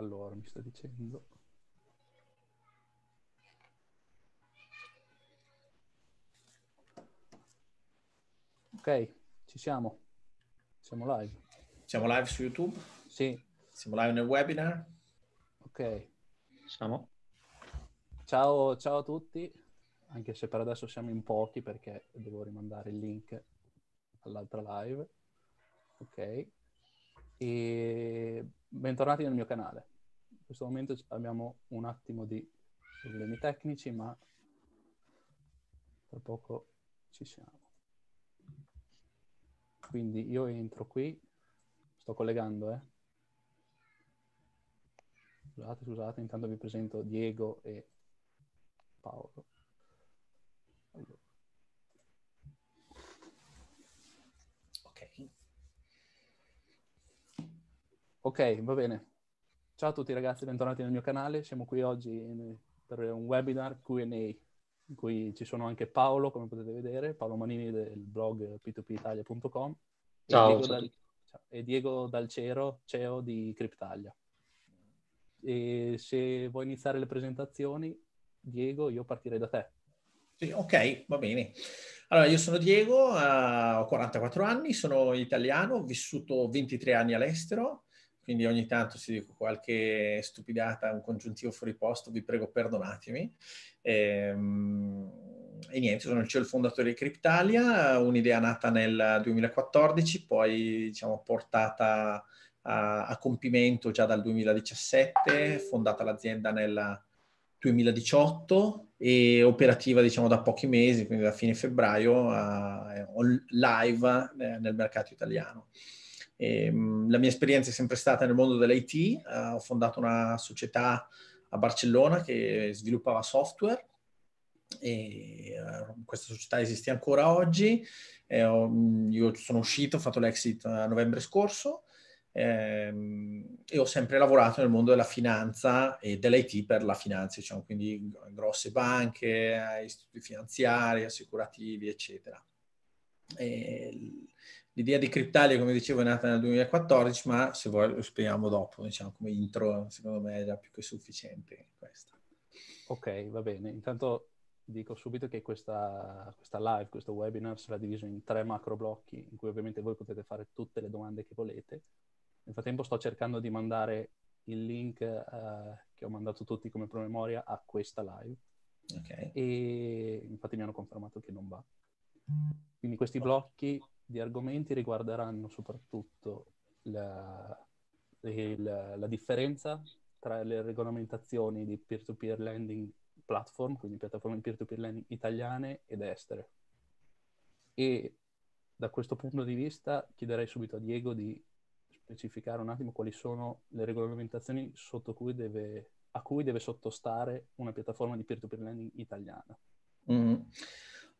Allora, mi sta dicendo. Ok, ci siamo. Siamo live. Siamo live su YouTube? Sì. Siamo live nel webinar? Ok. Siamo. Ciao, ciao a tutti, anche se per adesso siamo in pochi perché devo rimandare il link all'altra live. Ok e bentornati nel mio canale. In questo momento abbiamo un attimo di problemi tecnici, ma tra poco ci siamo. Quindi io entro qui, sto collegando, eh. Scusate, scusate, intanto vi presento Diego e Paolo. Ok, va bene. Ciao a tutti ragazzi, bentornati nel mio canale. Siamo qui oggi per un webinar QA in cui ci sono anche Paolo, come potete vedere, Paolo Manini del blog p2pitalia.com ciao, e, Diego Dal, e Diego Dalcero, CEO di Cryptalia. E se vuoi iniziare le presentazioni, Diego, io partirei da te. Sì, ok, va bene. Allora, io sono Diego, uh, ho 44 anni, sono italiano, ho vissuto 23 anni all'estero, quindi ogni tanto se dico qualche stupidata, un congiuntivo fuori posto, vi prego perdonatemi. E, ehm, e niente, sono il CEO fondatore di Cryptalia, un'idea nata nel 2014, poi diciamo portata a, a compimento già dal 2017, fondata l'azienda nel 2018 e operativa diciamo da pochi mesi, quindi da fine febbraio, a, live eh, nel mercato italiano. E, ehm, la mia esperienza è sempre stata nel mondo dell'IT, uh, eh, ho fondato una società a Barcellona che sviluppava software e uh, questa società esiste ancora oggi. Eh, ho, io sono uscito, ho fatto l'exit a novembre scorso ehm, e ho sempre lavorato nel mondo della finanza e dell'IT per la finanza, diciamo, quindi grosse banche, eh, istituti finanziari, assicurativi, eccetera. E L'idea di Criptalia, come dicevo, è nata nel 2014, ma se vuoi lo spieghiamo dopo, diciamo, come intro, secondo me è già più che sufficiente questa. Ok, va bene. Intanto dico subito che questa, questa, live, questo webinar sarà diviso in tre macro blocchi in cui ovviamente voi potete fare tutte le domande che volete. Nel frattempo sto cercando di mandare il link uh, che ho mandato tutti come promemoria a questa live. Okay. E infatti mi hanno confermato che non va. Quindi questi blocchi di argomenti riguarderanno soprattutto la, la, la differenza tra le regolamentazioni di peer-to-peer lending platform, quindi piattaforme di peer-to-peer lending italiane ed estere. E da questo punto di vista chiederei subito a Diego di specificare un attimo quali sono le regolamentazioni cui deve, a cui deve sottostare una piattaforma di peer-to-peer lending italiana. Mm-hmm.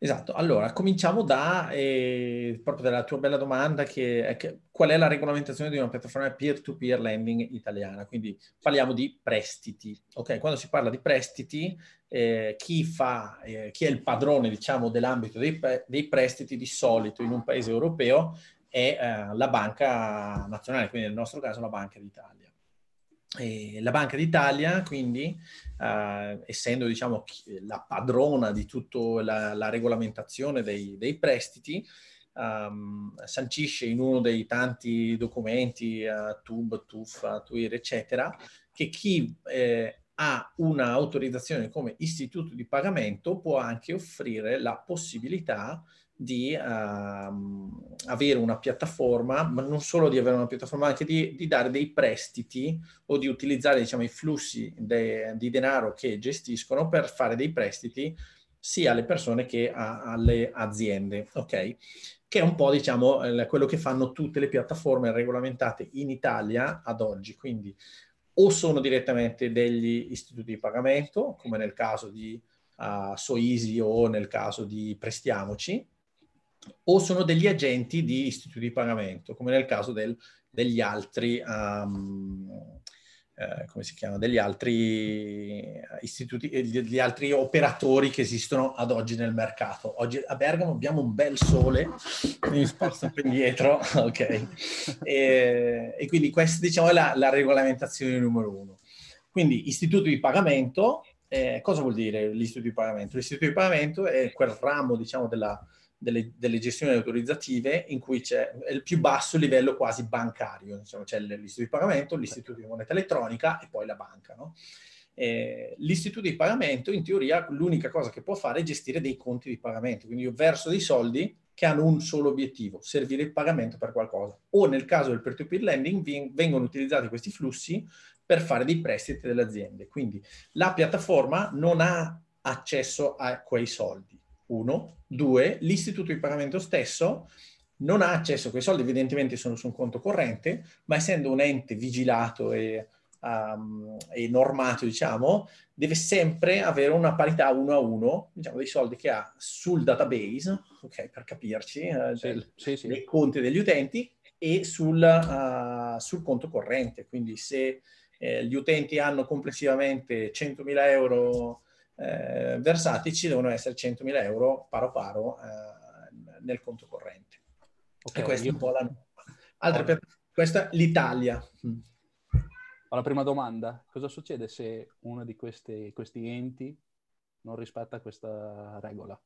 Esatto, allora cominciamo da, eh, proprio dalla tua bella domanda che è che, qual è la regolamentazione di una piattaforma peer-to-peer lending italiana? Quindi parliamo di prestiti, ok? Quando si parla di prestiti, eh, chi, fa, eh, chi è il padrone, diciamo, dell'ambito dei, dei, prestiti di solito in un paese europeo è eh, la banca nazionale, quindi nel nostro caso la Banca d'Italia. E eh, la Banca d'Italia, quindi, eh, essendo diciamo, la padrona di tutta la, la, regolamentazione dei, dei prestiti, ehm, sancisce in uno dei tanti documenti, eh, TUB, TUF, TUIR, eccetera, che chi eh, ha un'autorizzazione come istituto di pagamento può anche offrire la possibilità di uh, avere una piattaforma, ma non solo di avere una piattaforma, ma anche di, di dare dei prestiti o di utilizzare diciamo, i flussi de, di denaro che gestiscono per fare dei prestiti sia alle persone che a, alle aziende, ok? Che è un po' diciamo quello che fanno tutte le piattaforme regolamentate in Italia ad oggi, quindi o sono direttamente degli istituti di pagamento, come nel caso di uh, eh, Soisi o nel caso di Prestiamoci, o sono degli agenti di istituti di pagamento, come nel caso del, degli altri, um, eh, come si chiama, degli altri eh, istituti, degli eh, altri operatori che esistono ad oggi nel mercato. Oggi a Bergamo abbiamo un bel sole, mi sposto per indietro, ok? E, e, quindi questa diciamo è la, la regolamentazione numero uno. Quindi istituto di pagamento, eh, cosa vuol dire l'istituto di pagamento? L'istituto di pagamento è quel ramo, diciamo, della, delle, delle, gestioni autorizzative in cui c'è il più basso livello quasi bancario, diciamo, c'è l'istituto di pagamento, l'istituto di moneta elettronica e poi la banca. No? Eh, l'istituto di pagamento in teoria l'unica cosa che può fare è gestire dei conti di pagamento, quindi io verso dei soldi che hanno un solo obiettivo, servire il pagamento per qualcosa. O nel caso del peer-to-peer lending vengono utilizzati questi flussi per fare dei prestiti delle aziende. Quindi la piattaforma non ha accesso a quei soldi uno. Due, l'istituto di pagamento stesso non ha accesso a quei soldi, evidentemente sono su un conto corrente, ma essendo un ente vigilato e, um, e normato, diciamo, deve sempre avere una parità uno a uno, diciamo, dei soldi che ha sul database, ok, per capirci, eh, sì, del, cioè sì, sì. dei conti degli utenti e sul, uh, sul conto corrente. Quindi se eh, gli utenti hanno complessivamente 100.000 euro eh, versati ci devono essere 100.000 euro paro paro eh, nel conto corrente. Okay, e questa io... è un po' la Altra per... Questa è l'Italia. Alla mm. prima domanda, cosa succede se uno di questi, questi enti non rispetta questa regola?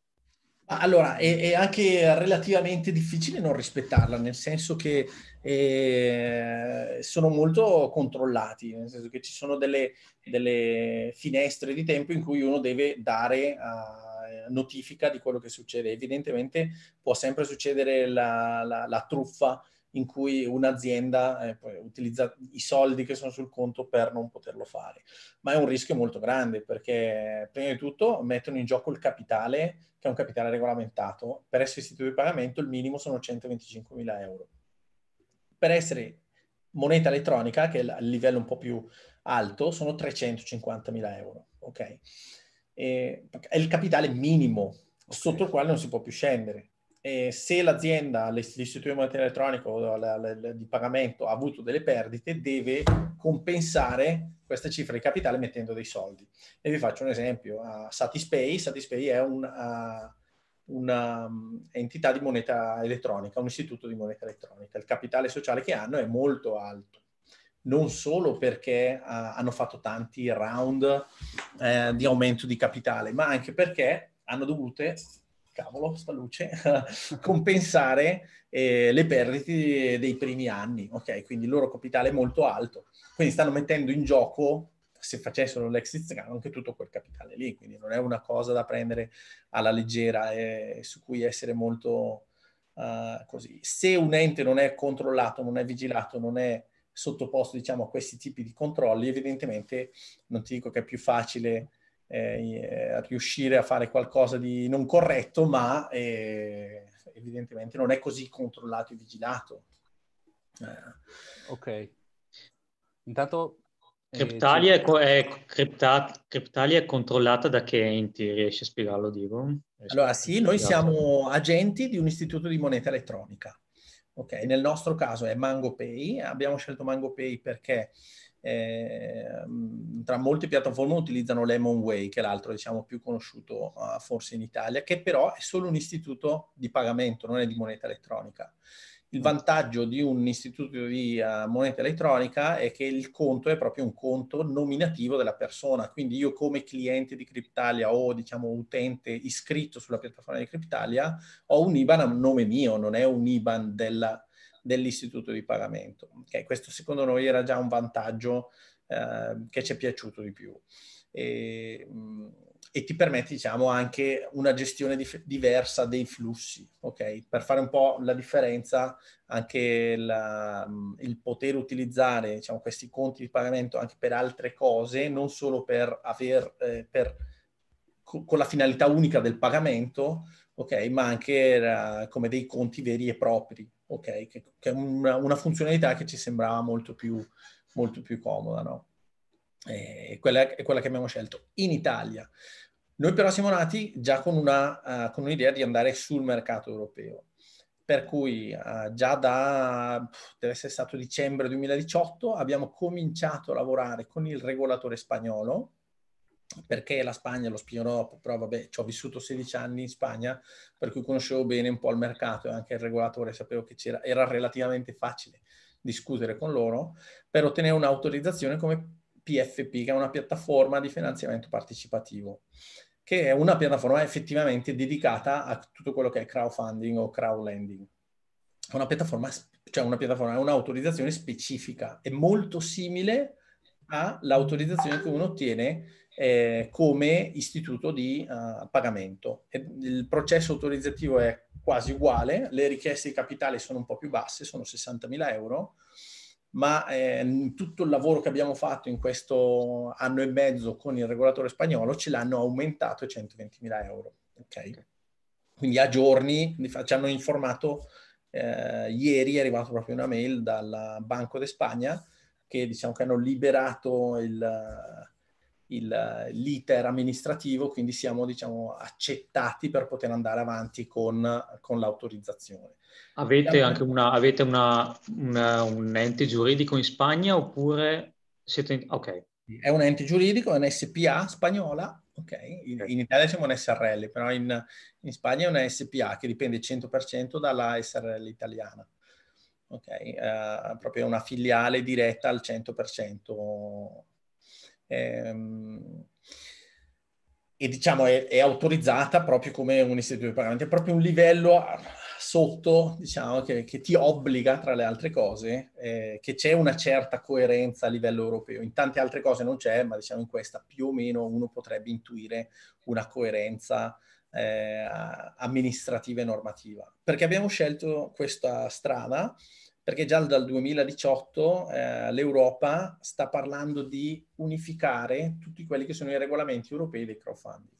Allora, è, è, anche relativamente difficile non rispettarla, nel senso che eh, sono molto controllati, nel senso che ci sono delle, delle finestre di tempo in cui uno deve dare uh, notifica di quello che succede. Evidentemente può sempre succedere la, la, la truffa in cui un'azienda eh, utilizza i soldi che sono sul conto per non poterlo fare. Ma è un rischio molto grande perché prima di tutto mettono in gioco il capitale, che è un capitale regolamentato. Per essere istituto di pagamento il minimo sono 125.000 euro. Per essere moneta elettronica, che è il livello un po' più alto, sono 350.000 euro. Ok? E, è il capitale minimo okay. sotto il quale non si può più scendere eh, se l'azienda, l'istituto di moneta elettronico la, di pagamento ha avuto delle perdite, deve compensare questa cifra di capitale mettendo dei soldi. E vi faccio un esempio, uh, Satispay, Satispay è un'entità uh, um, di moneta elettronica, un istituto di moneta elettronica. Il capitale sociale che hanno è molto alto, non solo perché uh, hanno fatto tanti round eh, di aumento di capitale, ma anche perché hanno dovuto cavolo, sta luce, compensare eh, le perdite dei primi anni, ok? Quindi il loro capitale è molto alto. Quindi stanno mettendo in gioco, se facessero l'exit anche tutto quel capitale lì. Quindi non è una cosa da prendere alla leggera e su cui essere molto uh, così. Se un ente non è controllato, non è vigilato, non è sottoposto, diciamo, a questi tipi di controlli, evidentemente non ti dico che è più facile eh, eh, riuscire a fare qualcosa di non corretto, ma eh, evidentemente non è così controllato e vigilato. Eh. Ok. Intanto... Eh, Creptalia, è, è, criptat, Creptalia è controllata da che enti? Riesci a spiegarlo, Diego? allora sì, noi siamo agenti di un istituto di moneta elettronica. Ok, nel nostro caso è MangoPay, abbiamo scelto MangoPay perché Ehm, tra molte piattaforme utilizzano Lemon Way, che è l'altro diciamo, più conosciuto uh, forse in Italia, che però è solo un istituto di pagamento, non è di moneta elettronica. Il mm. vantaggio di un istituto di uh, moneta elettronica è che il conto è proprio un conto nominativo della persona, quindi io come cliente di Cryptalia o diciamo utente iscritto sulla piattaforma di Cryptalia ho un IBAN a nome mio, non è un IBAN della dell'istituto di pagamento. Okay? Questo secondo noi era già un vantaggio eh, che ci è piaciuto di più. E, e ti permette diciamo, anche una gestione dif- diversa dei flussi, okay? Per fare un po' la differenza anche la, il poter utilizzare diciamo, questi conti di pagamento anche per altre cose, non solo per aver, eh, per, co- con la finalità unica del pagamento, okay? Ma anche eh, come dei conti veri e propri, ok, che, che è una, una, funzionalità che ci sembrava molto più, molto più comoda, no? E quella è quella che abbiamo scelto in Italia. Noi però siamo nati già con, una, uh, con un'idea di andare sul mercato europeo, per cui uh, già da, deve essere stato dicembre 2018, abbiamo cominciato a lavorare con il regolatore spagnolo, perché la Spagna lo spiego dopo, però vabbè, ci ho vissuto 16 anni in Spagna, per cui conoscevo bene un po' il mercato e anche il regolatore, sapevo che c'era, era relativamente facile discutere con loro per ottenere un'autorizzazione come PFP, che è una piattaforma di finanziamento partecipativo, che è una piattaforma effettivamente dedicata a tutto quello che è crowdfunding o crowdlending. È Una piattaforma, cioè una piattaforma, è un'autorizzazione specifica, è molto simile all'autorizzazione che uno ottiene eh, come istituto di uh, pagamento. il processo autorizzativo è quasi uguale, le richieste di capitale sono un po' più basse, sono 60.000 euro, ma eh, tutto il lavoro che abbiamo fatto in questo anno e mezzo con il regolatore spagnolo ce l'hanno aumentato a 120.000 euro. Okay? Quindi a giorni ci hanno informato, eh, ieri è arrivata proprio una mail dal Banco de Spagna che diciamo che hanno liberato il il, l'iter amministrativo, quindi siamo diciamo, accettati per poter andare avanti con, con l'autorizzazione. Avete Abbiamo... anche una, avete una, una, un ente giuridico in Spagna oppure siete... In... Ok. È un ente giuridico, è un SPA spagnola Okay. In, in, Italia siamo un SRL, però in, in, Spagna è una SPA che dipende 100% dalla SRL italiana. Ok, uh, proprio una filiale diretta al 100% Ehm, e diciamo è, è, autorizzata proprio come un istituto di pagamento, è proprio un livello sotto, diciamo, che, che ti obbliga, tra le altre cose, eh, che c'è una certa coerenza a livello europeo. In tante altre cose non c'è, ma diciamo in questa più o meno uno potrebbe intuire una coerenza eh, amministrativa e normativa. Perché abbiamo scelto questa strada? perché già dal 2018 eh, l'Europa sta parlando di unificare tutti quelli che sono i regolamenti europei dei crowdfunding,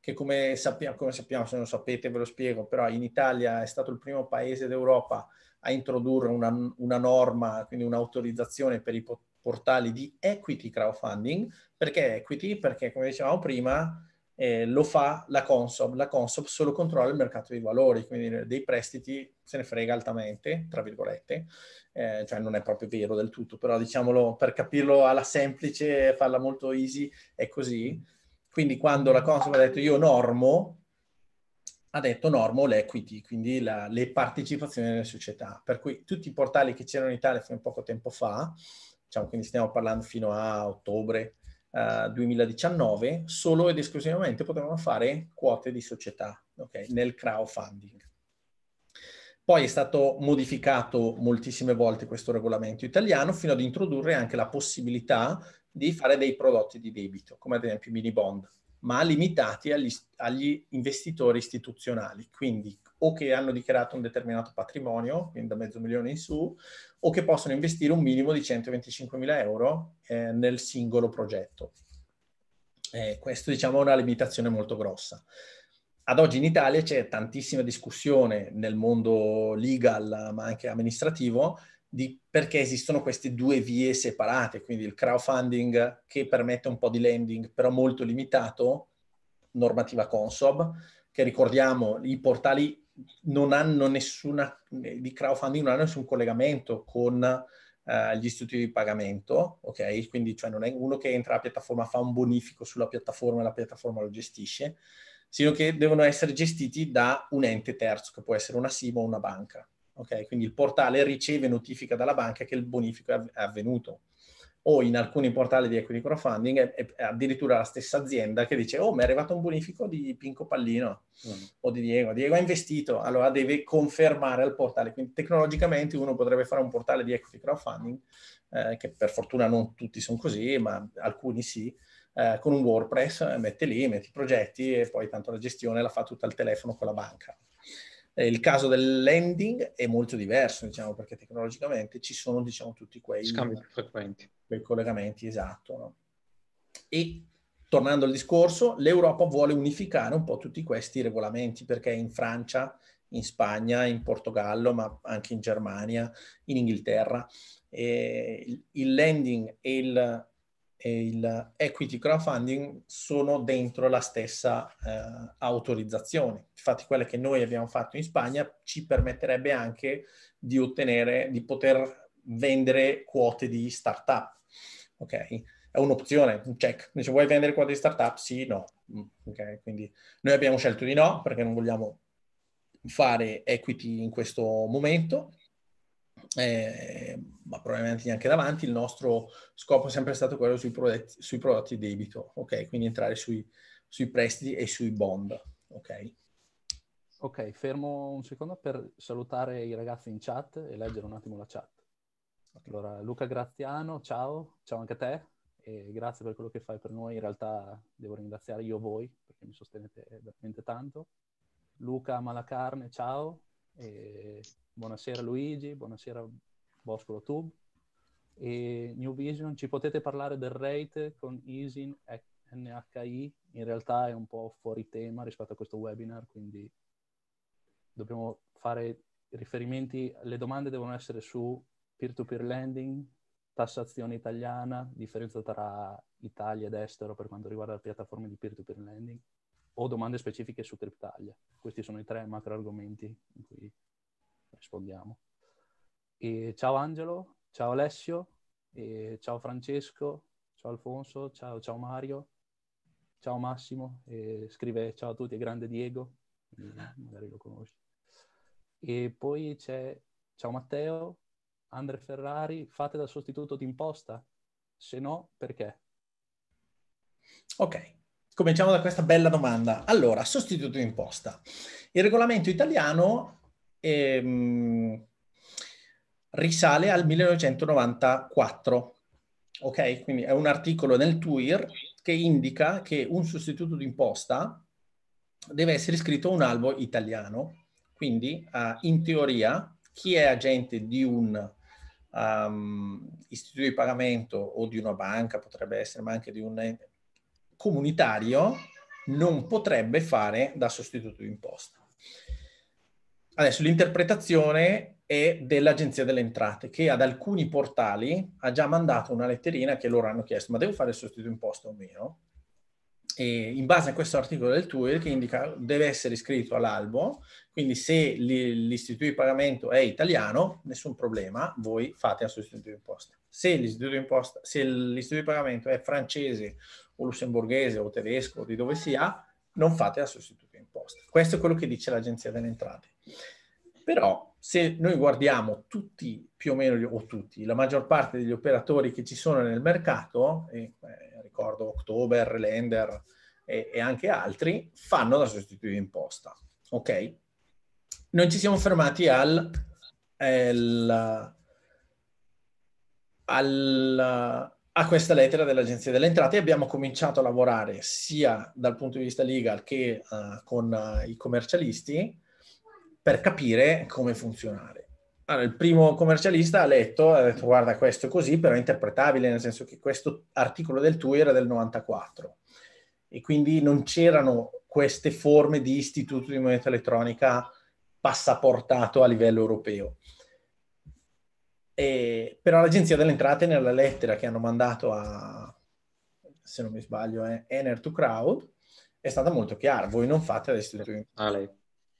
che come, sappia, come sappiamo, se non sapete ve lo spiego, però in Italia è stato il primo paese d'Europa a introdurre una, una norma, quindi un'autorizzazione per i portali di equity crowdfunding. Perché equity? Perché come dicevamo prima, eh, lo fa la Consob, la Consob solo controlla il mercato dei valori, quindi dei prestiti se ne frega altamente, tra virgolette, eh, cioè non è proprio vero del tutto, però diciamolo per capirlo alla semplice, farla molto easy, è così. Quindi quando la Consum ha detto io normo, ha detto normo l'equity, quindi la, le partecipazioni nelle società. Per cui tutti i portali che c'erano in Italia fino a poco tempo fa, diciamo, quindi stiamo parlando fino a ottobre uh, eh, 2019, solo ed esclusivamente potevano fare quote di società okay, nel crowdfunding. Poi è stato modificato moltissime volte questo regolamento italiano fino ad introdurre anche la possibilità di fare dei prodotti di debito, come ad esempio i mini bond, ma limitati agli, agli investitori istituzionali, quindi o che hanno dichiarato un determinato patrimonio, quindi da mezzo milione in su, o che possono investire un minimo di 125 mila euro eh, nel singolo progetto. Eh, questo diciamo è una limitazione molto grossa ad oggi in Italia c'è tantissima discussione nel mondo legal, ma anche amministrativo, di perché esistono queste due vie separate, quindi il crowdfunding che permette un po' di lending, però molto limitato, normativa Consob, che ricordiamo i portali non hanno nessuna, di crowdfunding non hanno nessun collegamento con eh, gli istituti di pagamento, ok? Quindi cioè non è uno che entra alla piattaforma, fa un bonifico sulla piattaforma e la piattaforma lo gestisce sino che devono essere gestiti da un ente terzo, che può essere una SIM o una banca. Okay? Quindi il portale riceve notifica dalla banca che il bonifico è avvenuto o in alcuni portali di equity crowdfunding è, è addirittura la stessa azienda che dice oh mi è arrivato un bonifico di Pinco Pallino mm. o di Diego, Diego ha investito, allora deve confermare al portale, quindi tecnologicamente uno potrebbe fare un portale di equity crowdfunding, eh, che per fortuna non tutti sono così, ma alcuni sì, eh, con un WordPress, eh, mette lì, mette i progetti e poi tanto la gestione la fa tutta al telefono con la banca. Il caso del lending è molto diverso, diciamo, perché tecnologicamente ci sono, diciamo, tutti quei... Scambi frequenti per collegamenti, esatto. No? E tornando al discorso, l'Europa vuole unificare un po' tutti questi regolamenti perché in Francia, in Spagna, in Portogallo, ma anche in Germania, in Inghilterra, eh, il lending e il, e il, equity crowdfunding sono dentro la stessa eh, autorizzazione. Infatti quella che noi abbiamo fatto in Spagna ci permetterebbe anche di ottenere, di poter vendere quote di startup ok? È un'opzione, un check. Dice, vuoi vendere quadri startup? Sì, no. Mm, ok, quindi noi abbiamo scelto di no perché non vogliamo fare equity in questo momento, eh, ma probabilmente neanche davanti. Il nostro scopo è sempre stato quello sui prodotti, sui prodotti debito, ok? Quindi entrare sui, sui prestiti e sui bond, ok? Ok, fermo un secondo per salutare i ragazzi in chat e leggere un attimo la chat. Allora, Luca Graziano, ciao, ciao anche a te e grazie per quello che fai per noi. In realtà devo ringraziare io voi perché mi sostenete veramente tanto. Luca Malacarne, ciao, e buonasera Luigi, buonasera Boscolo Tube. E New Vision, ci potete parlare del rate con ISIN NHI? In realtà è un po' fuori tema rispetto a questo webinar, quindi dobbiamo fare riferimenti, le domande devono essere su peer-to-peer lending, tassazione italiana, differenza tra Italia ed estero per quanto riguarda le piattaforme di peer-to-peer lending, o domande specifiche su Cryptalia. Questi sono i tre macro argomenti in cui rispondiamo. E ciao Angelo, ciao Alessio, ciao Francesco, ciao Alfonso, ciao, ciao Mario, ciao Massimo, scrive ciao a tutti, è grande Diego, magari lo conosci. E poi c'è ciao Matteo, Andre Ferrari, fate da sostituto d'imposta? Se no, perché? Ok, cominciamo da questa bella domanda. Allora, sostituto d'imposta. Il regolamento italiano ehm, risale al 1994, ok? Quindi è un articolo nel TUIR che indica che un sostituto d'imposta deve essere iscritto a un albo italiano. Quindi, eh, in teoria, chi è agente di un um, istituto di pagamento o di una banca, potrebbe essere, ma anche di un eh, comunitario, non potrebbe fare da sostituto di imposta. Adesso l'interpretazione è dell'Agenzia delle Entrate, che ad alcuni portali ha già mandato una letterina che loro hanno chiesto, ma devo fare il sostituto imposta o meno? e in base a questo articolo del TUIR che indica deve essere iscritto all'albo, quindi se l'istituto di pagamento è italiano, nessun problema, voi fate la sostituto di imposta. Se l'istituto di, imposta, se l'istituto di pagamento è francese o lussemburghese o tedesco o di dove sia, non fate la sostituto di imposta. Questo è quello che dice l'Agenzia delle Entrate. Però se noi guardiamo tutti, più o meno, o tutti, la maggior parte degli operatori che ci sono nel mercato, e, eh, ricordo October, Lender e, e anche altri, fanno da sostituire imposta. Ok? Noi ci siamo fermati al, al, al a questa lettera dell'Agenzia delle Entrate e abbiamo cominciato a lavorare sia dal punto di vista legal che uh, con uh, i commercialisti per capire come funzionare. Allora, il primo commercialista ha letto, ha detto guarda questo è così, però è interpretabile, nel senso che questo articolo del TUI era del 94 e quindi non c'erano queste forme di istituto di moneta elettronica passaportato a livello europeo. E, però l'Agenzia delle Entrate nella lettera che hanno mandato a, se non mi sbaglio, è Ener to Crowd, è stata molto chiara, voi non fate adesso... Ah, lei.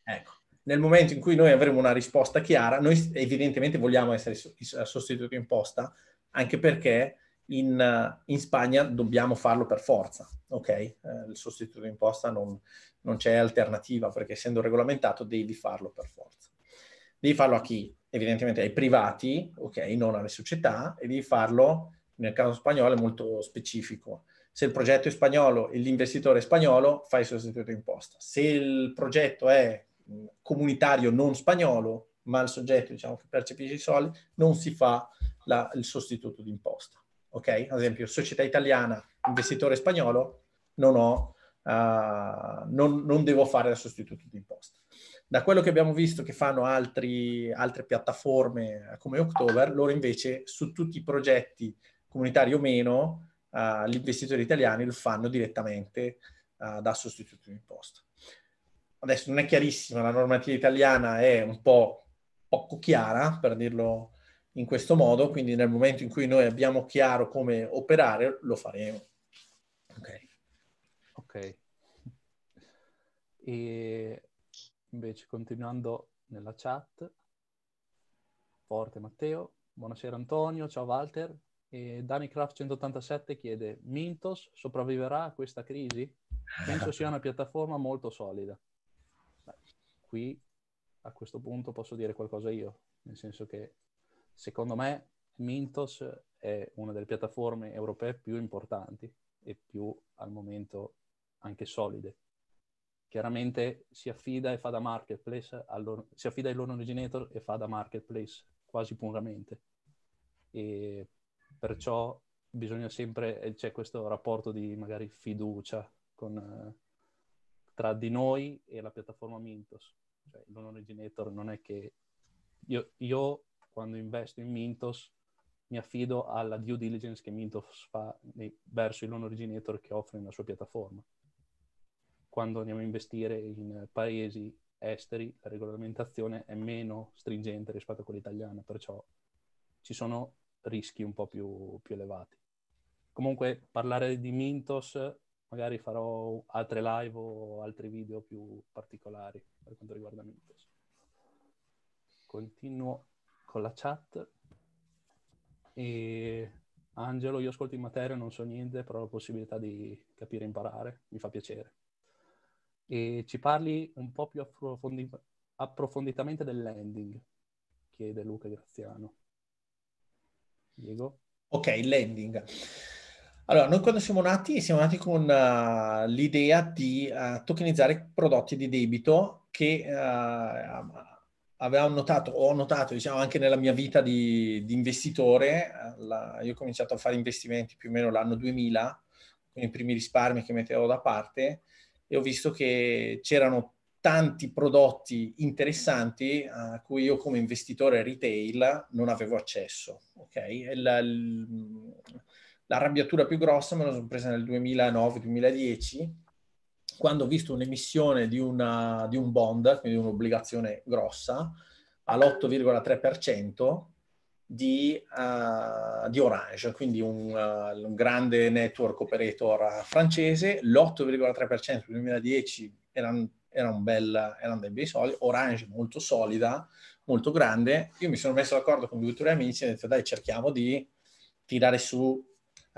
Ecco, nel momento in cui noi avremo una risposta chiara, noi evidentemente vogliamo essere sostituito in posta, anche perché in, in Spagna dobbiamo farlo per forza, ok? Eh, il sostituto in posta non, non c'è alternativa, perché essendo regolamentato devi farlo per forza. Devi farlo a chi? Evidentemente ai privati, ok? Non alle società, e devi farlo, nel caso spagnolo, è molto specifico se il progetto è spagnolo e l'investitore è spagnolo, fai il sostituto imposta. Se il progetto è comunitario non spagnolo, ma il soggetto diciamo, che percepisce i soldi, non si fa la, il sostituto d'imposta. Okay? Ad esempio, società italiana, investitore spagnolo, non, ho, uh, non, non devo fare il sostituto d'imposta. Da quello che abbiamo visto che fanno altri, altre piattaforme eh, come October, loro invece su tutti i progetti comunitari o meno, uh, gli investitori italiani lo fanno direttamente uh, da sostituto d'imposta adesso non è chiarissima, la normativa italiana è un po' poco chiara, per dirlo in questo modo, quindi nel momento in cui noi abbiamo chiaro come operare, lo faremo. Ok. okay. E invece continuando nella chat, forte Matteo, buonasera Antonio, ciao Walter. E DaniCraft187 chiede, Mintos sopravviverà a questa crisi? Penso sia una piattaforma molto solida qui a questo punto posso dire qualcosa io, nel senso che secondo me Mintos è una delle piattaforme europee più importanti e più al momento anche solide. Chiaramente si affida e fa da marketplace, loro, si affida ai loro originator e fa da marketplace quasi puramente. E perciò bisogna sempre, c'è questo rapporto di magari fiducia con, eh, tra di noi e la piattaforma Mintos. Cioè, il non originator non è che io, io quando investo in Mintos mi affido alla due diligence che Mintos fa nei, verso il non originator che offre nella sua piattaforma. Quando andiamo a investire in paesi esteri, la regolamentazione è meno stringente rispetto a quella italiana, perciò ci sono rischi un po' più, più elevati. Comunque parlare di Mintos magari farò altre live o altri video più particolari per quanto riguarda Mintos. Continuo con la chat. E Angelo, io ascolto in materia, non so niente, però ho la possibilità di capire e imparare, mi fa piacere. E ci parli un po' più approfondi- approfonditamente del landing, chiede Luca Graziano. Diego? Ok, il landing. Allora, noi quando siamo nati, siamo nati con uh, l'idea di uh, tokenizzare prodotti di debito che uh, avevamo notato, o ho notato, diciamo, anche nella mia vita di, di investitore, la, io ho cominciato a fare investimenti più o meno l'anno 2000, con i primi risparmi che mettevo da parte, e ho visto che c'erano tanti prodotti interessanti a cui io come investitore retail non avevo accesso, ok? Il, il, l'arrabbiatura più grossa me la sono presa nel 2009-2010, quando ho visto un'emissione di, una, di un bond, quindi un'obbligazione grossa, all'8,3% di, uh, di, Orange, quindi un, uh, un grande network operator francese, l'8,3% nel 2010 erano, un bel, erano dei bei soldi, Orange molto solida, molto grande, io mi sono messo d'accordo con due o tre amici e ho detto dai cerchiamo di tirare su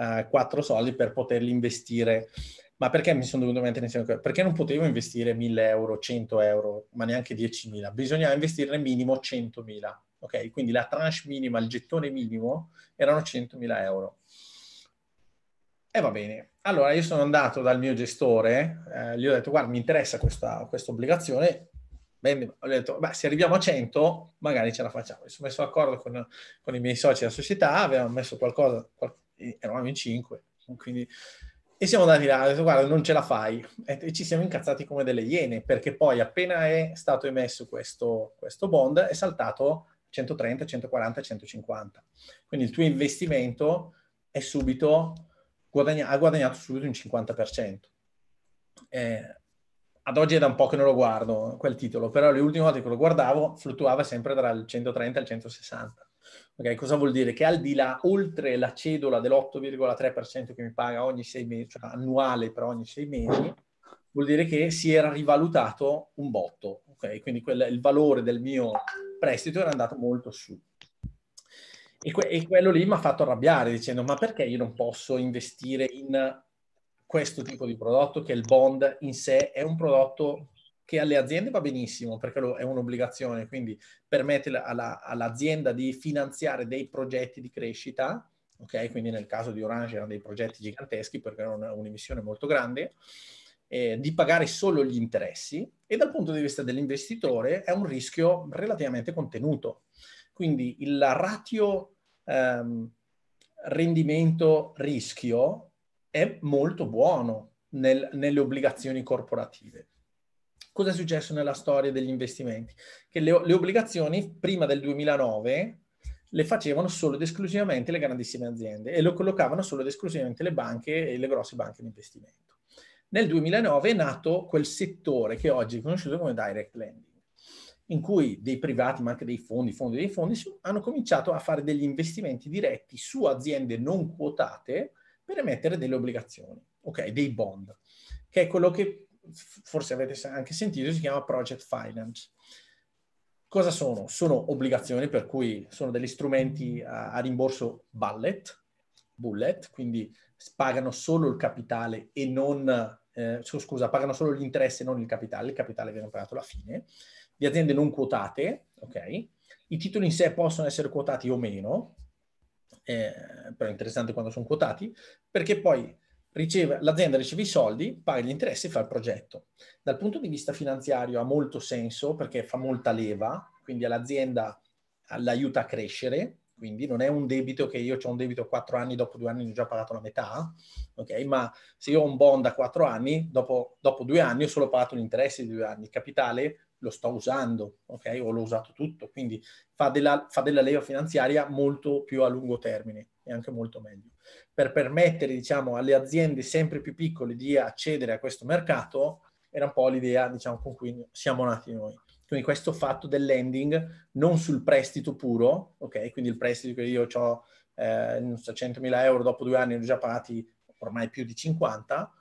eh, quattro soldi per poterli investire. Ma perché mi sono dovuto mettere insieme? Perché non potevo investire 1000 euro, 100 euro, ma neanche 10.000. Bisognava investire minimo 100.000. Ok, quindi la tranche minima, il gettone minimo erano 100.000 euro. E va bene. Allora io sono andato dal mio gestore, eh, gli ho detto guarda mi interessa questa, questa obbligazione, Bene, ho detto, beh, se arriviamo a 100, magari ce la facciamo. Mi sono messo d'accordo con, con, i miei soci della società, avevamo messo qualcosa, qual- eravamo in cinque, quindi... E siamo andati là, ho detto guarda non ce la fai, e ci siamo incazzati come delle iene, perché poi appena è stato emesso questo, questo bond è saltato 130, 140, 150. Quindi il tuo investimento è subito, guadagna, ha guadagnato subito un 50%. Eh, ad oggi è da un po' che non lo guardo quel titolo, però le ultime volte che lo guardavo fluttuava sempre tra il 130 e il 160. Okay, cosa vuol dire? Che al di là, oltre la cedola dell'8,3% che mi paga ogni sei mesi, cioè annuale per ogni sei mesi, vuol dire che si era rivalutato un botto. Okay? Quindi quel, il valore del mio prestito era andato molto su. E, que- e quello lì mi ha fatto arrabbiare dicendo ma perché io non posso investire in questo tipo di prodotto che il bond in sé è un prodotto che alle aziende va benissimo perché è un'obbligazione, quindi permette alla, all'azienda di finanziare dei progetti di crescita, ok? Quindi nel caso di Orange erano dei progetti giganteschi perché era una, un'emissione molto grande, eh, di pagare solo gli interessi e dal punto di vista dell'investitore è un rischio relativamente contenuto. Quindi il ratio ehm, rendimento-rischio è molto buono nel, nelle obbligazioni corporative cosa è successo nella storia degli investimenti? Che le, le obbligazioni prima del 2009 le facevano solo ed esclusivamente le grandissime aziende e lo collocavano solo ed esclusivamente le banche e le grosse banche di investimento. Nel 2009 è nato quel settore che oggi è conosciuto come direct lending, in cui dei privati, ma anche dei fondi, fondi dei fondi, hanno cominciato a fare degli investimenti diretti su aziende non quotate per emettere delle obbligazioni, ok, dei bond, che è quello che forse avete anche sentito, si chiama Project Finance. Cosa sono? Sono obbligazioni, per cui sono degli strumenti a, a rimborso bullet, bullet, quindi pagano solo il capitale e non, eh, scusa, pagano solo l'interesse e non il capitale, il capitale viene pagato alla fine, di aziende non quotate, ok? I titoli in sé possono essere quotati o meno, eh, però è interessante quando sono quotati, perché poi Riceve, l'azienda riceve i soldi, paga gli interessi e fa il progetto. Dal punto di vista finanziario ha molto senso perché fa molta leva, quindi all'azienda eh, l'aiuta a crescere, quindi non è un debito che io ho un debito a 4 anni, dopo due anni ho già pagato la metà, ok? Ma se io ho un bond a 4 anni, dopo, dopo due anni ho solo pagato gli interessi di due anni, il capitale lo sto usando, ok? O l'ho usato tutto, quindi fa della, fa della leva finanziaria molto più a lungo termine e anche molto meglio. Per permettere diciamo, alle aziende sempre più piccole di accedere a questo mercato era un po' l'idea diciamo, con cui siamo nati noi. Quindi questo fatto del lending non sul prestito puro, ok? Quindi il prestito che io ho, eh, 100.000 euro, dopo due anni ne ho già pagati ormai più di 50,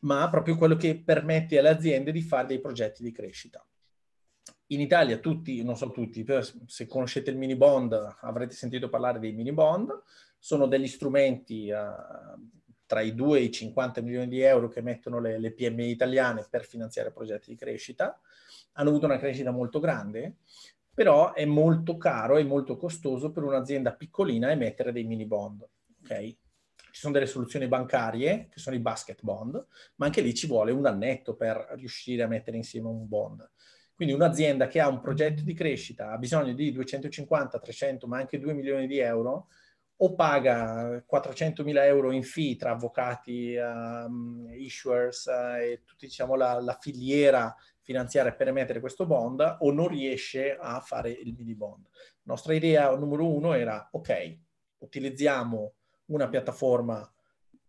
ma proprio quello che permette alle aziende di fare dei progetti di crescita in Italia tutti, non so tutti, se conoscete il mini bond avrete sentito parlare dei mini bond, sono degli strumenti uh, tra i 2 e i 50 milioni di euro che mettono le, le PMI italiane per finanziare progetti di crescita. Hanno avuto una crescita molto grande, però è molto caro e molto costoso per un'azienda piccolina emettere dei mini bond. Okay? Ci sono delle soluzioni bancarie, che sono i basket bond, ma anche lì ci vuole un annetto per riuscire a mettere insieme un bond. Quindi un'azienda che ha un progetto di crescita, ha bisogno di 250, 300, ma anche 2 milioni di euro, o paga 400 mila euro in fee tra avvocati, um, issuers uh, e tutta diciamo, la, la, filiera finanziaria per emettere questo bond, o non riesce a fare il mini bond. La nostra idea numero uno era, ok, utilizziamo una piattaforma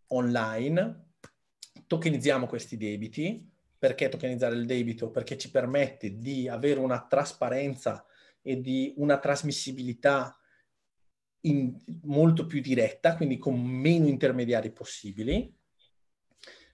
online, tokenizziamo questi debiti, perché tokenizzare il debito? Perché ci permette di avere una trasparenza e di una trasmissibilità in, molto più diretta, quindi con meno intermediari possibili,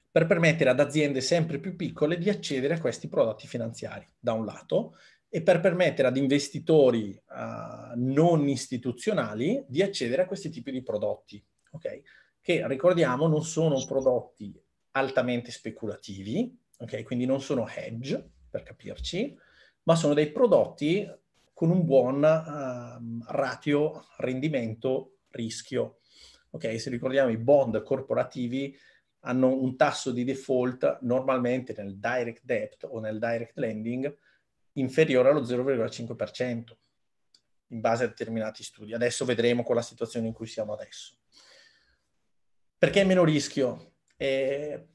per permettere ad aziende sempre più piccole di accedere a questi prodotti finanziari, da un lato, e per permettere ad investitori uh, non istituzionali di accedere a questi tipi di prodotti, okay? che ricordiamo non sono prodotti altamente speculativi, ok? Quindi non sono hedge, per capirci, ma sono dei prodotti con un buon uh, ratio rendimento-rischio. Ok, se ricordiamo i bond corporativi hanno un tasso di default normalmente nel direct debt o nel direct lending inferiore allo 0,5% in base a determinati studi. Adesso vedremo con la situazione in cui siamo adesso. Perché è meno rischio? Eh,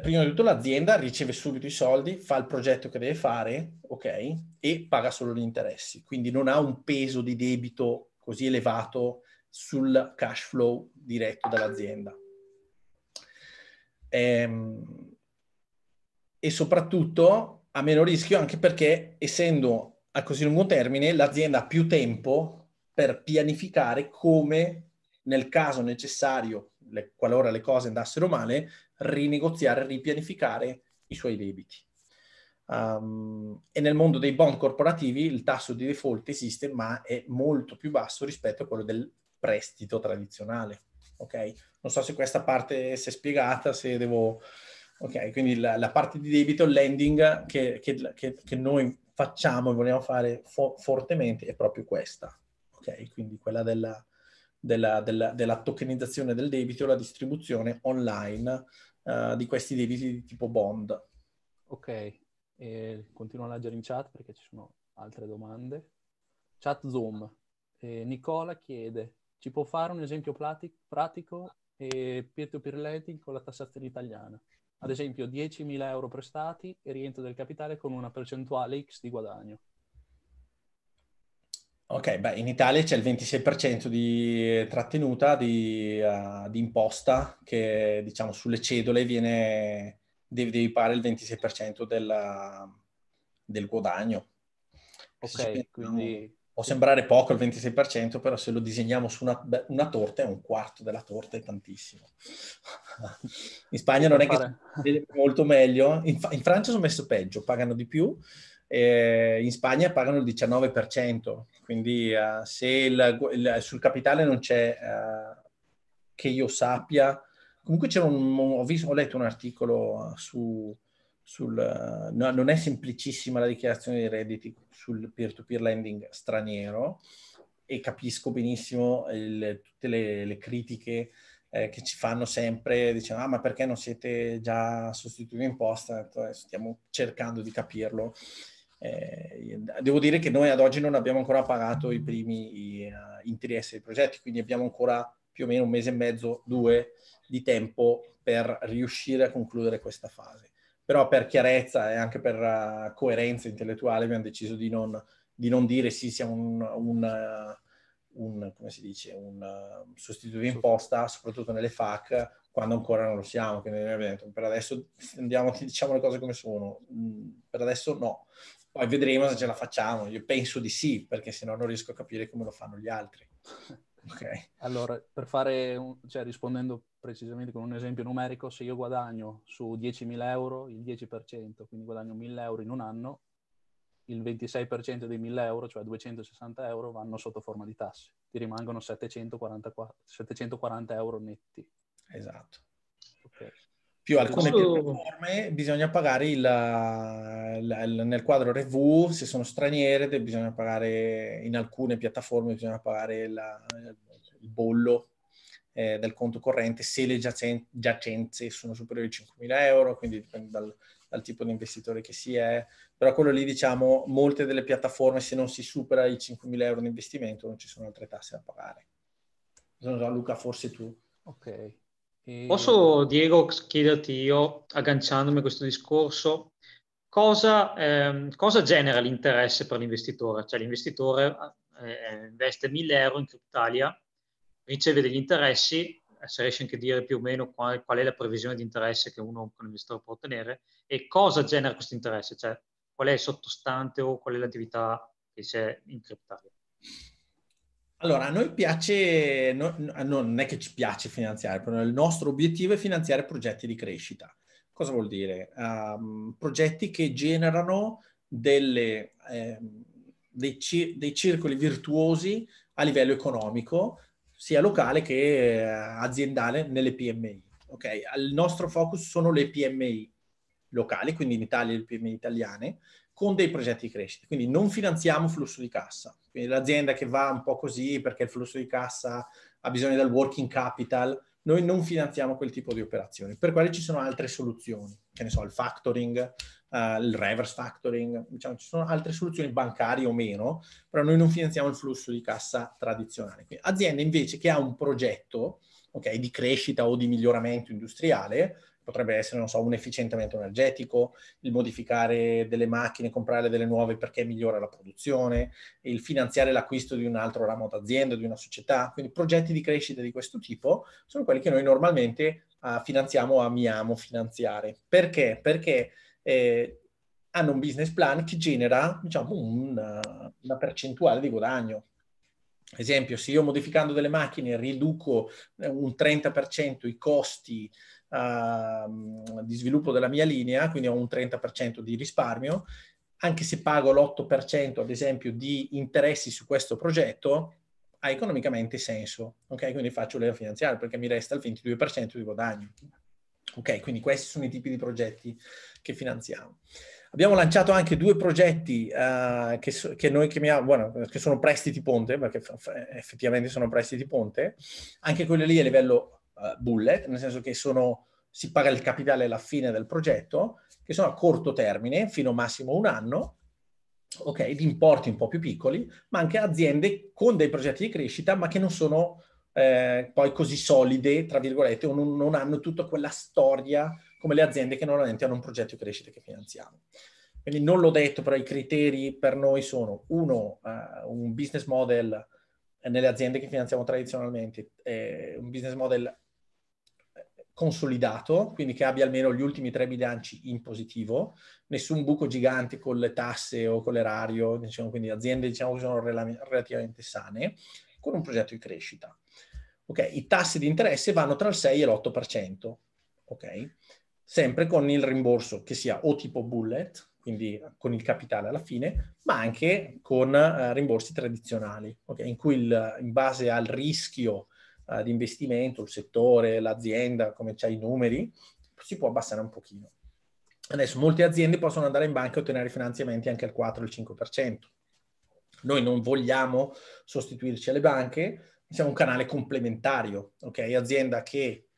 prima di tutto l'azienda riceve subito i soldi, fa il progetto che deve fare, ok? E paga solo gli interessi, quindi non ha un peso di debito così elevato sul cash flow diretto dall'azienda. Ehm, e soprattutto ha meno rischio anche perché essendo a così lungo termine l'azienda ha più tempo per pianificare come nel caso necessario, le, qualora le cose andassero male, rinegoziare, ripianificare i suoi debiti. Um, e nel mondo dei bond corporativi il tasso di default esiste, ma è molto più basso rispetto a quello del prestito tradizionale. Ok? Non so se questa parte si è spiegata, se devo... Ok, quindi la, la parte di debito, il lending che, che, che, che noi facciamo e vogliamo fare fo- fortemente è proprio questa. Ok, quindi quella della della, della, della tokenizzazione del debito e la distribuzione online uh, di questi debiti di tipo bond. Ok, e continuo a leggere in chat perché ci sono altre domande. Chat Zoom. E Nicola chiede, ci può fare un esempio pratico, pratico e peer-to-peer lending con la tassazione italiana? Ad esempio 10.000 euro prestati e rientro del capitale con una percentuale X di guadagno. Ok, beh, in Italia c'è il 26% di trattenuta di, uh, di, imposta che diciamo sulle cedole viene, devi, devi pagare il 26% della, del guadagno. Ok, se quindi... Può sembrare poco il 26%, però se lo disegniamo su una, una torta è un quarto della torta, è tantissimo. in Spagna non è che molto meglio, in, in Francia sono messo peggio, pagano di più, eh, in Spagna pagano il 19%, quindi eh, se il, il, sul capitale non c'è, eh, che io sappia, comunque c'era un, ho, visto, ho letto un articolo eh, su, sul, eh, no, non è semplicissima la dichiarazione dei redditi sul peer-to-peer lending straniero e capisco benissimo il, tutte le, le critiche eh, che ci fanno sempre, dicendo ah ma perché non siete già sostituiti in posta, stiamo cercando di capirlo eh, devo dire che noi ad oggi non abbiamo ancora pagato i primi uh, eh, interessi dei progetti, quindi abbiamo ancora più o meno un mese e mezzo, due di tempo per riuscire a concludere questa fase. Però per chiarezza e anche per uh, coerenza intellettuale abbiamo deciso di non, di non dire sì, siamo un, un, eh, un come si dice, un uh, sostituto di imposta, soprattutto nelle FAC, quando ancora non lo siamo. Quindi per adesso andiamo, diciamo le cose come sono, mm, per adesso no. Poi vedremo se ce la facciamo. Io penso di sì, perché se no non riesco a capire come lo fanno gli altri. Okay. Allora, per fare, un, cioè rispondendo precisamente con un esempio numerico, se io guadagno su 10.000 euro il 10%, quindi guadagno 1.000 euro in un anno, il 26% dei 1.000 euro, cioè 260 euro, vanno sotto forma di tasse. Ti rimangono 744, 740 euro netti. Esatto. Okay più alcune piattaforme bisogna pagare il, il, il, nel quadro RV, se sono straniere bisogna pagare in alcune piattaforme bisogna pagare la, il bollo eh, del conto corrente se le giacenze, giacenze sono superiori ai 5.000 euro, quindi dipende dal, dal, tipo di investitore che si è, però quello lì diciamo molte delle piattaforme se non si supera i 5.000 euro di investimento non ci sono altre tasse da pagare. Non so Luca, forse tu. Ok. E... Posso, Diego, chiederti io, agganciandomi a questo discorso, cosa, ehm, cosa genera l'interesse per l'investitore? Cioè l'investitore eh, eh investe 1000 euro in Cryptalia, riceve degli interessi, eh, se riesce anche a dire più o meno qual, qual, è la previsione di interesse che uno come investitore può ottenere e cosa genera questo interesse, cioè qual è il sottostante o qual è l'attività che c'è in Cryptalia. Allora, a noi piace, no, non è che ci piace finanziare, però il nostro obiettivo è finanziare progetti di crescita. Cosa vuol dire? Um, progetti che generano delle, eh, dei, cir- dei circoli virtuosi a livello economico, sia locale che eh, aziendale nelle PMI. Okay? Il nostro focus sono le PMI locali, quindi in Italia le PMI italiane, con dei progetti di crescita. Quindi non finanziamo flusso di cassa. Quindi l'azienda che va un po' così perché il flusso di cassa ha bisogno del working capital, noi non finanziamo quel tipo di operazioni. Per quale ci sono altre soluzioni, che ne so, il factoring, uh, il reverse factoring, diciamo, ci sono altre soluzioni bancarie o meno, però noi non finanziamo il flusso di cassa tradizionale. Quindi azienda invece che ha un progetto, ok, di crescita o di miglioramento industriale, potrebbe essere, non so, un efficientamento energetico, il modificare delle macchine, comprare delle nuove perché migliora la produzione, il finanziare l'acquisto di un altro ramo d'azienda, di una società. Quindi progetti di crescita di questo tipo sono quelli che noi normalmente uh, finanziamo, amiamo finanziare. Perché? Perché eh, hanno un business plan che genera, diciamo, una, una percentuale di guadagno. Esempio, se io modificando delle macchine riduco eh, un 30% i costi uh, di sviluppo della mia linea, quindi ho un 30% di risparmio, anche se pago l'8% ad esempio di interessi su questo progetto, ha economicamente senso, ok? Quindi faccio l'era finanziaria perché mi resta il 22% di guadagno. Ok, quindi questi sono i tipi di progetti che finanziamo. Abbiamo lanciato anche due progetti uh, che, so, che, noi chiamiamo, bueno, che sono prestiti ponte, perché f- effettivamente sono prestiti ponte, anche quelli lì a livello eh, bullet, nel senso che sono, si paga il capitale alla fine del progetto, che sono a corto termine, fino massimo un anno, ok, di importi un po' più piccoli, ma anche aziende con dei progetti di crescita, ma che non sono eh, poi così solide, tra virgolette, o non, non, hanno tutta quella storia come le aziende che normalmente hanno un progetto di crescita che finanziamo. Quindi non l'ho detto, però i criteri per noi sono, uno, uh, un business model eh, nelle aziende che finanziamo tradizionalmente, eh, un business model consolidato, quindi che abbia almeno gli ultimi tre bilanci in positivo, nessun buco gigante con le tasse o con l'erario, diciamo, quindi aziende diciamo, che sono rel- relativamente sane, con un progetto di crescita. Okay, I tassi di interesse vanno tra il 6 e l'8%, okay? sempre con il rimborso che sia o tipo bullet, quindi con il capitale alla fine, ma anche con uh, rimborsi tradizionali, okay? in cui il, in base al rischio uh, di investimento, il settore, l'azienda, come c'è i numeri, si può abbassare un pochino. Adesso molte aziende possono andare in banca e ottenere finanziamenti anche al 4 al 5%. Noi non vogliamo sostituirci alle banche, siamo un canale complementario, ok? Azienda che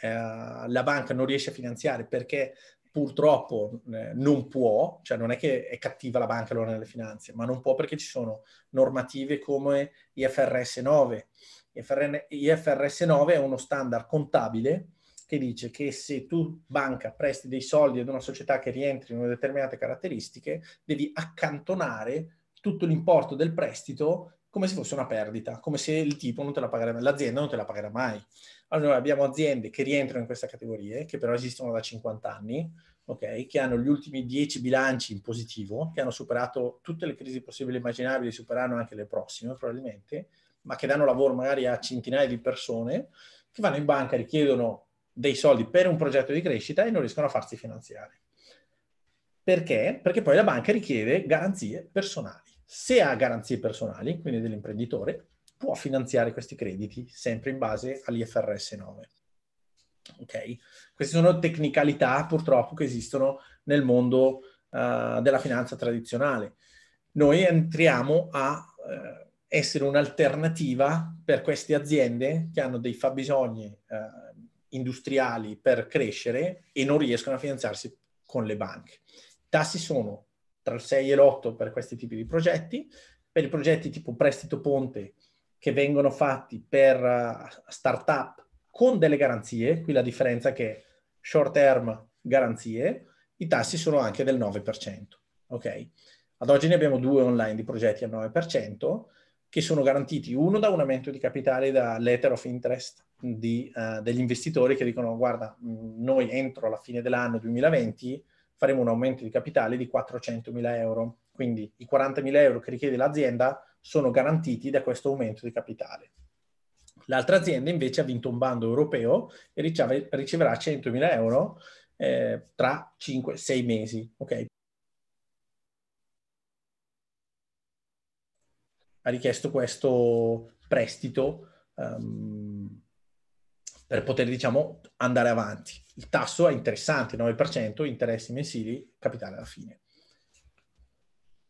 eh, la banca non riesce a finanziare perché purtroppo eh, non può, cioè non è che è cattiva la banca allora nelle finanze, ma non può perché ci sono normative come IFRS 9, IFRS 9 è uno standard contabile che dice che se tu banca presti dei soldi ad una società che rientri in determinate caratteristiche, devi accantonare tutto l'importo del prestito come se fosse una perdita, come se il tipo non te la pagherà, l'azienda non te la pagherà mai. Allora noi abbiamo aziende che rientrano in questa categoria, che però esistono da 50 anni, okay, che hanno gli ultimi 10 bilanci in positivo, che hanno superato tutte le crisi possibili e immaginabili, superano anche le prossime probabilmente, ma che danno lavoro magari a centinaia di persone, che vanno in banca, richiedono dei soldi per un progetto di crescita e non riescono a farsi finanziare. Perché? Perché poi la banca richiede garanzie personali. Se ha garanzie personali, quindi dell'imprenditore, può finanziare questi crediti sempre in base all'IFRS 9. Ok? Queste sono tecnicalità purtroppo che esistono nel mondo uh, della finanza tradizionale. Noi entriamo a uh, essere un'alternativa per queste aziende che hanno dei fabbisogni eh, industriali per crescere e non riescono a finanziarsi con le banche. I tassi sono tra il 6 e l'8 per questi tipi di progetti, per i progetti tipo prestito ponte che vengono fatti per uh, start-up con delle garanzie, qui la differenza è che short term garanzie, i tassi sono anche del 9%, ok? Ad oggi ne abbiamo due online di progetti al 9%, che sono garantiti uno da un aumento di capitale da letter of interest di, uh, degli investitori che dicono guarda mm, noi entro la fine dell'anno 2020 faremo un aumento di capitale di 400 mila euro, quindi i 40 mila euro che richiede l'azienda sono garantiti da questo aumento di capitale. L'altra azienda invece ha vinto un bando europeo e riceverà 100 mila euro eh, tra 5-6 mesi. ok ha richiesto questo prestito um, per poter, diciamo, andare avanti. Il tasso è interessante, 9%, interessi mensili, capitale alla fine.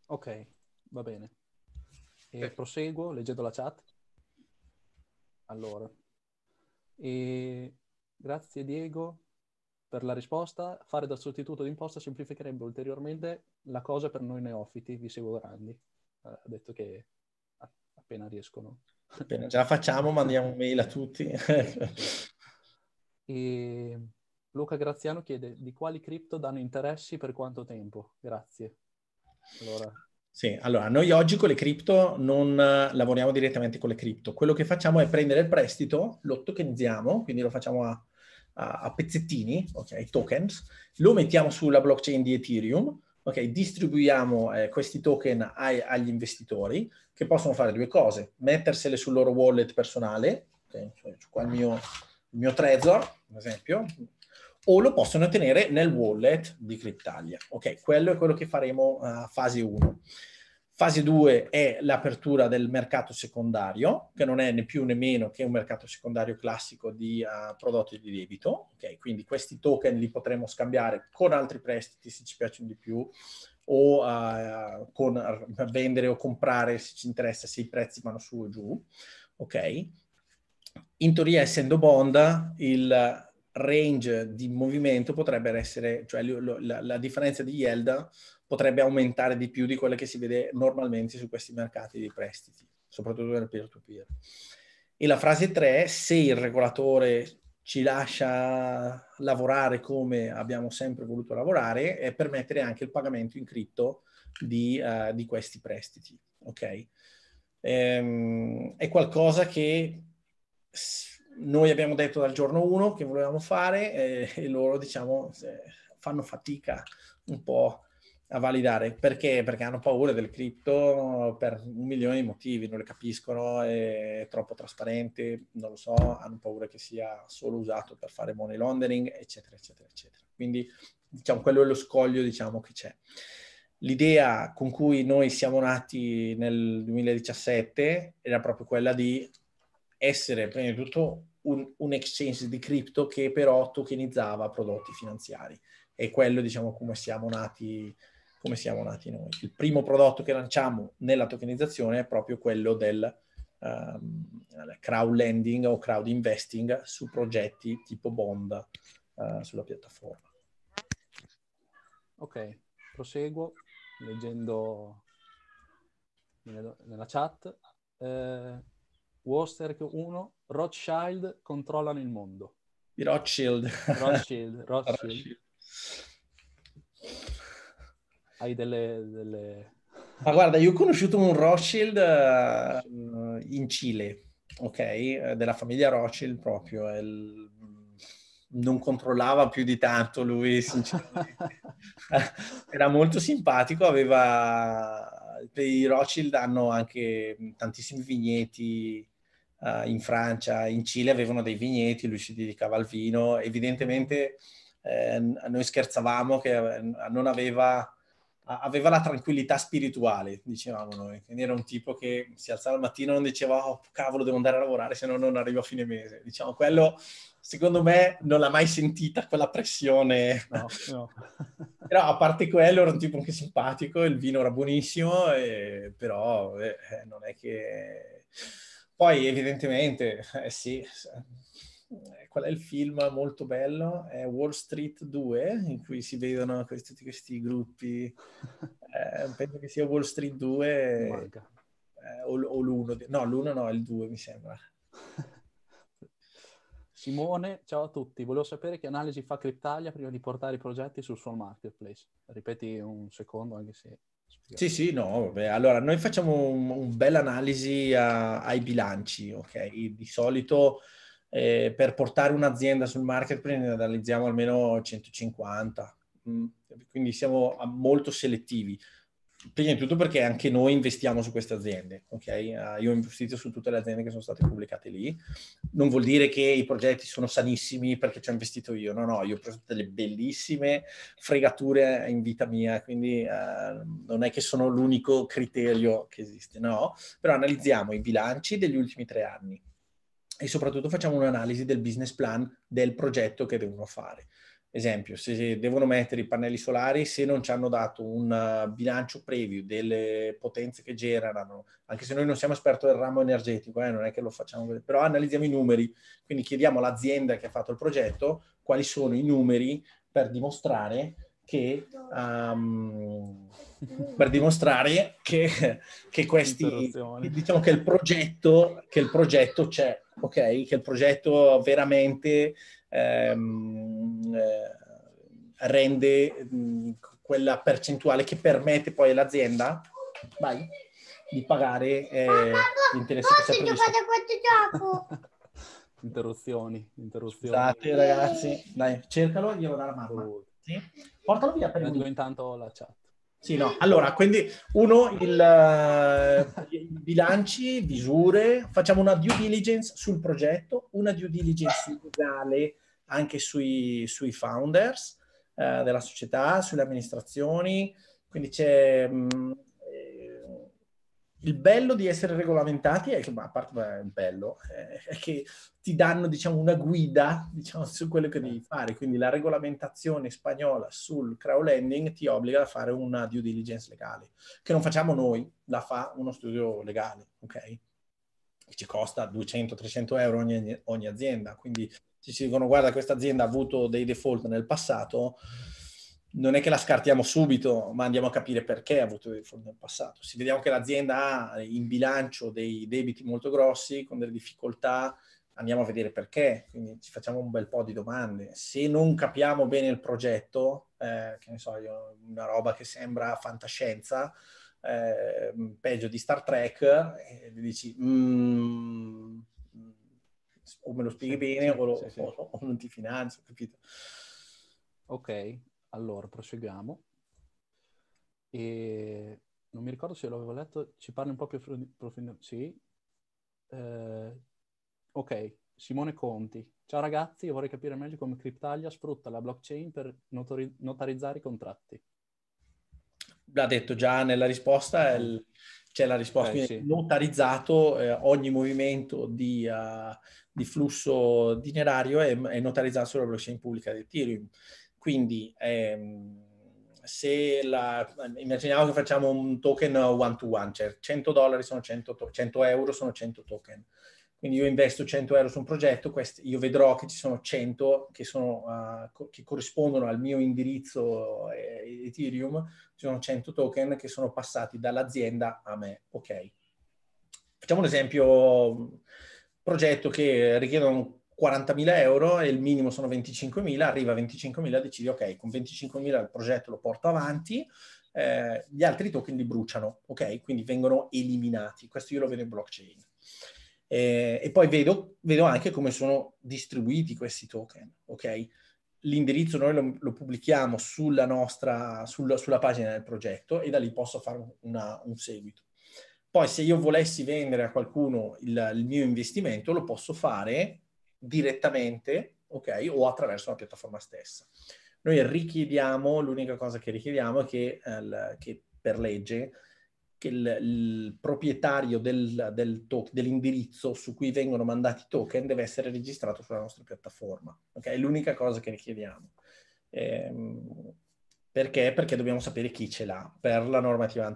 Ok, va bene. E proseguo leggendo la chat. Allora, e grazie Diego per la risposta. Fare da sostituto d'imposta semplificherebbe ulteriormente la cosa per noi neofiti, vi seguo grandi. Ha detto che appena riescono. Appena ce la facciamo, mandiamo mail a tutti. e Luca Graziano chiede di quali cripto danno interessi per quanto tempo? Grazie. Allora, sì, allora noi oggi con le cripto non eh, lavoriamo direttamente con le cripto. Quello che facciamo è prendere il prestito, lo tokenizziamo, quindi lo facciamo a, a, a pezzettini, ok, tokens, lo mettiamo sulla blockchain di Ethereum, okay, distribuiamo eh, questi token ai, agli investitori che possono fare due cose, mettersele sul loro wallet personale, okay, cioè, qua il mio, il mio Trezor, ad esempio, o lo possono tenere nel wallet di Cryptalia. Ok, quello è quello che faremo eh, a fase 1. Fase 2 è l'apertura del mercato secondario, che non è né più né meno che un mercato secondario classico di uh, prodotti di debito. Okay? Quindi questi token li potremo scambiare con altri prestiti se ci piacciono di più o uh, con, vendere o comprare se ci interessa, se i prezzi vanno su o giù. Okay? In teoria, essendo bond, il range di movimento potrebbe essere, cioè la, la differenza di yield potrebbe aumentare di più di quelle che si vede normalmente su questi mercati di prestiti, soprattutto nel peer-to-peer. E la frase 3, se il regolatore ci lascia lavorare come abbiamo sempre voluto lavorare, è permettere anche il pagamento in cripto di, uh, di questi prestiti. Ok? Ehm, è qualcosa che noi abbiamo detto dal giorno 1 che volevamo fare eh, e loro diciamo eh, fanno fatica un po' a validare. Perché? Perché hanno paura del cripto per un milione di motivi, non le capiscono, è troppo trasparente, non lo so, hanno paura che sia solo usato per fare money laundering, eccetera, eccetera, eccetera. Quindi, diciamo, quello è lo scoglio, diciamo, che c'è. L'idea con cui noi siamo nati nel 2017 era proprio quella di essere, prima di tutto, un, un exchange di cripto che però tokenizzava prodotti finanziari. E quello, diciamo, come siamo nati come siamo nati noi. Il primo prodotto che lanciamo nella tokenizzazione è proprio quello del um, ehm, crowd lending o crowd investing su progetti tipo bond uh, sulla piattaforma. Ok, proseguo leggendo nella chat. Eh, Wosterk 1, Rothschild controllano il mondo. Rothschild. Rothschild, Rothschild. Rothschild hai delle... delle... Ma guarda, io ho conosciuto un Rothschild uh, in Cile, ok? Eh, della famiglia Rothschild proprio. Il... Non controllava più di tanto lui, sinceramente. Era molto simpatico, aveva... I Rothschild hanno anche tantissimi vigneti uh, in Francia, in Cile avevano dei vigneti, lui si dedicava al vino. Evidentemente eh, noi scherzavamo che non aveva aveva la tranquillità spirituale, dicevamo noi. Quindi era un tipo che si alzava al mattino e non diceva, oh cavolo, devo andare a lavorare, se no non arrivo a fine mese. Diciamo, quello, secondo me, non l'ha mai sentita quella pressione. No, no. però a parte quello era un tipo anche simpatico, il vino era buonissimo, e, però eh, non è che... Poi evidentemente, eh, sì, eh, qual è il film molto bello? È Wall Street 2, in cui si vedono questi, tutti questi gruppi. Eh, penso che sia Wall Street 2 eh, o, o, l'1. No, l'1 no, il 2 mi sembra. Simone, ciao a tutti. Volevo sapere che analisi fa Cryptalia prima di portare i progetti sul suo marketplace. Ripeti un secondo anche se... Sì, sì, no, vabbè. Allora, noi facciamo un, un bel analisi a, ai bilanci, ok? Di solito eh, per portare un'azienda sul marketplace ne analizziamo almeno 150, mm, quindi siamo ah, molto selettivi. Prima di tutto perché anche noi investiamo su queste aziende, ok? Ah, io ho investito su tutte le aziende che sono state pubblicate lì. Non vuol dire che i progetti sono sanissimi perché ci ho investito io, no, no, io ho preso delle bellissime fregature in vita mia, quindi uh, non è che sono l'unico criterio che esiste, no? Però analizziamo i bilanci degli ultimi tre anni, e soprattutto facciamo un'analisi del business plan del progetto che devono fare. Esempio, se devono mettere i pannelli solari, se non ci hanno dato un eh, bilancio preview delle potenze che generano, anche se noi non siamo esperti del ramo energetico, eh, non è che lo facciamo, però analizziamo i numeri, quindi chiediamo all'azienda che ha fatto il progetto quali sono i numeri per dimostrare che, um, per dimostrare che, che questi, diciamo che il progetto, che il progetto c'è, ok? Che il progetto veramente ehm, eh, rende quella percentuale che permette poi all'azienda, vai, di pagare eh, ah, Mamma, l'interesse che si è previsto. questo gioco! interruzioni, interruzioni. Scusate ragazzi, dai, cercalo e glielo darò la mamma. Sì. Portalo via per Prendo eh, intanto la chat. Sì, no. Allora, quindi uno, il, eh, bilanci, visure, facciamo una due diligence sul progetto, una due diligence legale anche sui, sui founders uh, della società, sulle amministrazioni, quindi c'è... Mh, mm, il bello di essere regolamentati è che, ma a parte beh, il bello, eh, è che ti danno diciamo, una guida diciamo, su quello che devi fare. Quindi la regolamentazione spagnola sul crowdlending ti obbliga a fare una due diligence legale, che non facciamo noi, la fa uno studio legale, ok? Che ci costa 200-300 euro ogni, ogni azienda. Quindi se ci dicono, guarda, questa azienda ha avuto dei default nel passato non è che la scartiamo subito, ma andiamo a capire perché ha avuto dei fondi nel passato. Se vediamo che l'azienda ha in bilancio dei debiti molto grossi, con delle difficoltà, andiamo a vedere perché, quindi ci facciamo un bel po' di domande. Se non capiamo bene il progetto, eh, che ne so, io, una roba che sembra fantascienza, eh, peggio di Star Trek, eh, dici... Mm, mm, o me lo spieghi sì, bene sì, o, lo, sì, o, o non ti finanzio, capito? Ok, allora, proseguiamo. E non mi ricordo se l'avevo letto, ci parli un po' più profondamente. Sì. Eh, ok, Simone Conti. Ciao ragazzi, vorrei capire meglio come Cryptalia sfrutta la blockchain per notori- notarizzare i contratti. L'ha detto già nella risposta, il, c'è la risposta. Okay, eh, sì. Notarizzato, eh, ogni movimento di, uh, di flusso dinerario è, è, notarizzato sulla blockchain pubblica di Ethereum. Quindi ehm, se la, immaginiamo che facciamo un token one to one, cioè 100 dollari sono 100, to- 100 euro sono 100 token. Quindi io investo 100 euro su un progetto, quest- io vedrò che ci sono 100 che, sono, uh, co- che corrispondono al mio indirizzo eh, Ethereum, ci sono 100 token che sono passati dall'azienda a me. Ok. Facciamo un esempio, progetto che richiede un 40.000 euro e il minimo sono 25.000, arriva a 25.000, decidi ok, con 25.000 il progetto lo porto avanti, eh, gli altri token li bruciano, ok? Quindi vengono eliminati. Questo io lo vedo in blockchain. Eh, e poi vedo, vedo, anche come sono distribuiti questi token, ok? L'indirizzo noi lo, lo pubblichiamo sulla nostra, sul, sulla pagina del progetto e da lì posso fare una, un seguito. Poi se io volessi vendere a qualcuno il, il mio investimento lo posso fare direttamente, ok, o attraverso la piattaforma stessa. Noi richiediamo, l'unica cosa che richiediamo è che, eh, che per legge che il, il proprietario del, del to- dell'indirizzo su cui vengono mandati i token deve essere registrato sulla nostra piattaforma. Okay? È l'unica cosa che richiediamo. Ehm, perché? Perché dobbiamo sapere chi ce l'ha per la normativa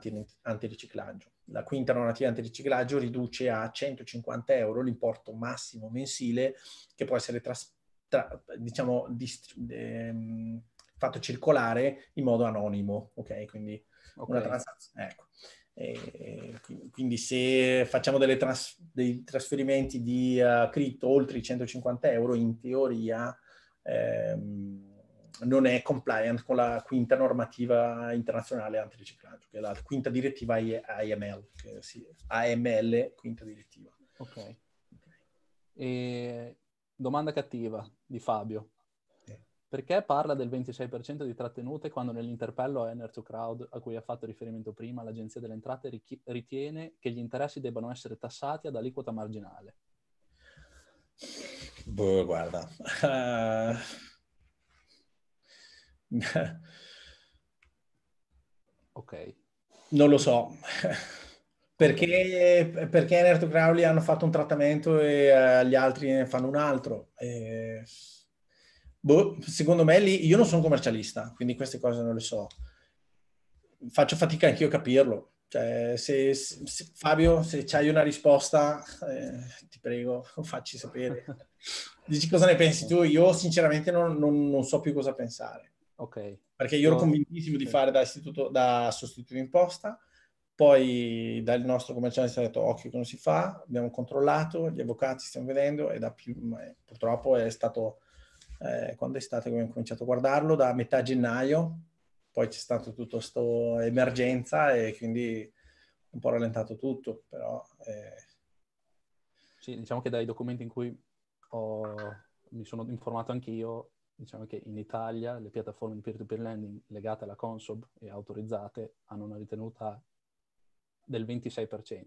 antiriciclaggio. La quinta normativa antiriciclaggio riduce a 150 euro l'importo massimo mensile che può essere tras, tra, diciamo, dist, eh, fatto circolare in modo anonimo, ok? Quindi okay. una transazione, ecco. quindi se facciamo trans- dei trasferimenti di uh, cripto oltre i 150 euro, in teoria ehm, non è compliant con la quinta normativa internazionale antiriciclaggio, che è la quinta direttiva AML, sì, AML quinta direttiva. Ok. okay. E... Domanda cattiva di Fabio. Perché parla del 26% di trattenute quando nell'interpello a Energy Crowd, a cui ha fatto riferimento prima, l'Agenzia delle Entrate richi- ritiene che gli interessi debbano essere tassati ad aliquota marginale? Boh, guarda. Uh ok. Non lo so. Perché, perché Nerto Crowley hanno fatto un trattamento e uh, gli altri ne fanno un altro. E... Boh, secondo me lì io non sono commercialista, quindi queste cose non le so. Faccio fatica anch'io a capirlo. Cioè, se, se, Fabio, se c'hai una risposta, eh, ti prego, facci sapere. Dici cosa ne pensi tu? Io sinceramente non, non, non so più cosa pensare. Ok. Perché io ero no. convintissimo di fare da, istituto, da sostituto in posta, poi dal nostro commerciante si è detto occhio che non si fa, abbiamo controllato, gli avvocati stiamo vedendo e da più, purtroppo è stato, eh, quando è stato che abbiamo cominciato a guardarlo, da metà gennaio, poi c'è stato tutto questo emergenza e quindi un po' rallentato tutto, però... Eh... Sì, diciamo che dai documenti in cui ho, mi sono informato anch'io, diciamo che in Italia le piattaforme di peer-to-peer lending legate alla Consob e autorizzate hanno una ritenuta del 26%.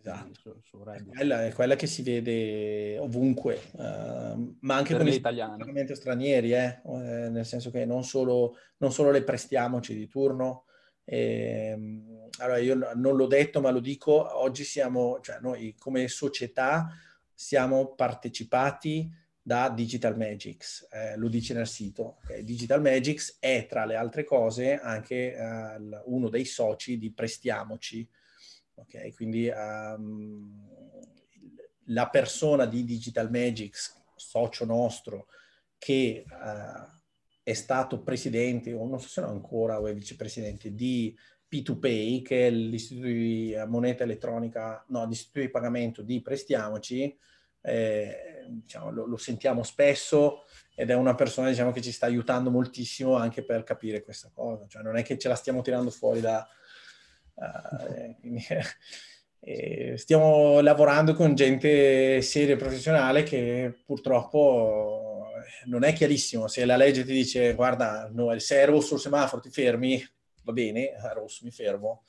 Esatto, su, su è, quella, è, quella, che si vede ovunque, uh, ma anche per con gli italiani. stranieri, eh? Eh, nel senso che non solo, non solo le prestiamoci di turno, eh, allora io non l'ho detto ma lo dico, oggi siamo, cioè noi come società siamo partecipati da Digital Magics, eh, lo dice nel sito. Okay? Digital Magics è tra le altre cose anche eh, uno dei soci di Prestiamoci, okay? quindi um, la persona di Digital Magics, socio nostro, che eh, è stato presidente, o non so se no ancora, o è vicepresidente di P2Pay, che è l'istituto di moneta elettronica, no, l'istituto di pagamento di Prestiamoci, eh, diciamo, lo, lo, sentiamo spesso ed è una persona diciamo, che ci sta aiutando moltissimo anche per capire questa cosa. Cioè, non è che ce la stiamo tirando fuori da... Uh, quindi, eh, stiamo lavorando con gente seria e professionale che purtroppo eh, non è chiarissimo. Se la legge ti dice guarda, no, è il servo sul semaforo ti fermi, va bene, a rosso mi fermo,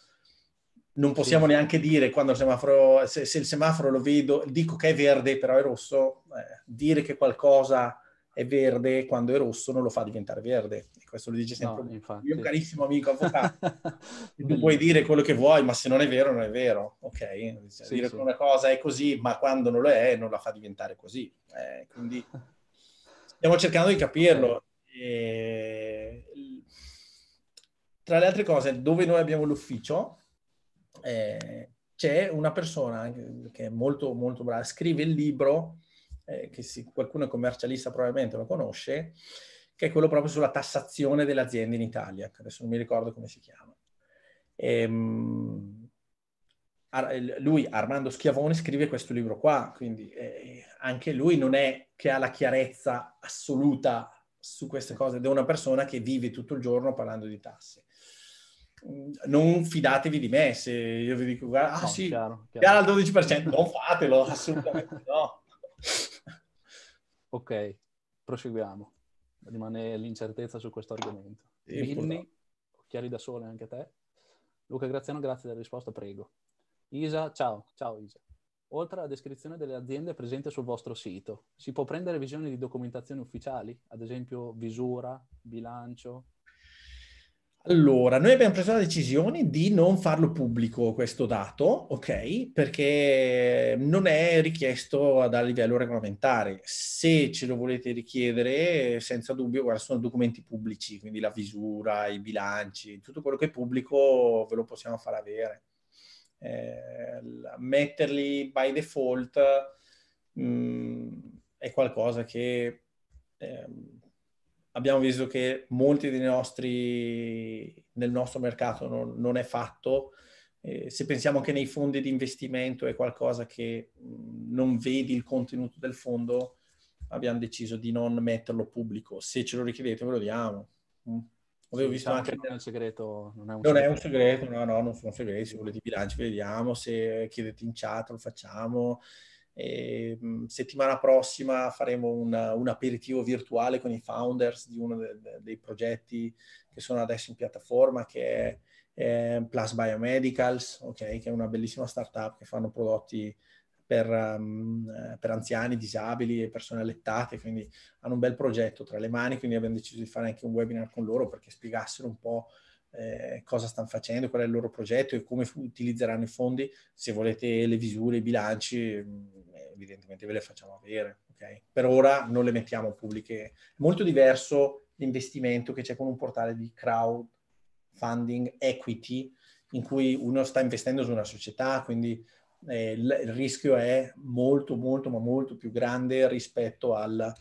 non possiamo sì. neanche dire quando il semaforo, se, se, il semaforo lo vedo, dico che è verde però è rosso, eh, dire che qualcosa è verde quando è rosso non lo fa diventare verde. E questo lo dice sempre no, il mio carissimo amico avvocato. tu puoi dire quello che vuoi, ma se non è vero non è vero, ok? Cioè, sì, dire sì. che una cosa è così, ma quando non lo è non la fa diventare così. Eh, quindi stiamo cercando di capirlo. E... Tra le altre cose, dove noi abbiamo l'ufficio, eh, c'è una persona che è molto, molto brava, scrive il libro, eh, che si, qualcuno commercialista probabilmente lo conosce, che è quello proprio sulla tassazione delle aziende in Italia, che adesso non mi ricordo come si chiama. E, ehm, lui, Armando Schiavone, scrive questo libro qua, quindi eh, anche lui non è che ha la chiarezza assoluta su queste cose ed è una persona che vive tutto il giorno parlando di tasse non fidatevi di me se io vi dico guarda, ah no, sì, chiaro, chiaro. al 12%, non fatelo, assolutamente no. ok, proseguiamo. Rimane l'incertezza su questo argomento. Vinny, chiari da sole anche a te. Luca Graziano, grazie della risposta, prego. Isa, ciao, ciao Isa. Oltre alla descrizione delle aziende presente sul vostro sito, si può prendere visione di documentazioni ufficiali, ad esempio visura, bilancio, allora, noi abbiamo preso la decisione di non farlo pubblico questo dato, ok? Perché non è richiesto a livello regolamentare. Se ce lo volete richiedere, senza dubbio, guarda, sono documenti pubblici, quindi la visura, i bilanci, tutto quello che è pubblico ve lo possiamo far avere. Eh, metterli by default mh, mm, è qualcosa che... Eh, abbiamo visto che molti dei nostri, nel nostro mercato non, non è fatto. Eh, se pensiamo che nei fondi di investimento è qualcosa che non vedi il contenuto del fondo, abbiamo deciso di non metterlo pubblico. Se ce lo richiedete ve lo diamo. Mm. Avevo sì, visto anche... Non è un segreto. Non è un, non segreto. È un segreto no, no, non sono segreti. Se volete i bilanci vediamo, se chiedete in chat lo facciamo. E, ehm, settimana prossima faremo una, un aperitivo virtuale con i founders di uno de, de, dei progetti che sono adesso in piattaforma, che è, è Plus Biomedicals, okay, che è una bellissima startup che fanno prodotti per, um, per, anziani, disabili e persone allettate, quindi hanno un bel progetto tra le mani, quindi abbiamo deciso di fare anche un webinar con loro perché spiegassero un po' eh, cosa stanno facendo, qual è il loro progetto e come utilizzeranno i fondi. Se volete le visure, i bilanci, mm, eh, evidentemente ve le facciamo avere. Okay? Per ora non le mettiamo pubbliche. È molto diverso l'investimento che c'è con un portale di crowdfunding equity in cui uno sta investendo su una società, quindi eh, il, il, rischio è molto, molto, ma molto più grande rispetto al,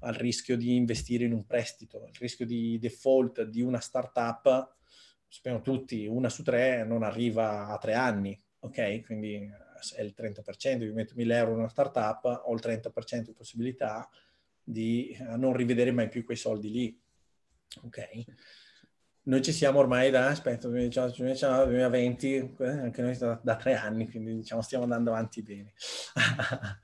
al rischio di investire in un prestito, il rischio di default di una startup sappiamo tutti, una su tre non arriva a tre anni, ok? Quindi è il 30%, io metto 1000 euro in una startup, ho il 30% di possibilità di eh, non rivedere mai più quei soldi lì, ok? noi ci siamo ormai da, aspetta, 2019, 2020, eh, anche noi da, da tre anni, quindi diciamo stiamo andando avanti bene.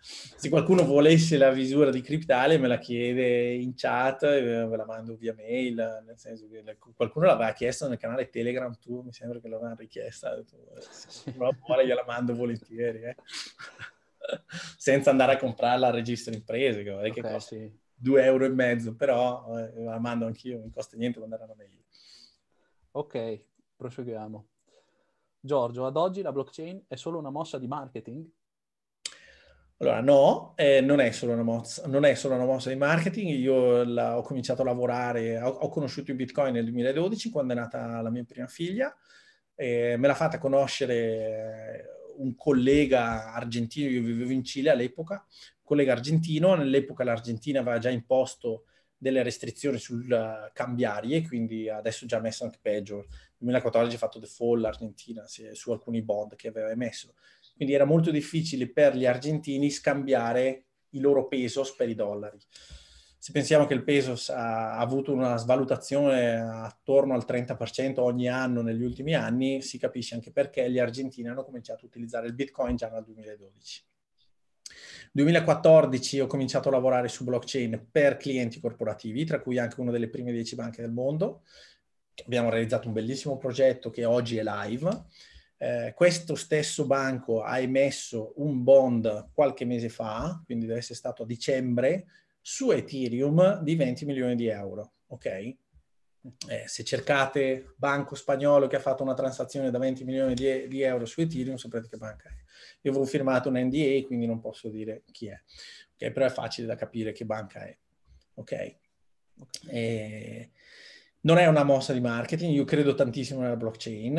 Se qualcuno volesse la visura di Criptale me la chiede in chat, ve la mando via mail, nel senso che qualcuno l'aveva chiesta nel canale Telegram, tu mi sembra che l'aveva richiesta, se qualcuno vuole gliela mando volentieri, eh. senza andare a comprarla al registro imprese, che, okay, che costa sì. due euro e mezzo, però eh, la mando anch'io, non costa niente mandare una mail. Ok, proseguiamo. Giorgio, ad oggi la blockchain è solo una mossa di marketing? Allora, no, eh, non, è solo una mossa, non, è solo una mossa, di marketing. Io la, ho cominciato a lavorare, ho, ho, conosciuto il Bitcoin nel 2012, quando è nata la mia prima figlia. Eh, me l'ha fatta conoscere eh, un collega argentino, io vivevo in Cile all'epoca, un collega argentino, nell'epoca l'Argentina aveva già imposto delle restrizioni sul eh, cambiarie, quindi adesso già messo anche peggio. Nel 2014 ha fatto default l'Argentina su alcuni bond che aveva emesso. Quindi era molto difficile per gli argentini scambiare i loro pesos per i dollari. Se pensiamo che il pesos ha avuto una svalutazione attorno al 30% ogni anno negli ultimi anni, si capisce anche perché gli argentini hanno cominciato a utilizzare il bitcoin già nel 2012. 2014 ho cominciato a lavorare su blockchain per clienti corporativi, tra cui anche una delle prime 10 banche del mondo. Abbiamo realizzato un bellissimo progetto che oggi è live. Eh, questo stesso banco ha emesso un bond qualche mese fa, quindi deve essere stato a dicembre, su Ethereum di 20 milioni di euro. Ok? Eh, se cercate banco spagnolo che ha fatto una transazione da 20 milioni di, di euro su Ethereum, saprete che banca è. Io avevo firmato un NDA, quindi non posso dire chi è. Okay, però è facile da capire che banca è. Ok? okay. Eh, non è una mossa di marketing, io credo tantissimo nella blockchain.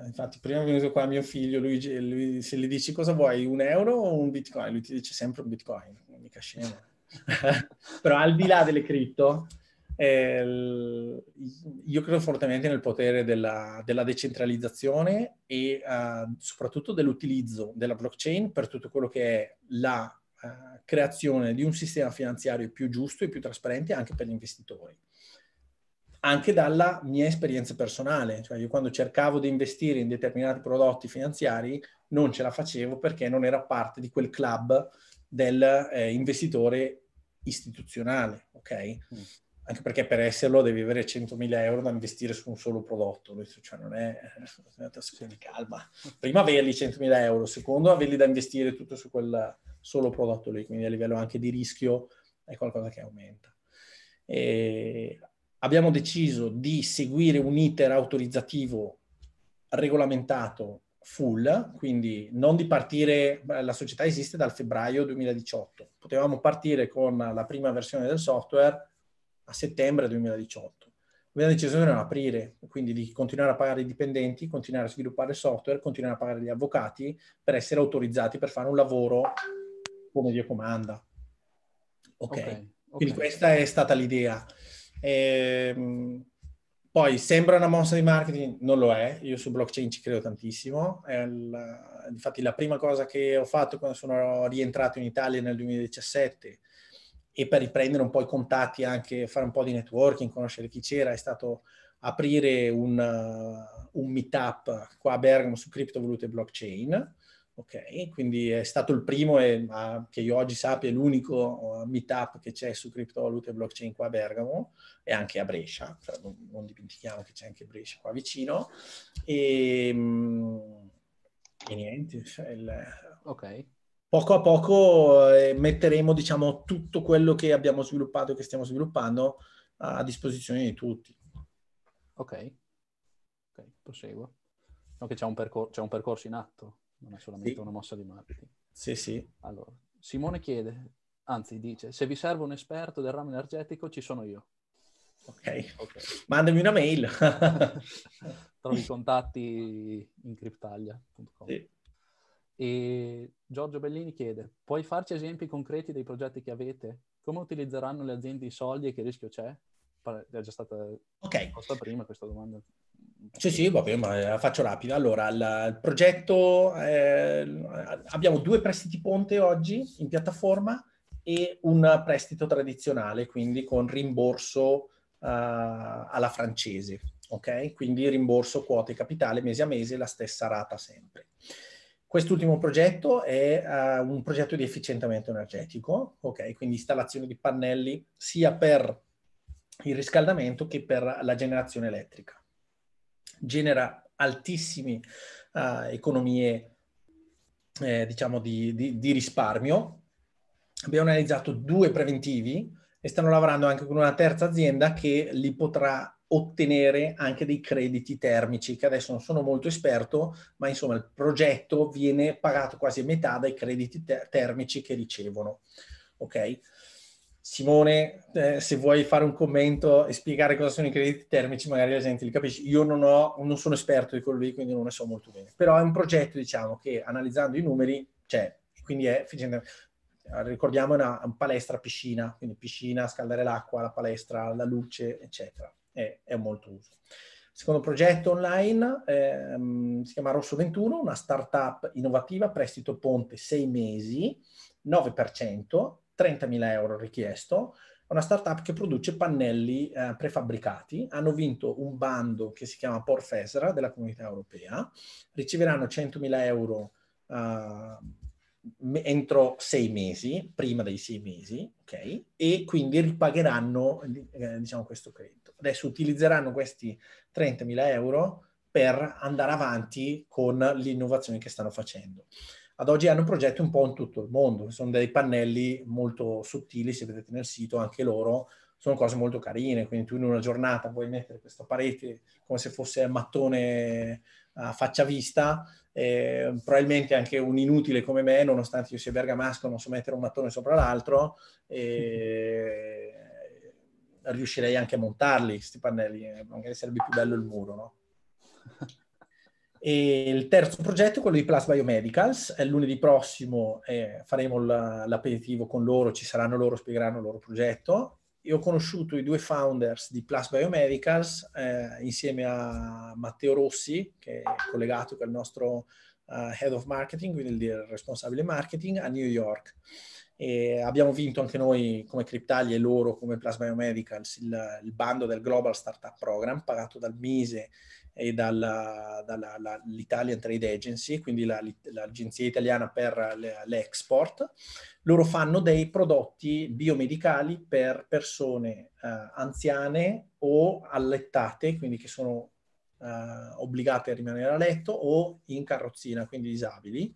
Uh, infatti, prima è venuto qua mio figlio, lui, lui, se gli dici cosa vuoi, un euro o un bitcoin, lui ti dice sempre un bitcoin, non mica scemo. però al di là delle cripto, eh, io credo fortemente nel potere della, della decentralizzazione e uh, soprattutto dell'utilizzo della blockchain per tutto quello che è la uh, creazione di un sistema finanziario più giusto e più trasparente anche per gli investitori. Anche dalla mia esperienza personale, cioè io quando cercavo di investire in determinati prodotti finanziari non ce la facevo perché non era parte di quel club dell'investitore eh, istituzionale, ok? Mm anche perché per esserlo devi avere 100.000 euro da investire su un solo prodotto, cioè non è quindi eh, eh, calma. Prima averli 100.000 euro, secondo averli da investire tutto su quel solo prodotto lì, quindi a livello anche di rischio è qualcosa che aumenta. E abbiamo deciso di seguire un iter autorizzativo regolamentato full, quindi non di partire, la società esiste dal febbraio 2018, potevamo partire con la prima versione del software a settembre 2018. Abbiamo deciso di non aprire, quindi di continuare a pagare i dipendenti, continuare a sviluppare software, continuare a pagare gli avvocati per essere autorizzati per fare un lavoro come Dio comanda. Ok, okay, okay. quindi questa è stata l'idea. Ehm, poi sembra una mossa di marketing, non lo è, io su blockchain ci credo tantissimo. Il, infatti la prima cosa che ho fatto quando sono rientrato in Italia nel 2017 e per riprendere un po' i contatti anche, fare un po' di networking, conoscere chi c'era, è stato aprire un, uh, un meetup qua a Bergamo su criptovalute e blockchain, ok? Quindi è stato il primo e uh, che io oggi sappia è l'unico uh, meetup che c'è su criptovalute e blockchain qua a Bergamo e anche a Brescia, cioè non, non, dimentichiamo che c'è anche Brescia qua vicino e, ehm, e niente, cioè il, ok poco a poco eh, metteremo diciamo, tutto quello che abbiamo sviluppato e che stiamo sviluppando a disposizione di tutti. Ok, okay proseguo. No, che c'è un, percor- c'è un, percorso in atto, non è solamente sì. una mossa di marketing. Sì, sì. Allora, Simone chiede, anzi dice, se vi serve un esperto del ramo energetico ci sono io. Ok, mandami una mail. Trovi i contatti in criptaglia.com. Sì. E Giorgio Bellini chiede, puoi farci esempi concreti dei progetti che avete? Come utilizzeranno le aziende i soldi e che rischio c'è? È già stata okay. posta prima questa domanda. Sì, sì, vabbè, ma la faccio rapida. Allora, la, il progetto, eh, abbiamo due prestiti ponte oggi in piattaforma e un prestito tradizionale, quindi con rimborso uh, alla francese, ok? Quindi rimborso quote capitale mese a mese, la stessa rata sempre. Quest'ultimo progetto è uh, un progetto di efficientamento energetico, okay? quindi installazione di pannelli sia per il riscaldamento che per la generazione elettrica. Genera altissime uh, economie eh, diciamo di, di, di, risparmio. Abbiamo analizzato due preventivi e stanno lavorando anche con una terza azienda che li potrà ottenere anche dei crediti termici, che adesso non sono molto esperto, ma insomma il progetto viene pagato quasi a metà dai crediti ter- termici che ricevono. Ok? Simone, eh, se vuoi fare un commento e spiegare cosa sono i crediti termici, magari la gente li capisce. Io non, ho, non sono esperto di quello lì, quindi non ne so molto bene. Però è un progetto, diciamo, che analizzando i numeri c'è, cioè, quindi è efficientemente ricordiamo, è una, una, palestra piscina, quindi piscina, scaldare l'acqua, la palestra, la luce, eccetera è, è molto uso. Secondo progetto online ehm, si chiama Rosso 21, una startup innovativa, prestito ponte 6 mesi, 9%, 30.000 euro richiesto. È una startup che produce pannelli eh, prefabbricati. Hanno vinto un bando che si chiama Porfesra della comunità europea. Riceveranno 100.000 euro eh, entro 6 mesi, prima dei 6 mesi, ok? E quindi ripagheranno eh, diciamo, questo credito adesso utilizzeranno questi 30.000 euro per andare avanti con l'innovazione che stanno facendo. Ad oggi hanno progetti un po' in tutto il mondo, sono dei pannelli molto sottili, se vedete nel sito anche loro, sono cose molto carine, quindi tu in una giornata puoi mettere questa parete come se fosse mattone a faccia vista, eh, probabilmente anche un inutile come me, nonostante io sia bergamasco, non so mettere un mattone sopra l'altro, eh, riuscirei anche a montarli, questi pannelli, eh, magari sarebbe più bello il muro, no? E il terzo progetto è quello di Plus Biomedicals, è lunedì prossimo eh, faremo l'aperitivo con loro, ci saranno loro, spiegheranno il loro progetto. Io ho conosciuto i due founders di Plus Biomedicals eh, insieme a Matteo Rossi, che è collegato, che il nostro uh, head of marketing, quindi il responsabile marketing, a New York. E abbiamo vinto anche noi come Cryptali e loro come Plasma Biomedicals il, il, bando del Global Startup Program pagato dal Mise e dall'Italian Trade Agency, quindi la, l'agenzia italiana per le, l'export. Loro fanno dei prodotti biomedicali per persone eh, anziane o allettate, quindi che sono eh, obbligate a rimanere a letto o in carrozzina, quindi disabili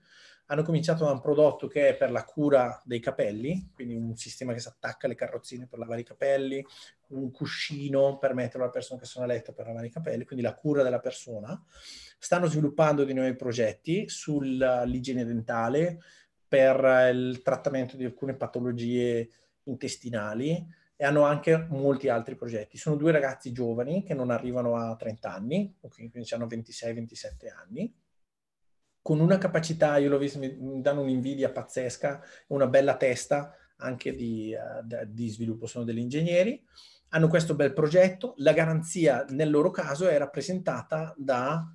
hanno cominciato da un prodotto che è per la cura dei capelli, quindi un sistema che si attacca alle carrozzine per lavare i capelli, un cuscino per mettere alla persona che sono a letto per lavare i capelli, quindi la cura della persona. Stanno sviluppando dei nuovi progetti sull'igiene dentale per il trattamento di alcune patologie intestinali e hanno anche molti altri progetti. Sono due ragazzi giovani che non arrivano a 30 anni, quindi hanno 26-27 anni, con una capacità, io l'ho visto, mi danno un'invidia pazzesca, una bella testa anche di, uh, di sviluppo, sono degli ingegneri, hanno questo bel progetto, la garanzia nel loro caso è rappresentata dalle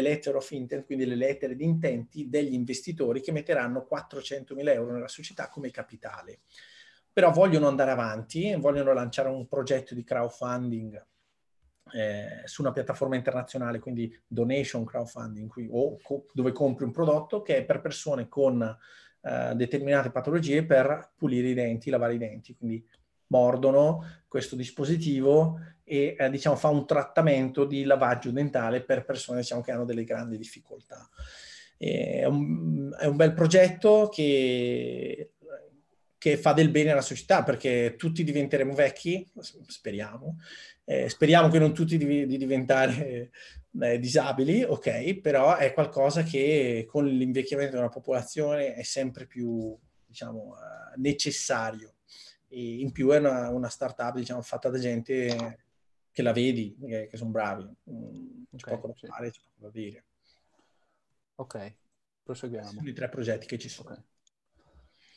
letter of intent, quindi le lettere di intenti degli investitori che metteranno 400.000 euro nella società come capitale. Però vogliono andare avanti, vogliono lanciare un progetto di crowdfunding eh, su una piattaforma internazionale, quindi donation, crowdfunding, qui, o co- dove compri un prodotto che è per persone con eh, determinate patologie per pulire i denti, lavare i denti. Quindi mordono questo dispositivo e eh, diciamo, fa un trattamento di lavaggio dentale per persone diciamo, che hanno delle grandi difficoltà. È un, è un bel progetto che che fa del bene alla società perché tutti diventeremo vecchi, speriamo, eh, speriamo che non tutti di, di diventare eh, eh disabili, ok, però è qualcosa che con l'invecchiamento di una popolazione è sempre più, diciamo, eh, necessario. E in più è una, una startup, diciamo, fatta da gente che la vedi, che, che sono bravi. Non mm, c'è okay, poco da fare, c'è poco da dire. Ok, proseguiamo. Sono i tre progetti che ci sono. Okay.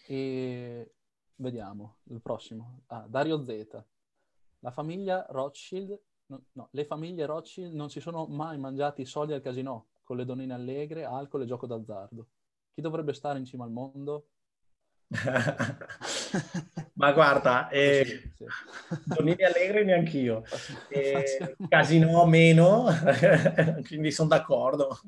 E vediamo, il prossimo. Ah, Dario Zeta la famiglia Rothschild, no, no, le famiglie Rothschild non si sono mai mangiati i soldi al casino, con le donine allegre, alcol e gioco d'azzardo. Chi dovrebbe stare in cima al mondo? Ma guarda, eh, sì, sì. Donini Allegri neanch'io, eh, Casino meno, quindi sono d'accordo.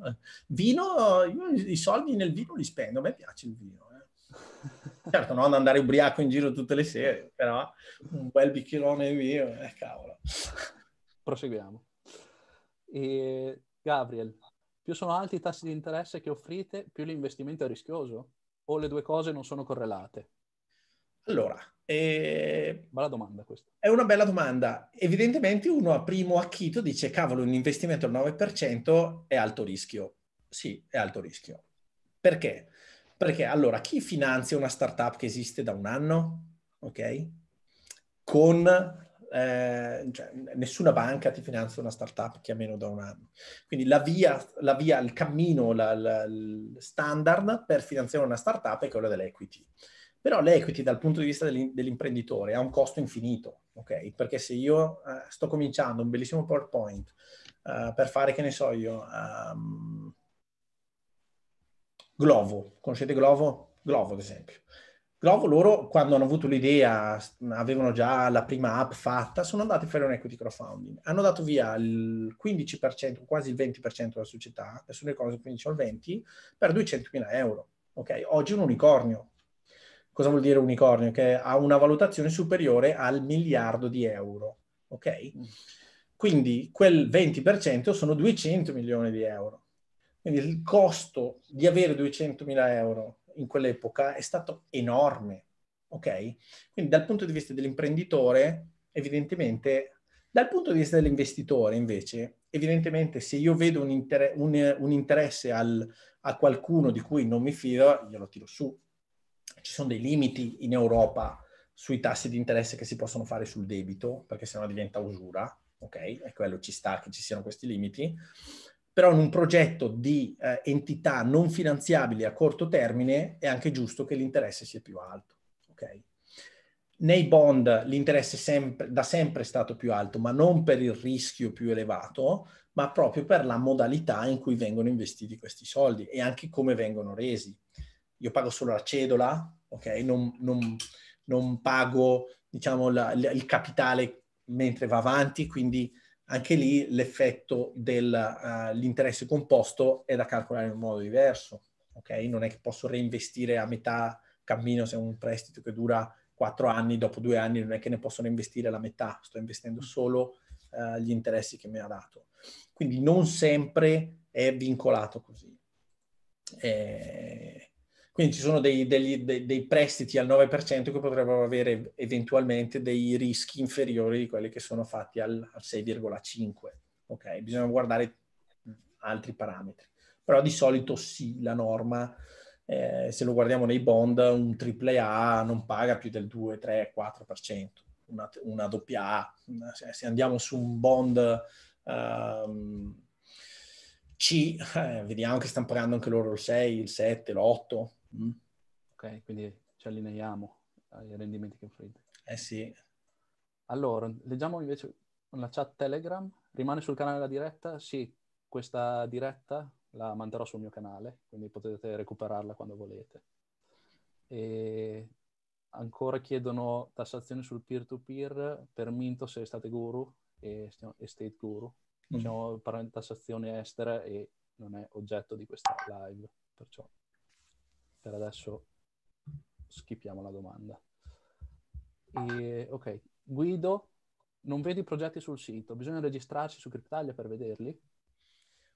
Vino, io i soldi nel vino li spendo, a me piace il vino. Eh. Certo, non andare ubriaco in giro tutte le sere, però un bel bicchierone mio, eh, cavolo. Proseguiamo. E Gabriel, più sono alti i tassi di interesse che offrite, più l'investimento è rischioso? O le due cose non sono correlate? Allora, eh, bella domanda questa. È una bella domanda. Evidentemente uno a primo acchito dice, cavolo, un investimento al 9% è alto rischio. Sì, è alto rischio. Perché? Perché allora chi finanzia una startup che esiste da un anno, ok? Con eh, cioè, nessuna banca ti finanzia una startup che ha meno da un anno. Quindi la via, la via il cammino, la, la, il standard per finanziare una startup è quello dell'equity. Però l'equity dal punto di vista dell'imprenditore ha un costo infinito, ok? Perché se io eh, sto cominciando un bellissimo PowerPoint eh, per fare, che ne so io, um, Glovo, conoscete Glovo? Glovo ad esempio. Glovo loro quando hanno avuto l'idea, avevano già la prima app fatta, sono andati a fare un equity crowdfunding. Hanno dato via il 15%, quasi il 20% della società, adesso le cose 15 o il 20, per 200.000 euro. Okay? Oggi è un unicornio. Cosa vuol dire unicornio? Che ha una valutazione superiore al miliardo di euro. Ok? Mm. Quindi quel 20% sono 200 milioni di euro. Quindi il costo di avere 200.000 euro in quell'epoca è stato enorme, ok? Quindi dal punto di vista dell'imprenditore, evidentemente, dal punto di vista dell'investitore invece, evidentemente se io vedo un, inter- un, un interesse al, a qualcuno di cui non mi fido, glielo tiro su. Ci sono dei limiti in Europa sui tassi di interesse che si possono fare sul debito, perché sennò diventa usura, ok? E quello ci sta che ci siano questi limiti però in un progetto di eh, entità non finanziabili a corto termine è anche giusto che l'interesse sia più alto. Okay? Nei bond l'interesse sempre, da sempre è stato più alto, ma non per il rischio più elevato, ma proprio per la modalità in cui vengono investiti questi soldi e anche come vengono resi. Io pago solo la cedola, okay? non, non, non, pago diciamo, la, la, il capitale mentre va avanti, quindi anche lì l'effetto dell'interesse eh, uh, composto è da calcolare in un modo diverso. Okay? Non è che posso reinvestire a metà cammino se è un prestito che dura quattro anni, dopo due anni non è che ne posso reinvestire la metà, sto investendo solo uh, gli interessi che mi ha dato. Quindi non sempre è vincolato così. Eh, quindi ci sono dei, degli, dei, dei prestiti al 9% che potrebbero avere eventualmente dei rischi inferiori di quelli che sono fatti al, al 6,5%. Okay? Bisogna guardare altri parametri. Però di solito sì, la norma, eh, se lo guardiamo nei bond, un AAA non paga più del 2, 3, 4%. Una, una AA, una, se andiamo su un bond... Um, C, eh, vediamo che stanno pagando anche loro il 6, il 7, l'8, Mm. Ok, quindi ci allineiamo ai rendimenti che offrite. Eh sì. Allora, leggiamo invece la chat Telegram. Rimane sul canale la diretta? Sì, questa diretta la manterrò sul mio canale, quindi potete recuperarla quando volete. E ancora chiedono tassazione sul peer-to-peer per Minto se State Guru e State Guru. Mm. Stiamo mm. parlando di tassazioni estere e non è oggetto di questa live, perciò per adesso schippiamo la domanda. E, ok, Guido, non vedi i progetti sul sito, bisogna registrarsi su Cryptalia per vederli?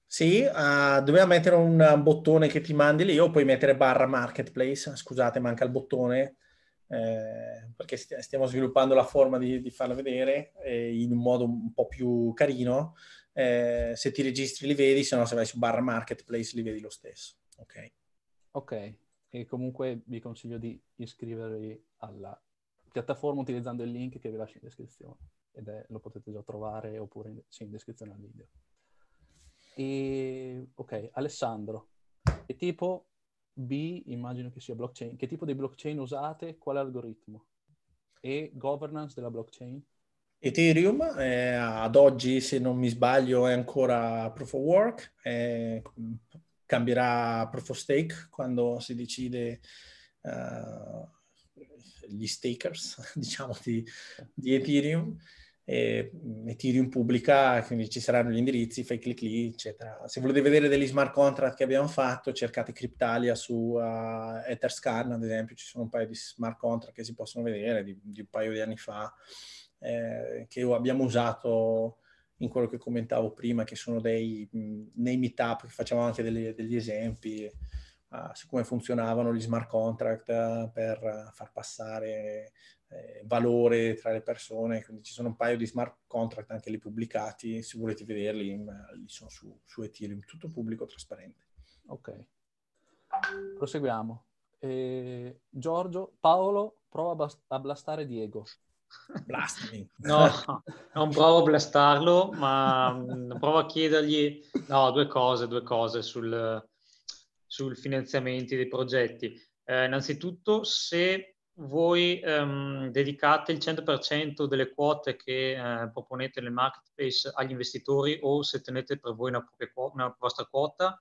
Sì, uh, ah, doveva mettere un bottone che ti mandi lì o puoi mettere barra marketplace, scusate manca il bottone, eh, perché stiamo sviluppando la forma di, di farla vedere eh, in un modo un po' più carino. Eh, se ti registri li vedi, se no se vai su barra marketplace li vedi lo stesso. Ok. Ok, e comunque vi consiglio di iscrivervi alla piattaforma utilizzando il link che vi lascio in descrizione ed è, lo potete già trovare oppure in, sì, in descrizione al video. E, ok, Alessandro, che tipo B, immagino che sia blockchain, che tipo di blockchain usate, quale algoritmo? E governance della blockchain? Ethereum, eh, ad oggi se non mi sbaglio è ancora proof of work, eh, cambierà proof of stake quando si decide uh, gli stakers, diciamo, di, di Ethereum. E mm, Ethereum pubblica, quindi ci saranno gli indirizzi, fai clic lì, eccetera. Se volete vedere degli smart contract che abbiamo fatto, cercate Cryptalia su uh, Etherscan, ad esempio, ci sono un paio di smart contract che si possono vedere di, di un paio di anni fa, eh, che abbiamo usato in quello che commentavo prima, che sono dei, nei meetup che facciamo anche delle, degli esempi uh, su come funzionavano gli smart contract eh, per far passare eh, valore tra le persone. Quindi ci sono un paio di smart contract anche lì pubblicati, se volete vederli, li sono su, su Ethereum, tutto pubblico, trasparente. Ok, proseguiamo. Eh, Giorgio, Paolo, prova a blastare Diego. Blastami. No, non provo a blastarlo, ma mm, provo a chiedergli no, due cose, due cose sul, sul finanziamento dei progetti. Eh, innanzitutto, se voi ehm, dedicate il 100% delle quote che eh, proponete nel marketplace agli investitori o se tenete per voi una, una vostra quota,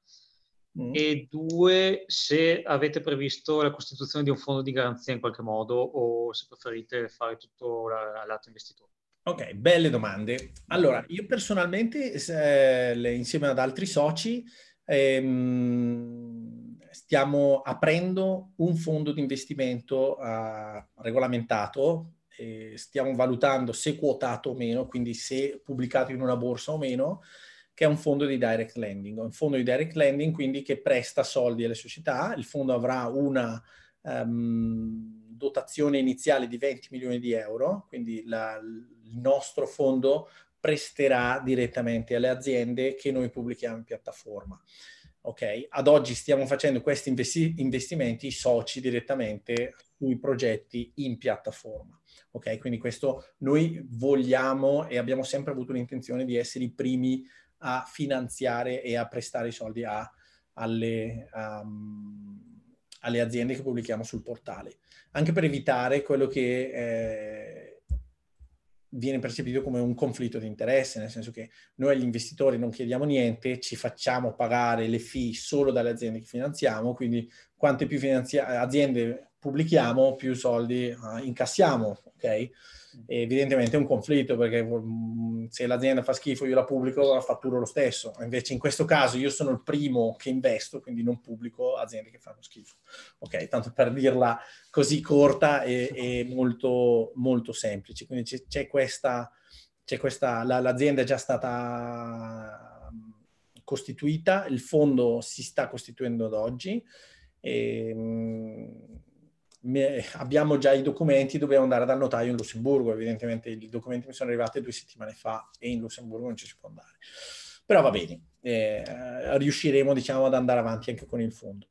Mm. E due, se avete previsto la costituzione di un fondo di garanzia in qualche modo o se preferite fare tutto la, lato investitore. Ok, belle domande. Allora, io personalmente, se, eh, insieme ad altri soci, ehm, stiamo aprendo un fondo di investimento eh, regolamentato stiamo valutando se quotato o meno, quindi se pubblicato in una borsa o meno, che è un fondo di direct lending, un fondo di direct lending quindi che presta soldi alle società, il fondo avrà una um, dotazione iniziale di 20 milioni di euro, quindi la, il nostro fondo presterà direttamente alle aziende che noi pubblichiamo in piattaforma. Okay. Ad oggi stiamo facendo questi investi- investimenti soci direttamente sui progetti in piattaforma. Okay? Quindi questo noi vogliamo e abbiamo sempre avuto l'intenzione di essere i primi a finanziare e a prestare i soldi a, alle, um, alle, aziende che pubblichiamo sul portale, anche per evitare quello che eh, viene percepito come un conflitto di interesse, nel senso che noi agli investitori non chiediamo niente, ci facciamo pagare le fee solo dalle aziende che finanziamo, quindi quante più finanzia- aziende pubblichiamo, più soldi uh, incassiamo, ok? evidentemente è un conflitto perché mm, se l'azienda fa schifo io la pubblico, la fatturo lo stesso. Invece in questo caso io sono il primo che investo, quindi non pubblico aziende che fanno schifo. Ok, tanto per dirla così corta e, e molto, molto semplice. Quindi c'è, c'è questa, c'è questa la, l'azienda è già stata mm, costituita, il fondo si sta costituendo ad oggi. E, mm, abbiamo già i documenti, dobbiamo andare dal notaio in Lussemburgo, evidentemente i documenti mi sono arrivati due settimane fa e in Lussemburgo non ci si può andare. Però va bene, eh, riusciremo diciamo ad andare avanti anche con il fondo.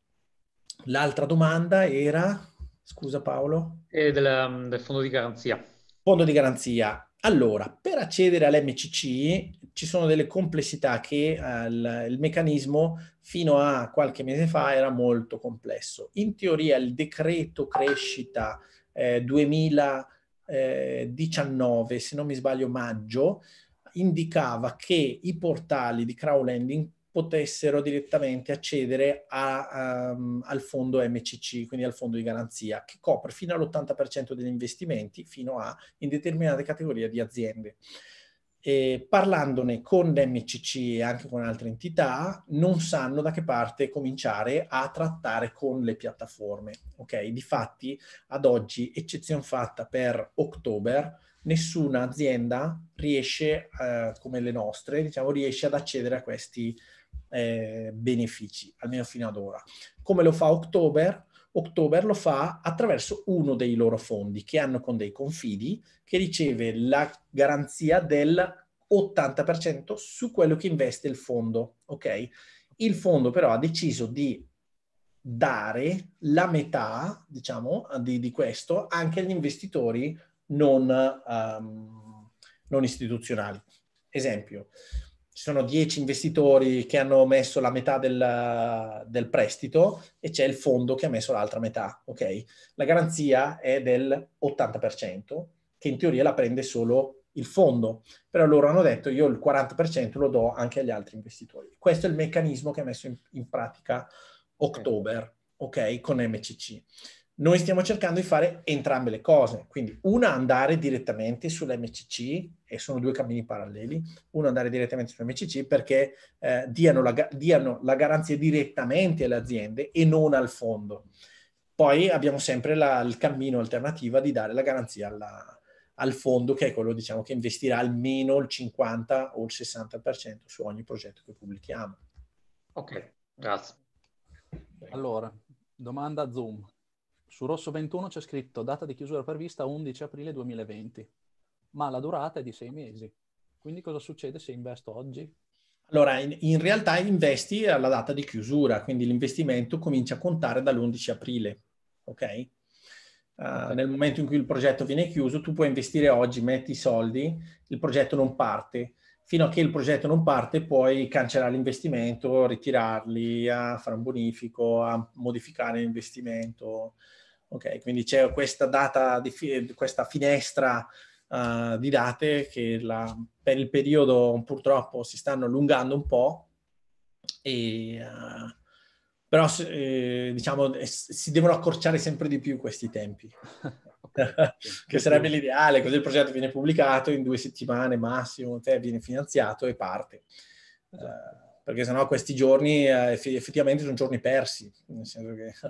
L'altra domanda era, scusa Paolo? Eh, del, del fondo di garanzia. Fondo di garanzia. Allora, per accedere all'MCC ci sono delle complessità che eh, il, il meccanismo fino a qualche mese fa era molto complesso. In teoria il decreto crescita eh, 2019, eh, se non mi sbaglio maggio, indicava che i portali di crowdlending potessero direttamente accedere a, um, al fondo MCC, quindi al fondo di garanzia, che copre fino all'80% degli investimenti, fino a in determinate categorie di aziende. E parlandone con l'MCC e anche con altre entità, non sanno da che parte cominciare a trattare con le piattaforme. Ok, difatti ad oggi, eccezione fatta per ottobre, nessuna azienda riesce, eh, come le nostre, diciamo, riesce ad accedere a questi eh, benefici, almeno fino ad ora. Come lo fa October? October lo fa attraverso uno dei loro fondi che hanno con dei confidi che riceve la garanzia del 80% su quello che investe il fondo, ok? Il fondo però ha deciso di dare la metà, diciamo, di, di questo anche agli investitori non, um, non istituzionali. Esempio, ci sono 10 investitori che hanno messo la metà del, del, prestito e c'è il fondo che ha messo l'altra metà, ok? La garanzia è del 80%, che in teoria la prende solo il fondo, però loro hanno detto io il 40% lo do anche agli altri investitori. Questo è il meccanismo che ha messo in, in pratica October, ok, con MCC. Noi stiamo cercando di fare entrambe le cose, quindi una andare direttamente sull'MCC, e sono due cammini paralleli, uno andare direttamente sull'MCC perché eh, diano, la, diano la garanzia direttamente alle aziende e non al fondo. Poi abbiamo sempre la, il cammino alternativa di dare la garanzia alla, al fondo, che è quello diciamo, che investirà almeno il 50 o il 60% su ogni progetto che pubblichiamo. Ok, grazie. Allora, domanda Zoom. Su rosso 21 c'è scritto data di chiusura prevista 11 aprile 2020, ma la durata è di sei mesi. Quindi cosa succede se investo oggi? Allora, in, in realtà investi alla data di chiusura, quindi l'investimento comincia a contare dall'11 aprile, ok? Uh, nel momento in cui il progetto viene chiuso, tu puoi investire oggi, metti i soldi, il progetto non parte. Fino a che il progetto non parte, puoi cancellare l'investimento, ritirarli, fare un bonifico, modificare l'investimento. Ok, quindi c'è questa data, di fi- questa finestra uh, di date che la, per il periodo purtroppo si stanno allungando un po', e, uh, però eh, diciamo eh, si devono accorciare sempre di più questi tempi. che sarebbe l'ideale, così il progetto viene pubblicato in due settimane massimo, te cioè viene finanziato e parte. Uh, perché sennò questi giorni uh, effettivamente sono giorni persi, nel senso che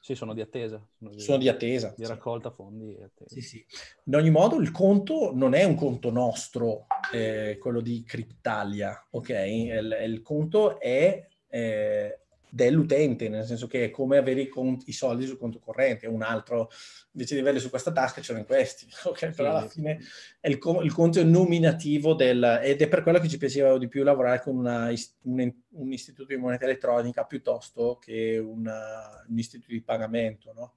Sì, sono di attesa. Sono di, sono di attesa. Di raccolta sì. fondi. Sì, sì. In ogni modo, il conto non è un conto nostro, eh, quello di Cryptalia, ok? Il, il conto è eh, dell'utente, nel senso che è come avere i, conti, i, soldi sul conto corrente, un altro, invece di averli su questa tasca ce l'ho in questi, ok? Però alla fine è il, il conto è nominativo del, ed è per quello che ci piaceva di più lavorare con una, un, un, istituto di moneta elettronica piuttosto che una, un istituto di pagamento, no?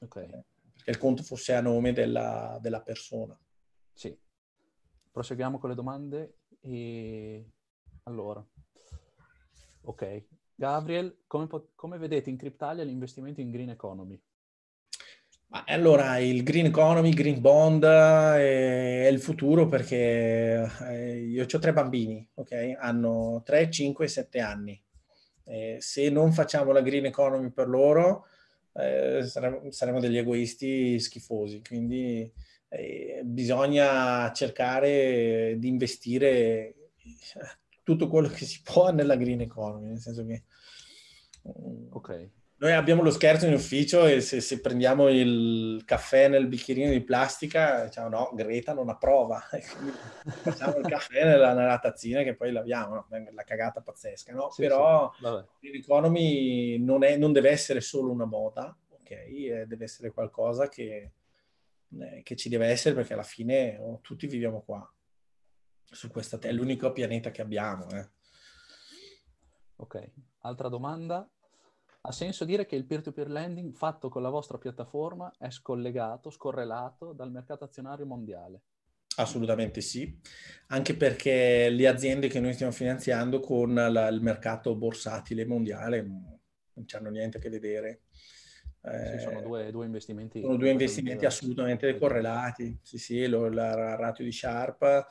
Ok. Eh, perché il conto fosse a nome della, della persona. Sì. Proseguiamo con le domande e... Allora, ok, Gabriel, come, pot- come vedete in Cryptalia l'investimento in green economy? Eh, allora, il green economy, il green bond eh, è, il futuro perché eh, io ho tre bambini, ok? Hanno 3, 5 7 anni. Eh, se non facciamo la green economy per loro, eh, saremo, saremo, degli egoisti schifosi. Quindi eh, bisogna cercare di investire tutto quello che si può nella green economy, nel senso che... Mm, ok. Noi abbiamo lo scherzo in ufficio e se, se prendiamo il caffè nel bicchierino di plastica, diciamo no, Greta non approva. Facciamo il caffè nella, nella, tazzina che poi laviamo, no? la cagata pazzesca, no? Sì, Però sì, l'economy non, è, non deve essere solo una moda, ok? Eh, deve essere qualcosa che, eh, che ci deve essere perché alla fine oh, tutti viviamo qua su questa Terra, è l'unico pianeta che abbiamo. Eh. Ok, altra domanda. Ha senso dire che il peer-to-peer lending fatto con la vostra piattaforma è scollegato, scorrelato dal mercato azionario mondiale? Assolutamente sì, anche perché le aziende che noi stiamo finanziando con la, il mercato borsatile mondiale mm, non hanno niente a che vedere. Eh, sì, sono due, due, investimenti. Sono due investimenti assolutamente correlati. Sì, sì, la ratio di Sharp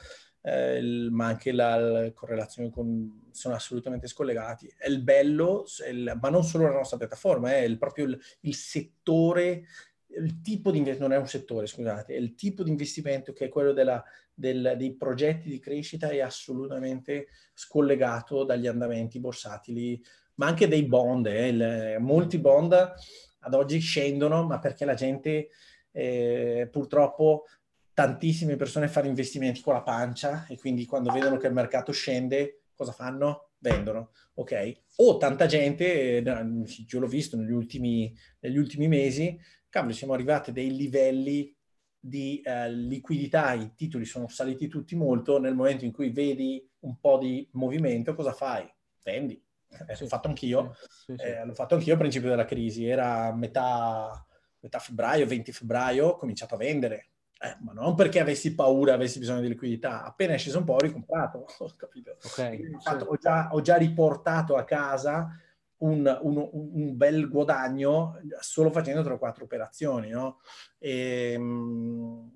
eh, il, ma anche la, la correlazione con... sono assolutamente scollegati. È il bello, il, ma non solo la nostra piattaforma, eh, è il, proprio il, il settore il tipo di investimento, non è un settore, scusate, il tipo di investimento che è quello della, del, dei progetti di crescita è assolutamente scollegato dagli andamenti borsatili, ma anche dei bond. Eh. Il, molti bond ad oggi scendono, ma perché la gente eh, purtroppo tantissime persone a fare investimenti con la pancia e quindi quando vedono che il mercato scende, cosa fanno? Vendono, ok? O tanta gente, eh, io l'ho visto negli ultimi, negli ultimi mesi, cavolo, siamo arrivati a dei livelli di eh, liquidità, i titoli sono saliti tutti molto, nel momento in cui vedi un po' di movimento, cosa fai? Vendi. Eh, sì, l'ho fatto anch'io, sì, sì. Eh, l'ho fatto anch'io al principio della crisi, era metà, metà febbraio, 20 febbraio, ho cominciato a vendere, eh, ma non perché avessi paura, avessi bisogno di liquidità, appena è sceso un po' ho ricomprato, ho capito? Okay, Infatti, sì. ho, già, ho, già, riportato a casa un, un, un bel guadagno solo facendo tre o quattro operazioni, no? E, ehm,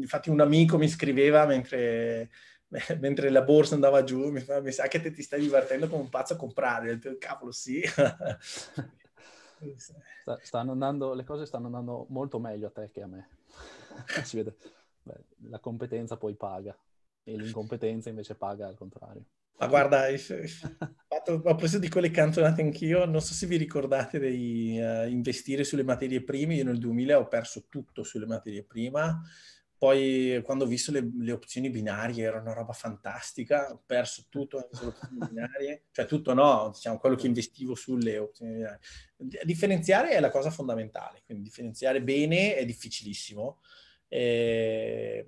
infatti un amico mi scriveva mentre, mentre la borsa andava giù, mi, fa, mi sa che te ti stai divertendo come un pazzo a comprare, cavolo sì. Stanno andando, le cose stanno andando molto meglio a te che a me. si vede. Beh, la competenza poi paga e l'incompetenza invece paga al contrario. Ma guarda, ho eh, preso di quelle cantonate anch'io, non so se vi ricordate di uh, eh, investire sulle materie prime, io nel 2000 ho perso tutto sulle materie prime poi quando ho visto le, le opzioni binarie era una roba fantastica, ho perso tutto sulle opzioni binarie, cioè tutto no, diciamo quello che investivo sulle opzioni binarie. Differenziare è la cosa fondamentale, quindi differenziare bene è difficilissimo. Eh,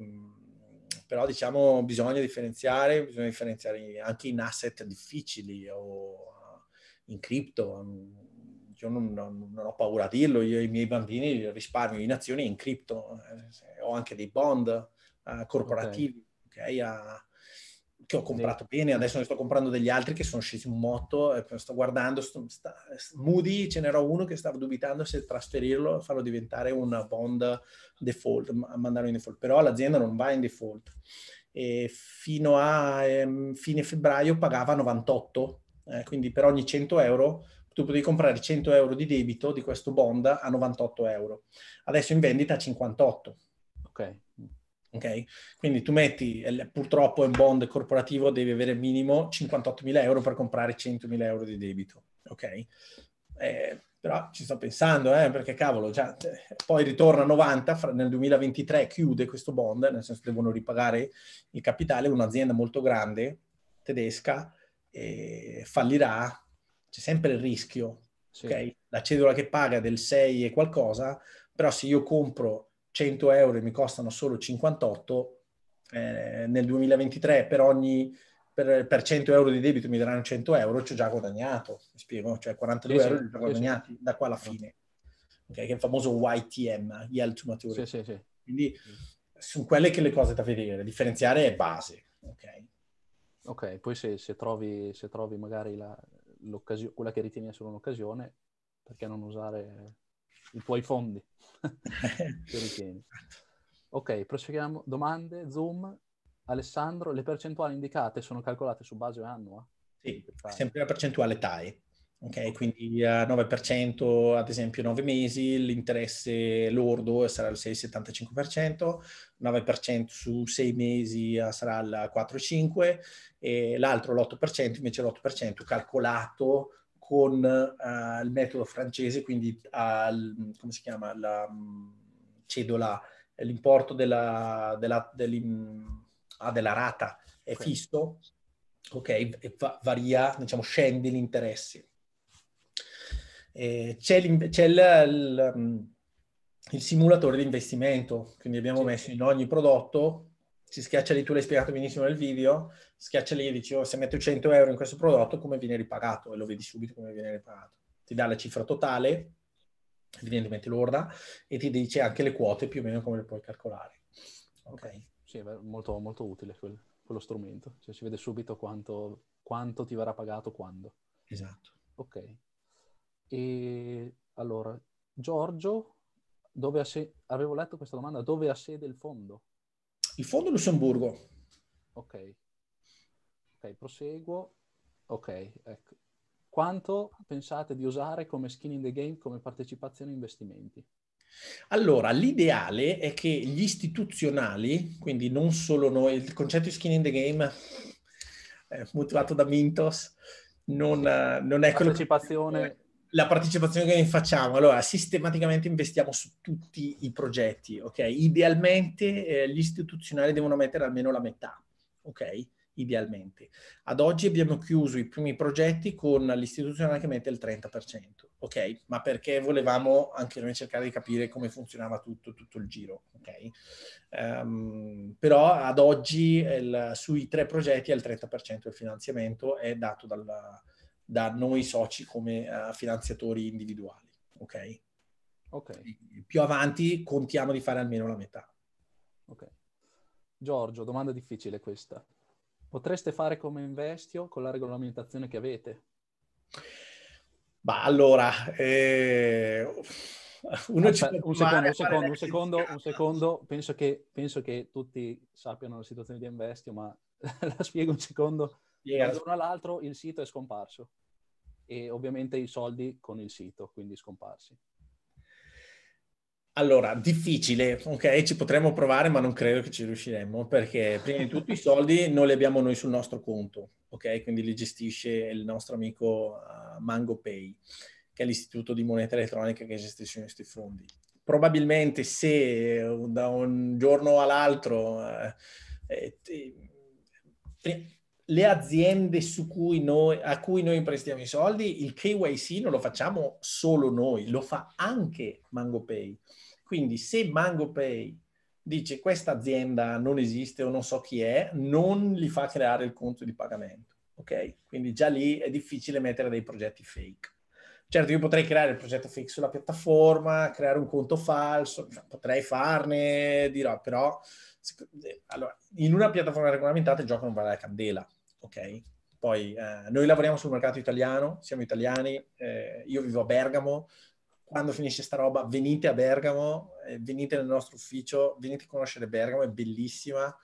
però diciamo bisogna differenziare, bisogna differenziare anche in asset difficili o in cripto. Mm, io non, non, non ho paura a dirlo, io i miei bambini risparmio in azioni e in cripto. Eh, ho anche dei bond uh, corporativi okay. Okay, a, che ho comprato sì. bene, adesso ne sto comprando degli altri che sono scesi in moto, sto guardando, sto, sta, Moody ce n'era uno che stava dubitando se trasferirlo, farlo diventare un bond default, mandarlo in default, però l'azienda non va in default. E fino a ehm, fine febbraio pagava 98, eh, quindi per ogni 100 euro tu potevi comprare 100 euro di debito di questo bond a 98 euro, adesso in vendita a 58 Ok. Okay? Quindi tu metti, purtroppo il bond corporativo devi avere minimo 58.000 euro per comprare 100.000 euro di debito, ok? Eh, però ci sto pensando, eh, perché cavolo, già, cioè, poi ritorna a 90, fra, nel 2023 chiude questo bond, nel senso che devono ripagare il capitale, un'azienda molto grande, tedesca, eh, fallirà, c'è sempre il rischio, sì. ok? La cedola che paga del 6 e qualcosa, però se io compro 100 euro e mi costano solo 58, eh, nel 2023 per ogni per, per, 100 euro di debito mi daranno 100 euro, ci ho già guadagnato, mi spiego, cioè 42 sì, euro li ho guadagnati sì. da qua alla fine, okay? che è il famoso YTM, Yield to Maturity. Sì, sì, Quindi sono quelle che le cose da vedere, differenziare è base. Ok, okay poi se, se, trovi, se trovi magari la, quella che ritieni essere un'occasione, perché non usare i tuoi fondi. ok, proseguiamo. Domande, Zoom. Alessandro, le percentuali indicate sono calcolate su base annua? Sì, sempre la percentuale TAE. Ok, quindi al 9%, ad esempio 9 mesi, l'interesse lordo sarà il 6,75%, 9% su 6 mesi ah, sarà il 4,5% e l'altro l'8%, invece l'8% calcolato con uh, il metodo francese, quindi al, come si chiama, la mm, cedola, l'importo della, della, ah, della rata è okay. fisso, ok, e va, varia, diciamo, scende l'interesse. c'è, c'è il, il, mm, il, simulatore di investimento, quindi abbiamo messo in ogni prodotto, si schiaccia lì, tu l'hai spiegato benissimo nel video, schiaccia lì e dici, oh, se metto 100 euro in questo prodotto, come viene ripagato? E lo vedi subito come viene ripagato. Ti dà la cifra totale, evidentemente lorda, e ti dice anche le quote più o meno come le puoi calcolare. Ok. okay. Sì, molto, molto utile quel, quello strumento. Cioè, si vede subito quanto, quanto ti verrà pagato quando. Esatto. Ok. E allora, Giorgio, dove ha se... avevo letto questa domanda, dove ha sede il fondo? Il fondo Lussemburgo. Ok proseguo. Ok, ecco. Quanto pensate di usare come skin in the game come partecipazione a investimenti? Allora, l'ideale è che gli istituzionali, quindi non solo noi, il concetto di skin in the game, eh, mutuato da Mintos, non, eh, non è quello partecipazione... che la partecipazione che facciamo, allora sistematicamente investiamo su tutti i progetti, ok? Idealmente eh, gli istituzionali devono mettere almeno la metà, ok? idealmente. Ad oggi abbiamo chiuso i primi progetti con l'istituzionale che mette il 30%, ok? Ma perché volevamo anche noi cercare di capire come funzionava tutto, tutto il giro, ok? Um, però ad oggi il, sui tre progetti il 30% del finanziamento è dato dal, da noi soci come uh, finanziatori individuali, ok? okay. più avanti contiamo di fare almeno la metà. Ok. Giorgio, domanda difficile questa. Potreste fare come Investio con la regolamentazione che avete? Ma allora, eh... uno Aspetta, un, secondo, un, secondo, un, secondo, un secondo, penso che, penso che tutti sappiano la situazione di Investio, ma la spiego un secondo. Yeah. Da un giorno all'altro il sito è scomparso e ovviamente i soldi con il sito, quindi scomparsi. Allora, difficile, ok? Ci potremmo provare, ma non credo che ci riusciremmo, perché prima di tutto i soldi non li abbiamo noi sul nostro conto, ok? Quindi li gestisce il nostro amico uh, Mango Pay, che è l'istituto di moneta elettronica che gestisce questi fondi. Probabilmente se eh, da un giorno all'altro... eh, eh le aziende cui noi, a cui noi prestiamo i soldi, il KYC non lo facciamo solo noi, lo fa anche MangoPay. Quindi se MangoPay dice questa azienda non esiste o non so chi è, non gli fa creare il conto di pagamento. Ok? Quindi già lì è difficile mettere dei progetti fake. Certo, io potrei creare il progetto fake sulla piattaforma, creare un conto falso, potrei farne, dirò, però allora, in una piattaforma regolamentata il gioco non vale la candela ok? Poi eh, noi lavoriamo sul mercato italiano, siamo italiani, eh, io vivo a Bergamo, quando finisce sta roba venite a Bergamo, eh, venite nel nostro ufficio, venite a conoscere Bergamo, è bellissima,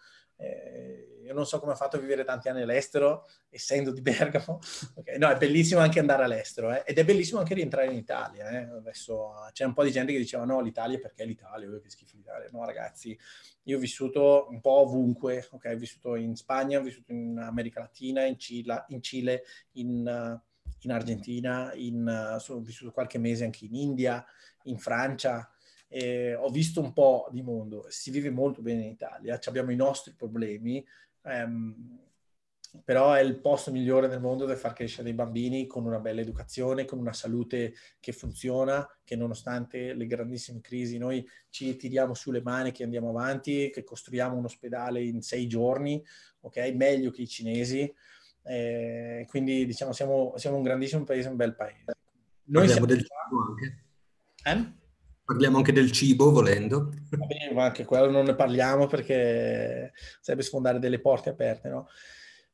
eh, io non so come ha fatto a vivere tanti anni all'estero, essendo di Bergamo. Okay. No, è bellissimo anche andare all'estero eh. ed è bellissimo anche rientrare in Italia. Eh. Adesso c'è un po' di gente che diceva no, l'Italia perché l'Italia, che schifo l'Italia. No, ragazzi, io ho vissuto un po' ovunque, okay? ho vissuto in Spagna, ho vissuto in America Latina, in, Cila, in Cile, in, in Argentina, in, uh, ho vissuto qualche mese anche in India, in Francia, eh, ho visto un po' di mondo, si vive molto bene in Italia, abbiamo i nostri problemi, ehm, però è il posto migliore nel mondo per far crescere dei bambini con una bella educazione, con una salute che funziona, che nonostante le grandissime crisi noi ci tiriamo sulle che andiamo avanti, che costruiamo un ospedale in sei giorni, ok? Meglio che i cinesi. Eh, quindi diciamo siamo, siamo, un grandissimo paese, un bel paese. Noi Parliamo siamo del cibo anche. Eh? Parliamo anche del cibo, volendo. Vabbè, ma anche quello non ne parliamo perché sarebbe sfondare delle porte aperte, no?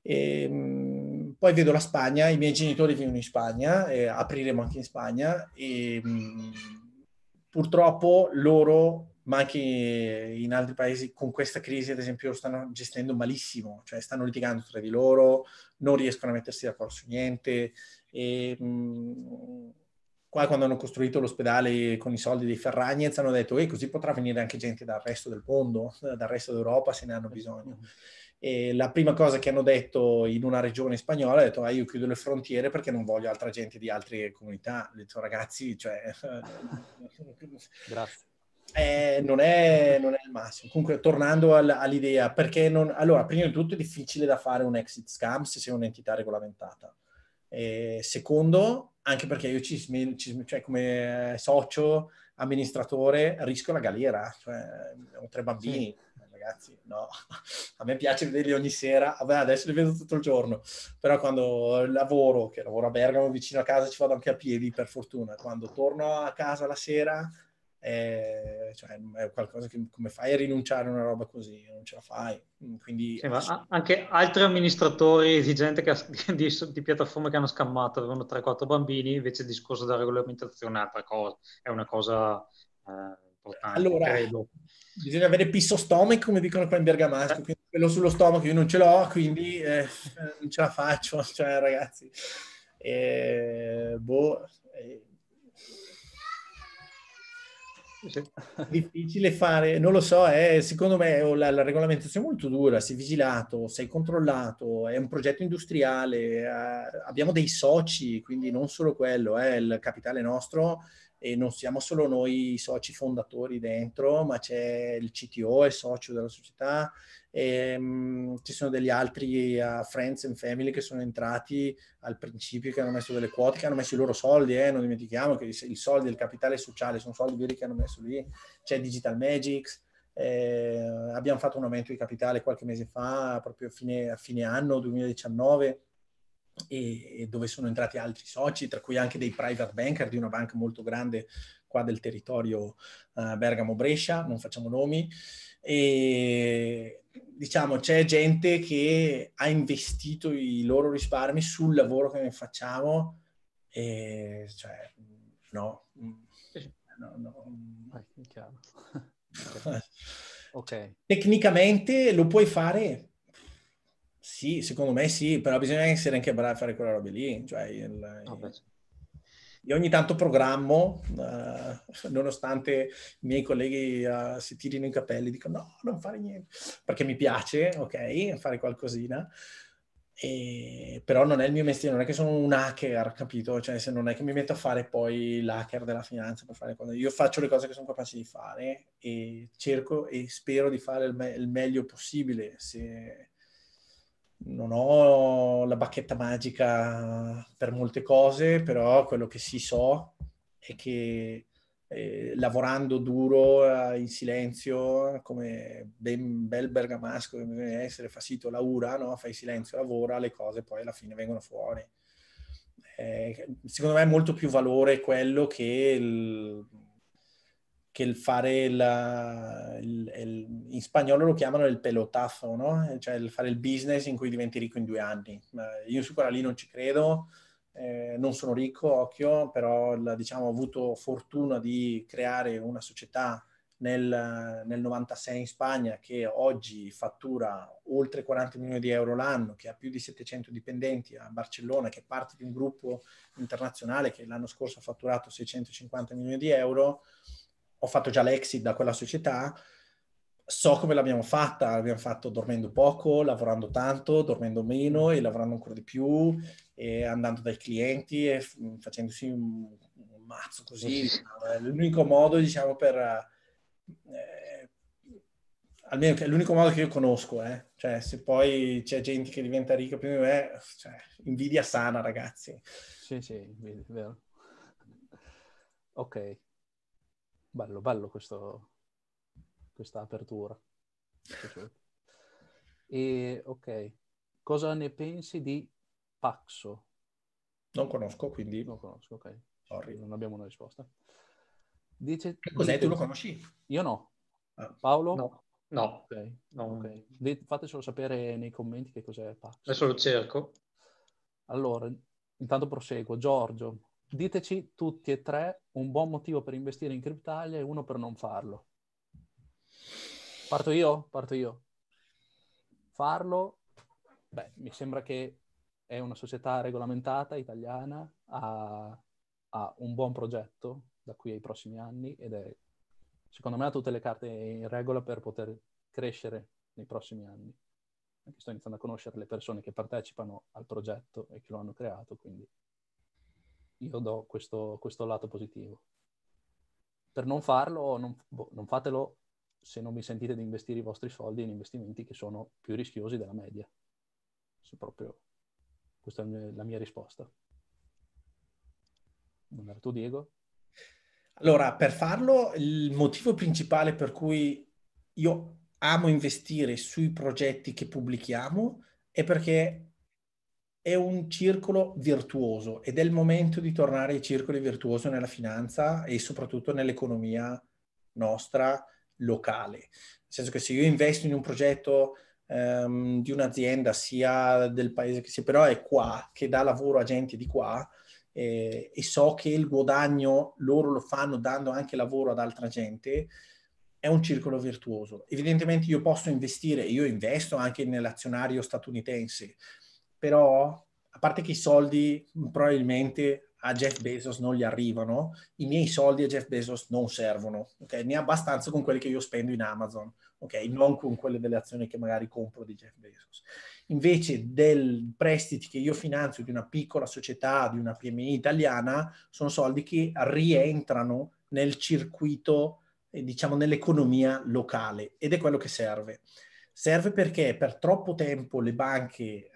E, ehm, poi vedo la Spagna, i miei genitori vivono in Spagna, e apriremo anche in Spagna e ehm, purtroppo loro, ma anche in altri paesi, con questa crisi ad esempio stanno gestendo malissimo, cioè stanno litigando tra di loro, non riescono a mettersi d'accordo su niente. E, ehm, mh, qua quando hanno costruito l'ospedale con i soldi dei Ferragnez hanno detto e così potrà venire anche gente dal resto del mondo, dal resto d'Europa se ne hanno bisogno. Certo. E la prima cosa che hanno detto in una regione spagnola è detto ah, io chiudo le frontiere perché non voglio altra gente di altre comunità. Ho detto ragazzi, cioè... Grazie. Eh, non, è, non, è, il massimo. Comunque, tornando al, all'idea, perché non... Allora, prima di tutto è difficile da fare un exit scam se sei un'entità regolamentata. Eh, secondo, anche perché io ci, ci, cioè come eh, socio, amministratore, rischio la galera, cioè, ho tre bambini, sì. ragazzi, no, a me piace vederli ogni sera, vabbè adesso li vedo tutto il giorno, però quando lavoro, che lavoro a Bergamo vicino a casa, ci vado anche a piedi per fortuna, quando torno a casa la sera è, cioè, è qualcosa che come fai a rinunciare a una roba così? Non ce la fai. Quindi, sì, ma anche altri amministratori di gente che ha, di, di piattaforme che hanno scammato avevano 3-4 bambini, invece il discorso della regolamentazione è un'altra cosa, è una cosa eh, importante. Allora, credo. bisogna avere pisso stomaco, come dicono qua in bergamasco, eh. quello sullo stomaco io non ce l'ho, quindi eh, non ce la faccio, cioè ragazzi. Eh, boh, eh, sì. Difficile fare, non lo so, è, secondo me la, la, regolamentazione è molto dura, sei vigilato, sei controllato, è un progetto industriale, eh, abbiamo dei soci, quindi non solo quello, eh, il capitale nostro e non siamo solo noi i soci fondatori dentro, ma c'è il CTO, è socio della società, Ehm, ci sono degli altri uh, friends and family che sono entrati al principio, che hanno messo delle quote, che hanno messo i loro soldi, eh, non dimentichiamo che i, soldi, il capitale sociale sono soldi veri che hanno messo lì, c'è Digital Magics, eh, abbiamo fatto un aumento di capitale qualche mese fa, proprio a fine, a fine anno 2019, e dove sono entrati altri soci, tra cui anche dei private banker di una banca molto grande qua del territorio uh, Bergamo-Brescia, non facciamo nomi, e diciamo, c'è gente che ha investito i loro risparmi sul lavoro che ne facciamo e cioè, no. no, no. Ah, okay. Tecnicamente lo puoi fare? Sì, secondo me sì, però bisogna essere anche bravi a fare quella roba lì. Cioè il, il... Io ogni tanto programmo, eh, nonostante i miei colleghi eh, si tirino i capelli, dico no, non fare niente, perché mi piace, ok, fare qualcosina. E, però non è il mio mestiere, non è che sono un hacker, capito? Cioè, se non è che mi metto a fare poi l'hacker della finanza per fare cose. Io faccio le cose che sono capace di fare e cerco e spero di fare il, me- il meglio possibile se, non ho la bacchetta magica per molte cose, però quello che sì so è che eh, lavorando duro, eh, in silenzio, come ben bel bergamasco che deve essere, fa laura, no? fai silenzio, lavora, le cose poi alla fine vengono fuori. Eh, secondo me è molto più valore quello che il, che il fare il, il, il, in spagnolo lo chiamano il pelotazzo, no? Cioè il fare il business in cui diventi ricco in due anni. Io su quella lì non ci credo, eh, non sono ricco, occhio, però diciamo, ho avuto fortuna di creare una società nel, nel 96 in Spagna che oggi fattura oltre 40 milioni di euro l'anno, che ha più di 700 dipendenti a Barcellona, che è parte di un gruppo internazionale che l'anno scorso ha fatturato 650 milioni di euro ho fatto già l'exit da quella società, so come l'abbiamo fatta, l'abbiamo fatto dormendo poco, lavorando tanto, dormendo meno e lavorando ancora di più, e andando dai clienti e facendosi un, un mazzo così. Diciamo. L'unico modo, diciamo, per... Eh, almeno è l'unico modo che io conosco, eh. Cioè, se poi c'è gente che diventa ricca prima di me, cioè, invidia sana, ragazzi. Sì, sì, vero. Ok. Bello, bello questo, questa apertura. E ok, cosa ne pensi di Paxo? Non conosco, quindi... Non conosco, ok. Sorry. Non abbiamo una risposta. Dice... cos'è? Dice... Tu lo conosci? Io no. Ah. Paolo? No. No. Okay. no. Okay. De- fatecelo sapere nei commenti che cos'è Paxo. Adesso lo cerco. Allora, intanto proseguo. Giorgio, diteci tutti e tre un buon motivo per investire in Cryptalia e uno per non farlo. Parto io? Parto io. Farlo, beh, mi sembra che è una società regolamentata italiana, ha, ha un buon progetto da qui ai prossimi anni ed è, secondo me, ha tutte le carte in regola per poter crescere nei prossimi anni. Anche sto iniziando a conoscere le persone che partecipano al progetto e che lo hanno creato, quindi io do questo, questo lato positivo. Per non farlo, non, boh, non fatelo se non vi sentite di investire i vostri soldi in investimenti che sono più rischiosi della media. Se proprio questa è la mia risposta. Andare tu, Diego? Allora, per farlo, il motivo principale per cui io amo investire sui progetti che pubblichiamo è perché è un circolo virtuoso ed è il momento di tornare ai circoli virtuosi nella finanza e soprattutto nell'economia nostra locale. Nel senso che se io investo in un progetto um, di un'azienda, sia del paese che sia, però è qua, che dà lavoro a gente di qua, eh, e so che il guadagno loro lo fanno dando anche lavoro ad altra gente, è un circolo virtuoso. Evidentemente io posso investire, io investo anche nell'azionario statunitense, però a parte che i soldi mm, probabilmente a Jeff Bezos non gli arrivano, i miei soldi a Jeff Bezos non servono, ok? Ne ha abbastanza con quelli che io spendo in Amazon, ok? Non con quelle delle azioni che magari compro di Jeff Bezos. Invece dei prestiti che io finanzio di una piccola società, di una PMI italiana, sono soldi che rientrano nel circuito, eh, diciamo, nell'economia locale ed è quello che serve. Serve perché per troppo tempo le banche eh,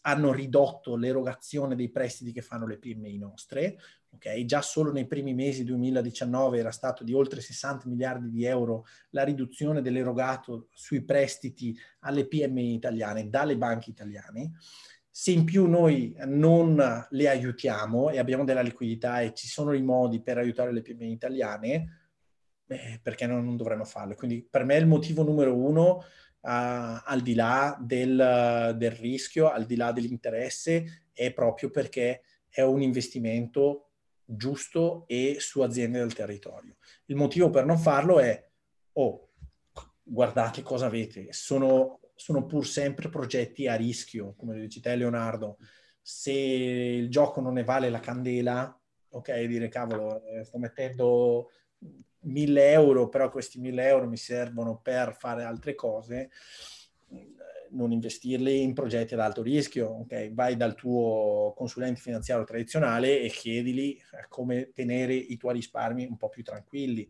hanno ridotto l'erogazione dei prestiti che fanno le PMI nostre, Okay? Già solo nei primi mesi 2019 era stato di oltre 60 miliardi di euro la riduzione dell'erogato sui prestiti alle PMI italiane dalle banche italiane. Se in più noi non le aiutiamo e abbiamo della liquidità e ci sono i modi per aiutare le PMI italiane, eh, perché non, non dovremmo farlo? Quindi per me il motivo numero uno eh, al di là del, del, rischio, al di là dell'interesse, è proprio perché è un investimento giusto e su aziende del territorio. Il motivo per non farlo è, oh, guardate cosa avete, sono, sono pur sempre progetti a rischio, come dici te Leonardo, se il gioco non ne vale la candela, ok, dire cavolo, eh, sto mettendo 1000 euro, però questi 1000 euro mi servono per fare altre cose, eh, non investirli in progetti ad alto rischio. Okay? Vai dal tuo consulente finanziario tradizionale e chiedili eh, come tenere i tuoi risparmi un po' più tranquilli.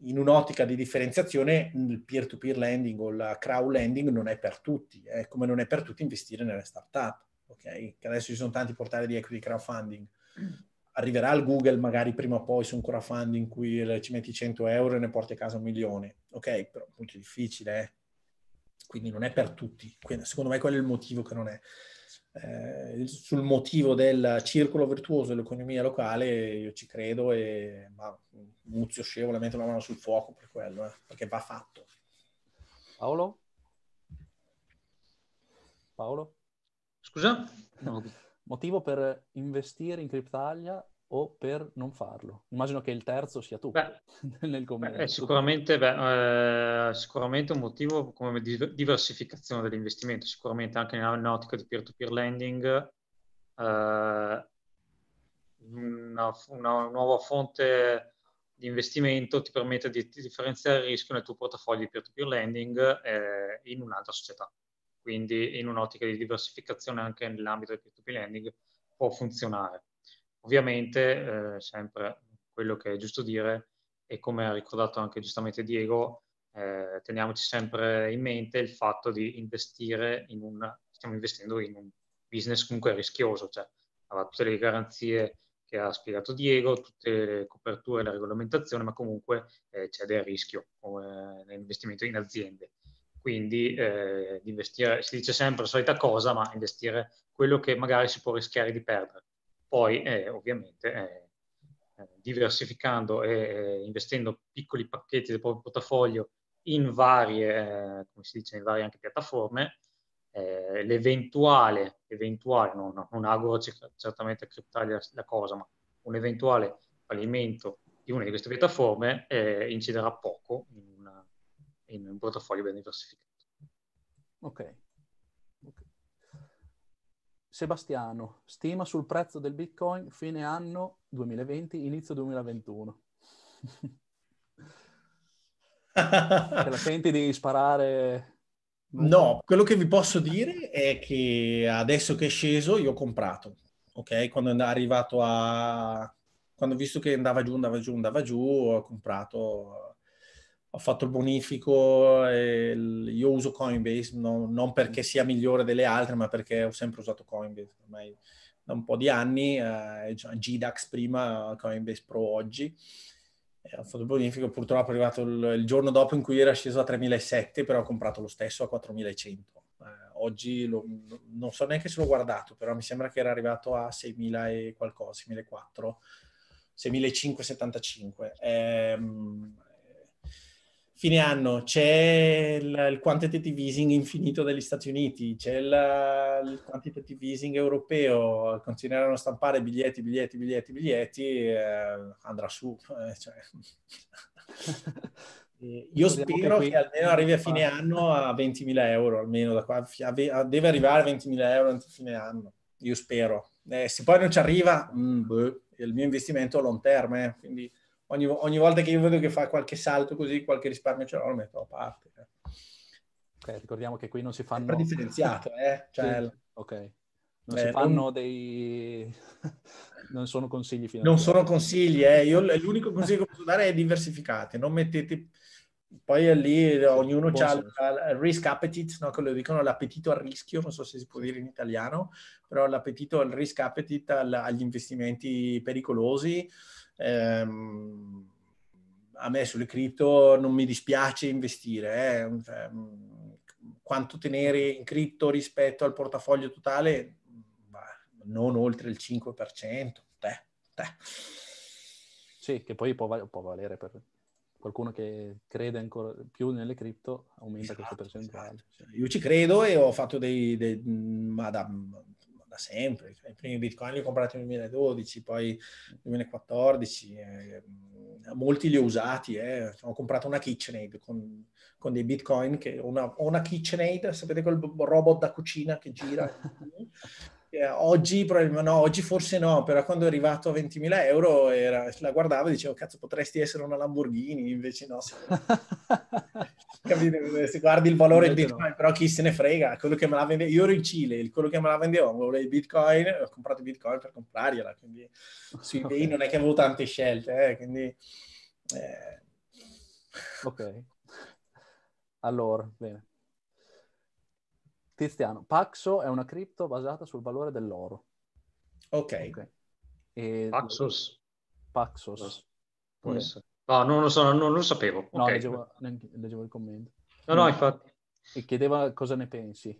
In un'ottica di differenziazione, il peer-to-peer lending o il crowd lending non è per tutti, è come non è per tutti investire nelle start-up, okay? adesso ci sono tanti portali di equity crowdfunding. Mm arriverà al Google magari prima o poi su un crowdfunding in cui ci metti 100 euro e ne porti a casa un milione. Ok, però appunto è difficile, eh? quindi non è per tutti. Quindi, secondo me quello è il motivo che non è. Eh, sul motivo del circolo virtuoso dell'economia locale io ci credo e ma, Muzio Scevola metto la mano sul fuoco per quello, eh, perché va fatto. Paolo? Paolo? Scusa? No motivo per investire in Cryptalia o per non farlo? Immagino che il terzo sia tu beh, nel commento. Beh, sicuramente, beh, eh, sicuramente, un motivo come diversificazione dell'investimento, sicuramente anche nell'ottica di peer-to-peer lending, eh, una, una, nuova fonte di investimento ti permette di, di differenziare il rischio nel tuo portafoglio di peer-to-peer lending eh, in un'altra società quindi in un'ottica di diversificazione anche nell'ambito del P2P lending può funzionare. Ovviamente, eh, sempre quello che è giusto dire, e come ha ricordato anche giustamente Diego, eh, teniamoci sempre in mente il fatto di investire in un, stiamo investendo in un business comunque rischioso, cioè avrà tutte le garanzie che ha spiegato Diego, tutte le coperture, la regolamentazione, ma comunque eh, c'è del rischio come nell'investimento in aziende quindi eh, investire, si dice sempre la solita cosa, ma investire quello che magari si può rischiare di perdere. Poi eh, ovviamente eh, eh diversificando e eh, investendo piccoli pacchetti del proprio portafoglio in varie, eh, come si dice, in varie anche piattaforme, l'eventuale, eventuale, non, non auguro certamente a criptare la, la, cosa, ma un eventuale fallimento di una di queste piattaforme inciderà poco in, in un portafoglio ben diversificato. Ok. Sebastiano, stima sul prezzo del Bitcoin fine anno 2020, inizio 2021. Te la senti di sparare? No, quello che vi posso dire è che adesso che è sceso io ho comprato, ok? Quando è arrivato a... quando ho visto che andava giù, andava giù, andava giù, ho comprato ho fatto il bonifico, io uso Coinbase, no, non perché sia migliore delle altre, ma perché ho sempre usato Coinbase ormai da un po' di anni, eh, GDAX prima, Coinbase Pro oggi. Eh, ho fatto il bonifico, purtroppo è arrivato il, il, giorno dopo in cui era sceso a 3.700, però ho comprato lo stesso a 4.100. Eh, oggi lo, non so neanche se l'ho guardato, però mi sembra che era arrivato a 6.000 e qualcosa, 6.400. 6.575. Eh, fine anno, c'è il, il, quantitative easing infinito degli Stati Uniti, c'è il, il quantitative easing europeo, continueranno a stampare biglietti, biglietti, biglietti, biglietti, eh, andrà su. Eh, cioè. io spero che, che, almeno arrivi a fine anno a 20.000 euro, almeno da qua, deve arrivare a 20.000 euro entro fine anno, io spero. Eh, se poi non ci arriva, mh, mm, boh, il mio investimento è a long term, eh, quindi ogni, ogni, volta che io vedo che fa qualche salto così, qualche risparmio ce l'ho, lo metto a parte. Eh. Okay, ricordiamo che qui non si fanno... È differenziato, eh? Cioè, sì. Ok. Non Beh, si fanno non... dei... non sono consigli finanziari. Non sono consigli, eh. Io, l'unico consiglio che posso dare è diversificate, non mettete... Poi lì eh, ognuno ha il risk appetite, no? quello dicono l'appetito al rischio, non so se si può dire in italiano, però l'appetito al risk appetite al, agli investimenti pericolosi, ehm, a me sulle cripto non mi dispiace investire, eh. Cioè, mm, quanto tenere in cripto rispetto al portafoglio totale, non oltre il 5%, te, te. Sì, che poi può, può valere per qualcuno che crede ancora più nelle cripto aumenta esatto, questa percentuale. Esatto. Io ci credo e ho fatto dei, dei, mm, da, da sempre. I primi bitcoin li ho comprati nel 2012, poi nel 2014, eh, mm, molti li ho usati. Eh. Ho comprato una KitchenAid con, con dei bitcoin, che una, una KitchenAid, sapete quel robot da cucina che gira? Eh, oggi, no, oggi, forse no, però quando è arrivato a 20.000 euro era, la guardavo e dicevo, cazzo, potresti essere una Lamborghini, invece no. Capite? Se guardi il valore del bitcoin, no. però chi se ne frega, quello che me la vendeva, io ero in Cile, quello che me la vendeva voleva il bitcoin, ho comprato il bitcoin per comprargliela, quindi su eBay okay. non è che avevo tante scelte, eh, quindi... Eh. Ok, allora, bene. Tiziano, Paxo è una cripto basata sul valore dell'oro. Ok. okay. E... Paxos. Paxos. Può essere. No, non lo, so, non lo sapevo. No, okay. leggevo, leggevo, il commento. No, no, mm. infatti. E chiedeva cosa ne pensi.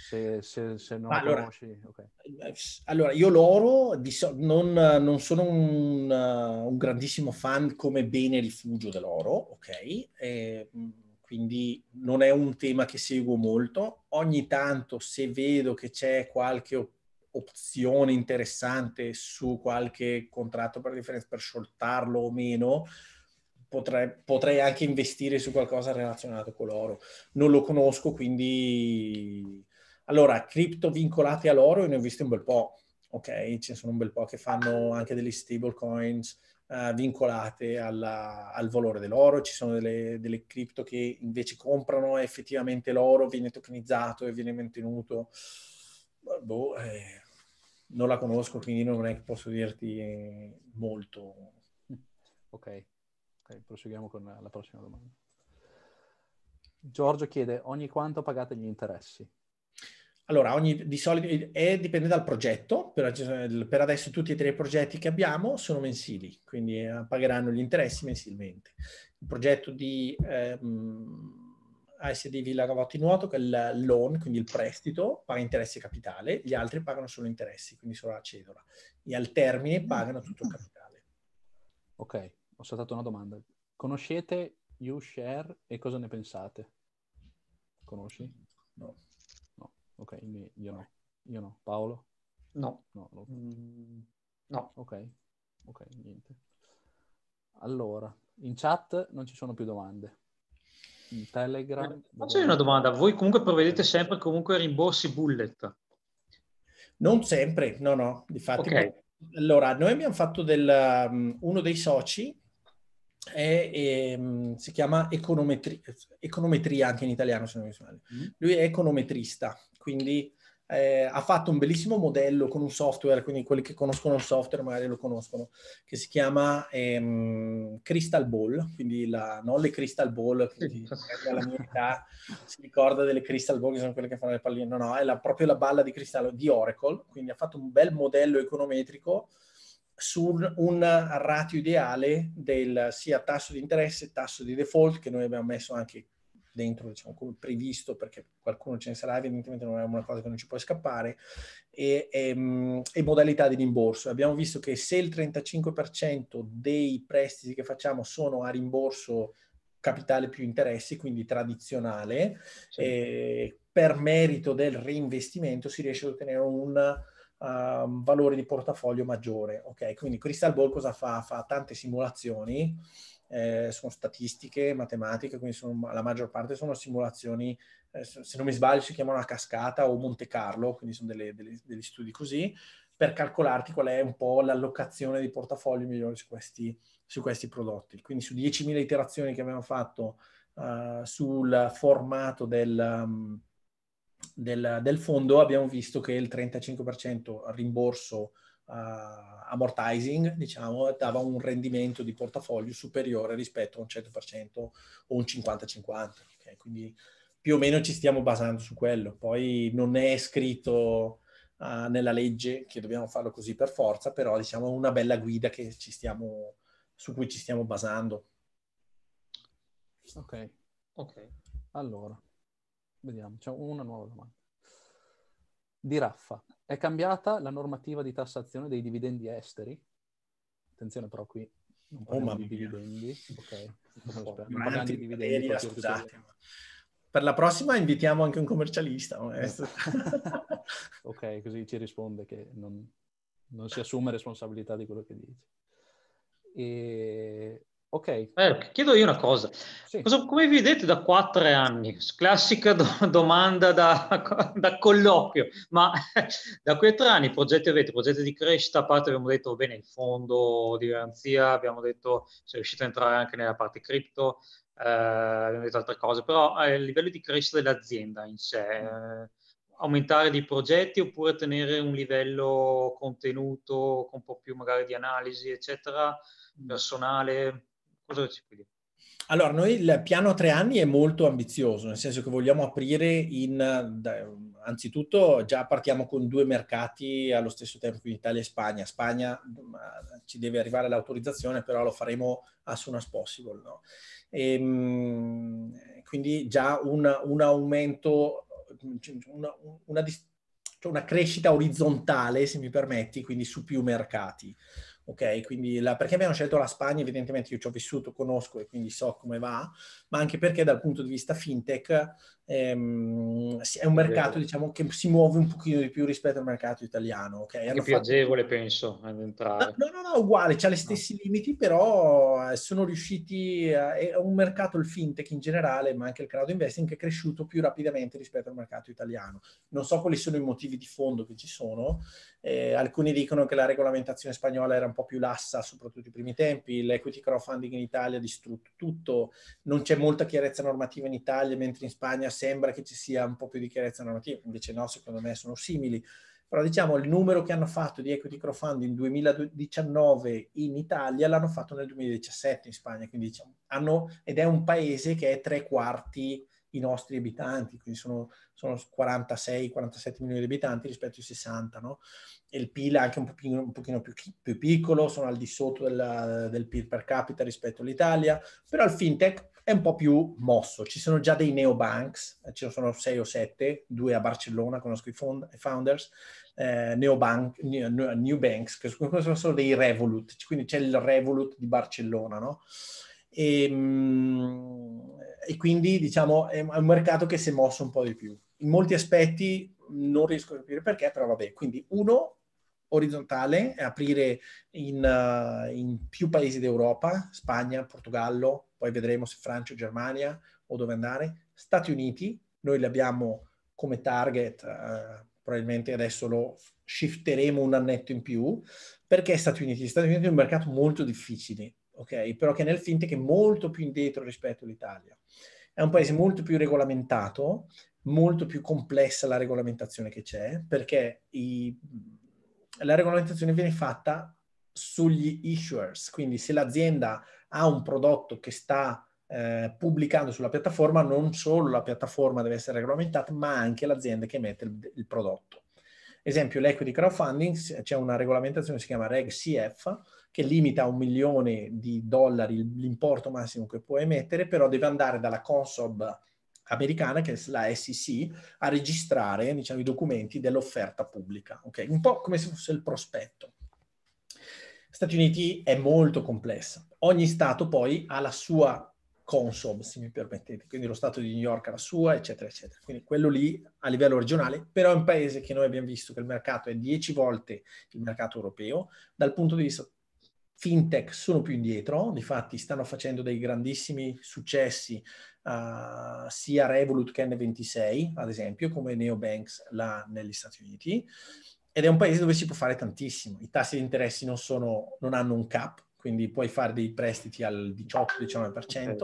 Se, se, se non allora, conosci, okay. allora io l'oro non, non, sono un, un, grandissimo fan come bene rifugio dell'oro, ok? E, mm, quindi non è un tema che seguo molto. Ogni tanto, se vedo che c'è qualche opp- opzione interessante su qualche contratto per differenza per scioltarlo o meno, potrei, potrei anche investire su qualcosa relazionato con l'oro. Non lo conosco, quindi... Allora, cripto vincolate all'oro, ne ho visto un bel po', ok? Ce ne sono un bel po' che fanno anche delle stablecoins uh, vincolate alla, al valore dell'oro, ci sono delle, delle cripto che invece comprano effettivamente l'oro, viene tokenizzato e viene mantenuto. Boh, eh, non la conosco, quindi non è che posso dirti molto. Ok. Ok, proseguiamo con la prossima domanda. Giorgio chiede ogni quanto pagate gli interessi? Allora, ogni, di solito è, dipende dal progetto, per, per, adesso tutti e tre i progetti che abbiamo sono mensili, quindi eh, pagheranno gli interessi mensilmente. Il progetto di ehm, ASD Villa Cavotti Nuoto, che è il loan, quindi il prestito, paga interessi e capitale, gli altri pagano solo interessi, quindi solo la cedola. E al termine pagano tutto il capitale. Ok, ho saltato una domanda. Conoscete YouShare e cosa ne pensate? Conosci? No. no. Ok, io no. Io no. Paolo? No. No. Lo... Mm, no. Ok. Ok, niente. Allora, in chat non ci sono più domande. In Telegram... Eh, boh, Faccio una domanda. Voi comunque provvedete sempre comunque rimborsi bullet? Non sempre, no, no. Difatti, okay. Allora, noi abbiamo fatto del, um, uno dei soci è, è, ehm, si chiama econometri- econometria anche in italiano se non mi sbaglio. Mm. Lui è econometrista, quindi eh, ha fatto un bellissimo modello con un software, quindi quelli che conoscono il software magari lo conoscono, che si chiama ehm, Crystal Ball, quindi la, non le Crystal Ball, quindi alla mia età si ricorda delle Crystal Ball che sono quelle che fanno le palline, no, no, è la, proprio la balla di cristallo di Oracle, quindi ha fatto un bel modello econometrico su un ratio ideale del sia tasso di interesse, tasso di default, che noi abbiamo messo anche dentro, diciamo, come previsto, perché qualcuno ce ne sarà, evidentemente non è una cosa che non ci può scappare, e, e, ehm, e modalità di rimborso. Abbiamo visto che se il 35% dei prestiti che facciamo sono a rimborso capitale più interessi, quindi tradizionale, sì. eh, per merito del reinvestimento si riesce ad ottenere un um, valore di portafoglio maggiore. Ok, Quindi Crystal Ball cosa fa? Fa tante simulazioni, eh, sono statistiche, matematiche, quindi sono, la maggior parte sono simulazioni, eh, se non mi sbaglio si chiamano a cascata o Monte Carlo, quindi sono delle, delle, degli studi così, per calcolarti qual è un po' l'allocazione di portafoglio migliore su questi, su questi prodotti. Quindi su 10.000 iterazioni che abbiamo fatto uh, sul formato del... Um, del, del fondo abbiamo visto che il 35% rimborso Uh, amortizing, diciamo, dava un rendimento di portafoglio superiore rispetto a un 100% o un 50-50. Okay? Quindi più o meno ci stiamo basando su quello. Poi non è scritto uh, nella legge che dobbiamo farlo così per forza, però diciamo è una bella guida stiamo, su cui ci stiamo basando. Ok, ok. Allora, Vediamo, c'è una nuova domanda. Di Raffa, è cambiata la normativa di tassazione dei dividendi esteri? Attenzione però qui, non oh, parliamo oh, di dividendi. Ok, non oh, parliamo di dividendi. Per la prossima invitiamo anche un commercialista. Esatto. ok, così ci risponde che non, non si assume responsabilità di quello che dice. E Ok. Eh, chiedo io una cosa. Sì. cosa. Come vivete da quattro anni? Classica do- domanda da, da, colloquio, ma da quei tre anni progetti avete? Progetti di crescita, a parte abbiamo detto bene il fondo di garanzia, abbiamo detto se riuscite a entrare anche nella parte cripto, eh, abbiamo detto altre cose, però a eh, livello di crescita dell'azienda in sé, eh, aumentare di progetti oppure tenere un livello contenuto con un po' più magari di analisi, eccetera, mm. personale? cosa ci puoi dire? Allora, noi il piano a tre anni è molto ambizioso, nel senso che vogliamo aprire in, anzitutto già partiamo con due mercati allo stesso tempo, in Italia e Spagna. Spagna ci deve arrivare l'autorizzazione, però lo faremo as soon as possible. No? E, ehm, quindi già un, un aumento, una, una, cioè una crescita orizzontale, se mi permetti, quindi su più mercati ok? Quindi la, perché abbiamo scelto la Spagna, evidentemente io ci ho vissuto, conosco e quindi so come va, ma anche perché dal punto di vista fintech ehm, è un mercato diciamo, che si muove un pochino di più rispetto al mercato italiano. Okay? È più fatto... agevole, penso, ad entrare. No, no, no, uguale, ha gli stessi no. limiti, però eh, sono riusciti, a... Eh, è un mercato, il fintech in generale, ma anche il crowd investing, che è cresciuto più rapidamente rispetto al mercato italiano. Non so quali sono i motivi di fondo che ci sono. Eh, alcuni dicono che la regolamentazione spagnola era un po' più lassa, soprattutto i primi tempi, l'equity crowdfunding in Italia ha distrutto tutto, non c'è molta chiarezza normativa in Italia, mentre in Spagna si sembra che ci sia un po' più di chiarezza normativa, invece no, secondo me sono simili. Però diciamo il numero che hanno fatto di equity crowdfunding 2019 in Italia l'hanno fatto nel 2017 in Spagna, quindi diciamo, hanno, ed è un paese che è tre quarti i nostri abitanti, quindi sono, sono 46-47 milioni di abitanti rispetto ai 60, no? E il PIL è anche un pochino, un pochino più, più, piccolo, sono al di sotto della, del PIL per capita rispetto all'Italia, però il fintech è un po' più mosso. Ci sono già dei neobanks, eh, ce ne sono sei o sette, due a Barcellona, conosco i founders, eh, neobank, new, new banks, che sono solo dei Revolut, quindi c'è il Revolut di Barcellona, no? E, ehm, e quindi diciamo è un mercato che si è mosso un po' di più. In molti aspetti non riesco a capire perché, però vabbè. Quindi uno orizzontale, è aprire in, uh, in più paesi d'Europa, Spagna, Portogallo, poi vedremo se Francia o Germania o dove andare. Stati Uniti, noi li abbiamo come target, eh, probabilmente adesso lo shifteremo un annetto in più, perché Stati Uniti? Stati Uniti è un mercato molto difficile, ok? Però che nel fintech è molto più indietro rispetto all'Italia. È un paese molto più regolamentato, molto più complessa la regolamentazione che c'è, perché i, la regolamentazione viene fatta sugli issuers, quindi se l'azienda ha un prodotto che sta eh, pubblicando sulla piattaforma, non solo la piattaforma deve essere regolamentata, ma anche l'azienda che emette il, il prodotto. Esempio, l'equity crowdfunding, c'è una regolamentazione che si chiama Reg CF, che limita a un milione di dollari l'importo massimo che può emettere, però deve andare dalla Consob americana, che è la SEC, a registrare diciamo, i documenti dell'offerta pubblica. Okay? Un po' come se fosse il prospetto. Stati Uniti è molto complessa. Ogni Stato poi ha la sua consob, se mi permettete, quindi lo Stato di New York ha la sua, eccetera, eccetera. Quindi quello lì a livello regionale, però è un paese che noi abbiamo visto che il mercato è 10 volte il mercato europeo, dal punto di vista fintech sono più indietro, difatti stanno facendo dei grandissimi successi uh, sia Revolut che N26, ad esempio, come Neobanks là negli Stati Uniti ed è un paese dove si può fare tantissimo. I tassi di interessi non, sono, non hanno un cap, quindi puoi fare dei prestiti al 18-19%. Okay.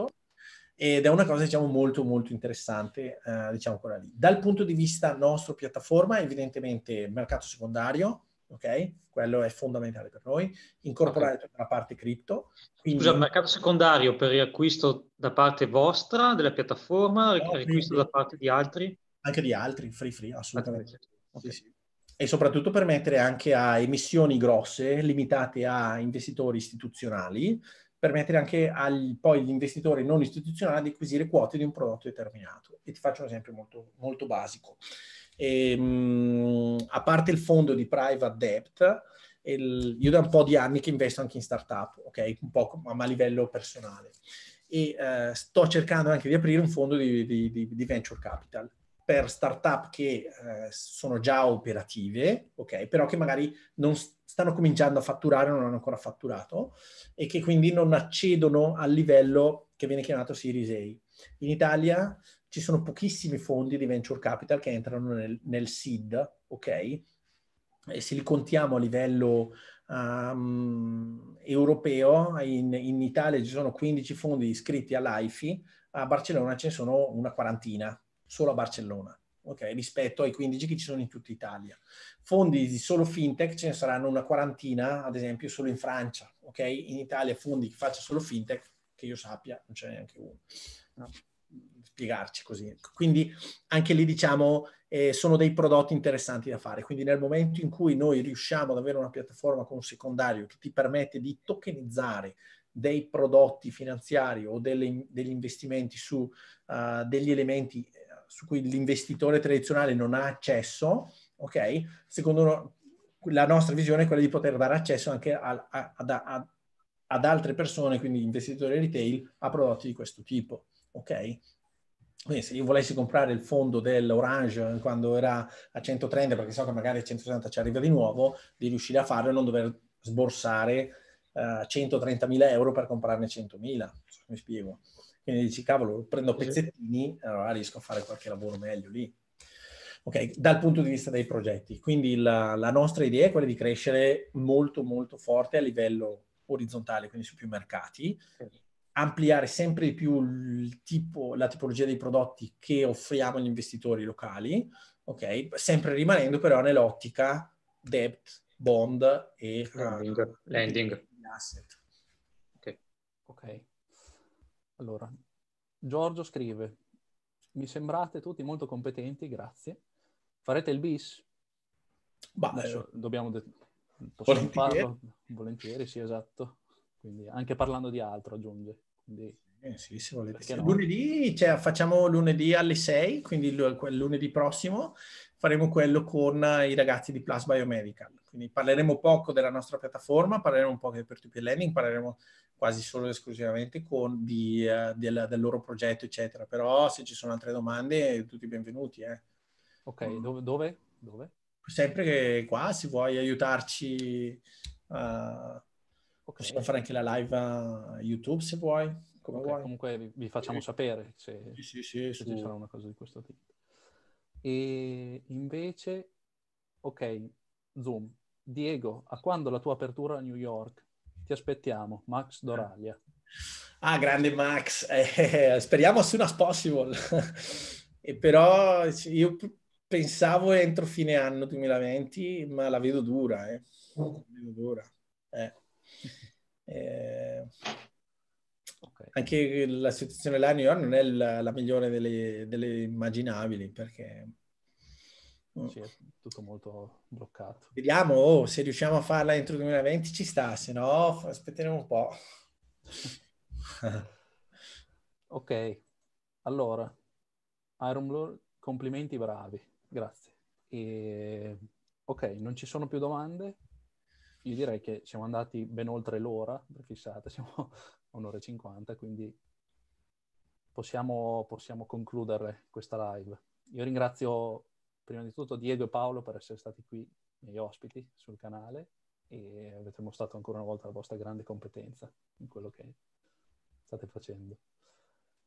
Ed è una cosa, diciamo, molto, molto interessante, eh, diciamo, quella lì. Dal punto di vista nostro piattaforma, evidentemente mercato secondario, ok? Quello è fondamentale per noi. Incorporare okay. tutta la parte cripto. Quindi... Scusa, mercato secondario per riacquisto da parte vostra, della piattaforma, no, riacquisto da parte di altri? Anche di altri, free free, assolutamente. Okay. Sì, sì e soprattutto permettere anche a emissioni grosse limitate a investitori istituzionali, permettere anche al, poi agli investitori non istituzionali di acquisire quote di un prodotto determinato. E ti faccio un esempio molto, molto basico. E, ehm, mh, a parte il fondo di private debt, il, io da un po' di anni che investo anche in startup, ok? Un po' a, a livello personale. E eh, sto cercando anche di aprire un fondo di, di, di venture capital per startup che eh, sono già operative, ok, però che magari non stanno cominciando a fatturare, non hanno ancora fatturato e che quindi non accedono al livello che viene chiamato Series A. In Italia ci sono pochissimi fondi di venture capital che entrano nel, nel SID, ok? E se li contiamo a livello um, europeo, in, in Italia ci sono 15 fondi iscritti all'AIFI, a Barcellona ce ne sono una quarantina, solo a Barcellona, okay? rispetto ai 15 che ci sono in tutta Italia. Fondi di solo fintech ce ne saranno una quarantina, ad esempio, solo in Francia. Okay? In Italia fondi che faccia solo fintech, che io sappia, non c'è neanche uno. No? Spiegarci così. Quindi anche lì diciamo eh, sono dei prodotti interessanti da fare. Quindi nel momento in cui noi riusciamo ad avere una piattaforma con un secondario che ti permette di tokenizzare dei prodotti finanziari o delle, degli investimenti su uh, degli elementi su cui l'investitore tradizionale non ha accesso, ok? Secondo no, la nostra visione è quella di poter dare accesso anche a, a, a, ad altre persone, quindi investitori retail, a prodotti di questo tipo, ok? Quindi se io volessi comprare il fondo dell'Orange quando era a 130, perché so che magari a 160 ci arriva di nuovo, di riuscire a farlo e non dover sborsare uh, eh, 130.000 euro per comprarne 100.000, mi spiego. Quindi dici, cavolo, prendo pezzettini, allora riesco a fare qualche lavoro meglio lì. Ok, dal punto di vista dei progetti. Quindi la, la nostra idea è quella di crescere molto, molto forte a livello orizzontale, quindi su più mercati, ampliare sempre di più il tipo, la tipologia dei prodotti che offriamo agli investitori locali, ok? Sempre rimanendo però nell'ottica debt, bond e uh, lending. Asset. Okay. ok. Allora, Giorgio scrive, mi sembrate tutti molto competenti, grazie. Farete il bis? Bah, Adesso eh, dobbiamo... De- possiamo volentieri. farlo? Volentieri, sì, esatto. Quindi anche parlando di altro, aggiunge. Quindi, eh, sì, se volete. No? Lunedì, cioè, facciamo lunedì alle 6, quindi lunedì prossimo faremo quello con i ragazzi di Plus Biomedical. Quindi parleremo poco della nostra piattaforma, parleremo un po' del peer-to-peer lending, parleremo quasi solo esclusivamente con, di, uh, del, del, loro progetto, eccetera. Però se ci sono altre domande, tutti benvenuti. Eh. Ok, dove, dove? dove? Sempre qua, se vuoi aiutarci, uh, okay. possiamo fare anche la live a YouTube se vuoi. Come okay, vuoi. Comunque vi, vi facciamo sì. sapere se, sì, sì, se ci sarà una cosa di questo tipo. E invece, ok, Zoom. Diego, a quando la tua apertura a New York? Ti aspettiamo, Max Doraglia. Ah, grande Max, eh, speriamo soon as possible. e però io pensavo entro fine anno 2020, ma la vedo dura. Eh. La vedo dura. Eh. Eh. Okay. Anche la situazione là a New York non è la, la migliore delle, delle immaginabili perché Mm. Sì, è tutto molto bloccato. Vediamo oh, se riusciamo a farla entro il 2020 ci sta, se no aspetteremo un po'. ok, allora, Iron Lord, complimenti bravi, grazie. E... Ok, non ci sono più domande. Io direi che siamo andati ben oltre l'ora prefissata, siamo a un'ora e cinquanta, quindi possiamo, possiamo concludere questa live. Io ringrazio prima di tutto Diego e Paolo per essere stati qui miei ospiti sul canale e avete mostrato ancora una volta la vostra grande competenza in quello che state facendo.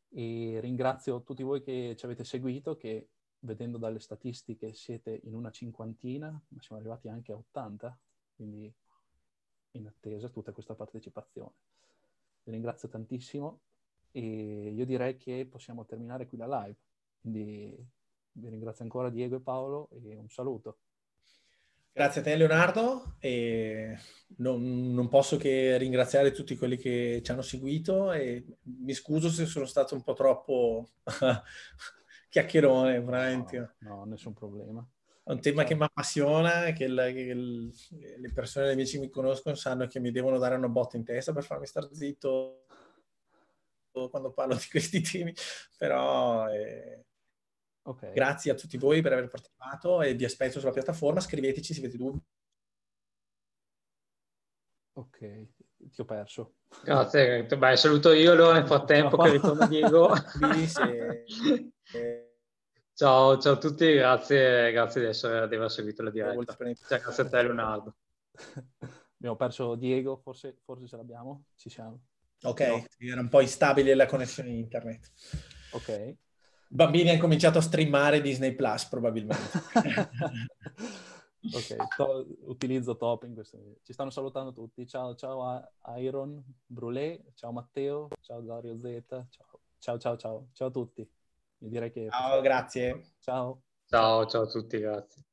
E ringrazio tutti voi che ci avete seguito, che vedendo dalle statistiche siete in una cinquantina, ma siamo arrivati anche a 80, quindi in attesa tutta questa partecipazione. Vi ringrazio tantissimo e io direi che possiamo terminare qui la live. Quindi vi ringrazio ancora Diego e Paolo e un saluto. Grazie a te Leonardo e non, non, posso che ringraziare tutti quelli che ci hanno seguito e mi scuso se sono stato un po' troppo chiacchierone, veramente. No, no, nessun problema. È un tema che mi appassiona, che, la, che il, le persone, gli amici che mi conoscono sanno che mi devono dare una botta in testa per farmi star zitto quando parlo di questi temi, però... Eh Okay. Grazie a tutti voi per aver partecipato e vi aspetto sulla piattaforma. Scriveteci se avete dubbi. Ok, ti ho perso. Grazie, no, beh, saluto io allora nel frattempo che ritorno Diego. ciao, ciao a tutti, grazie, grazie di, essere, di aver seguito la diretta. Cioè, grazie a te Leonardo. Abbiamo perso Diego, forse, forse ce l'abbiamo, ci siamo. Ok, no. era un po' instabile la connessione internet. Ok bambini hanno cominciato a streamare Disney Plus probabilmente. ok, to- utilizzo top in questo video. Ci stanno salutando tutti. Ciao, ciao a Iron, Brulé, ciao Matteo, ciao Dario Z, ciao, ciao, ciao, ciao, ciao a tutti. direi che... Ciao, grazie. Ciao. Ciao, ciao a tutti, grazie.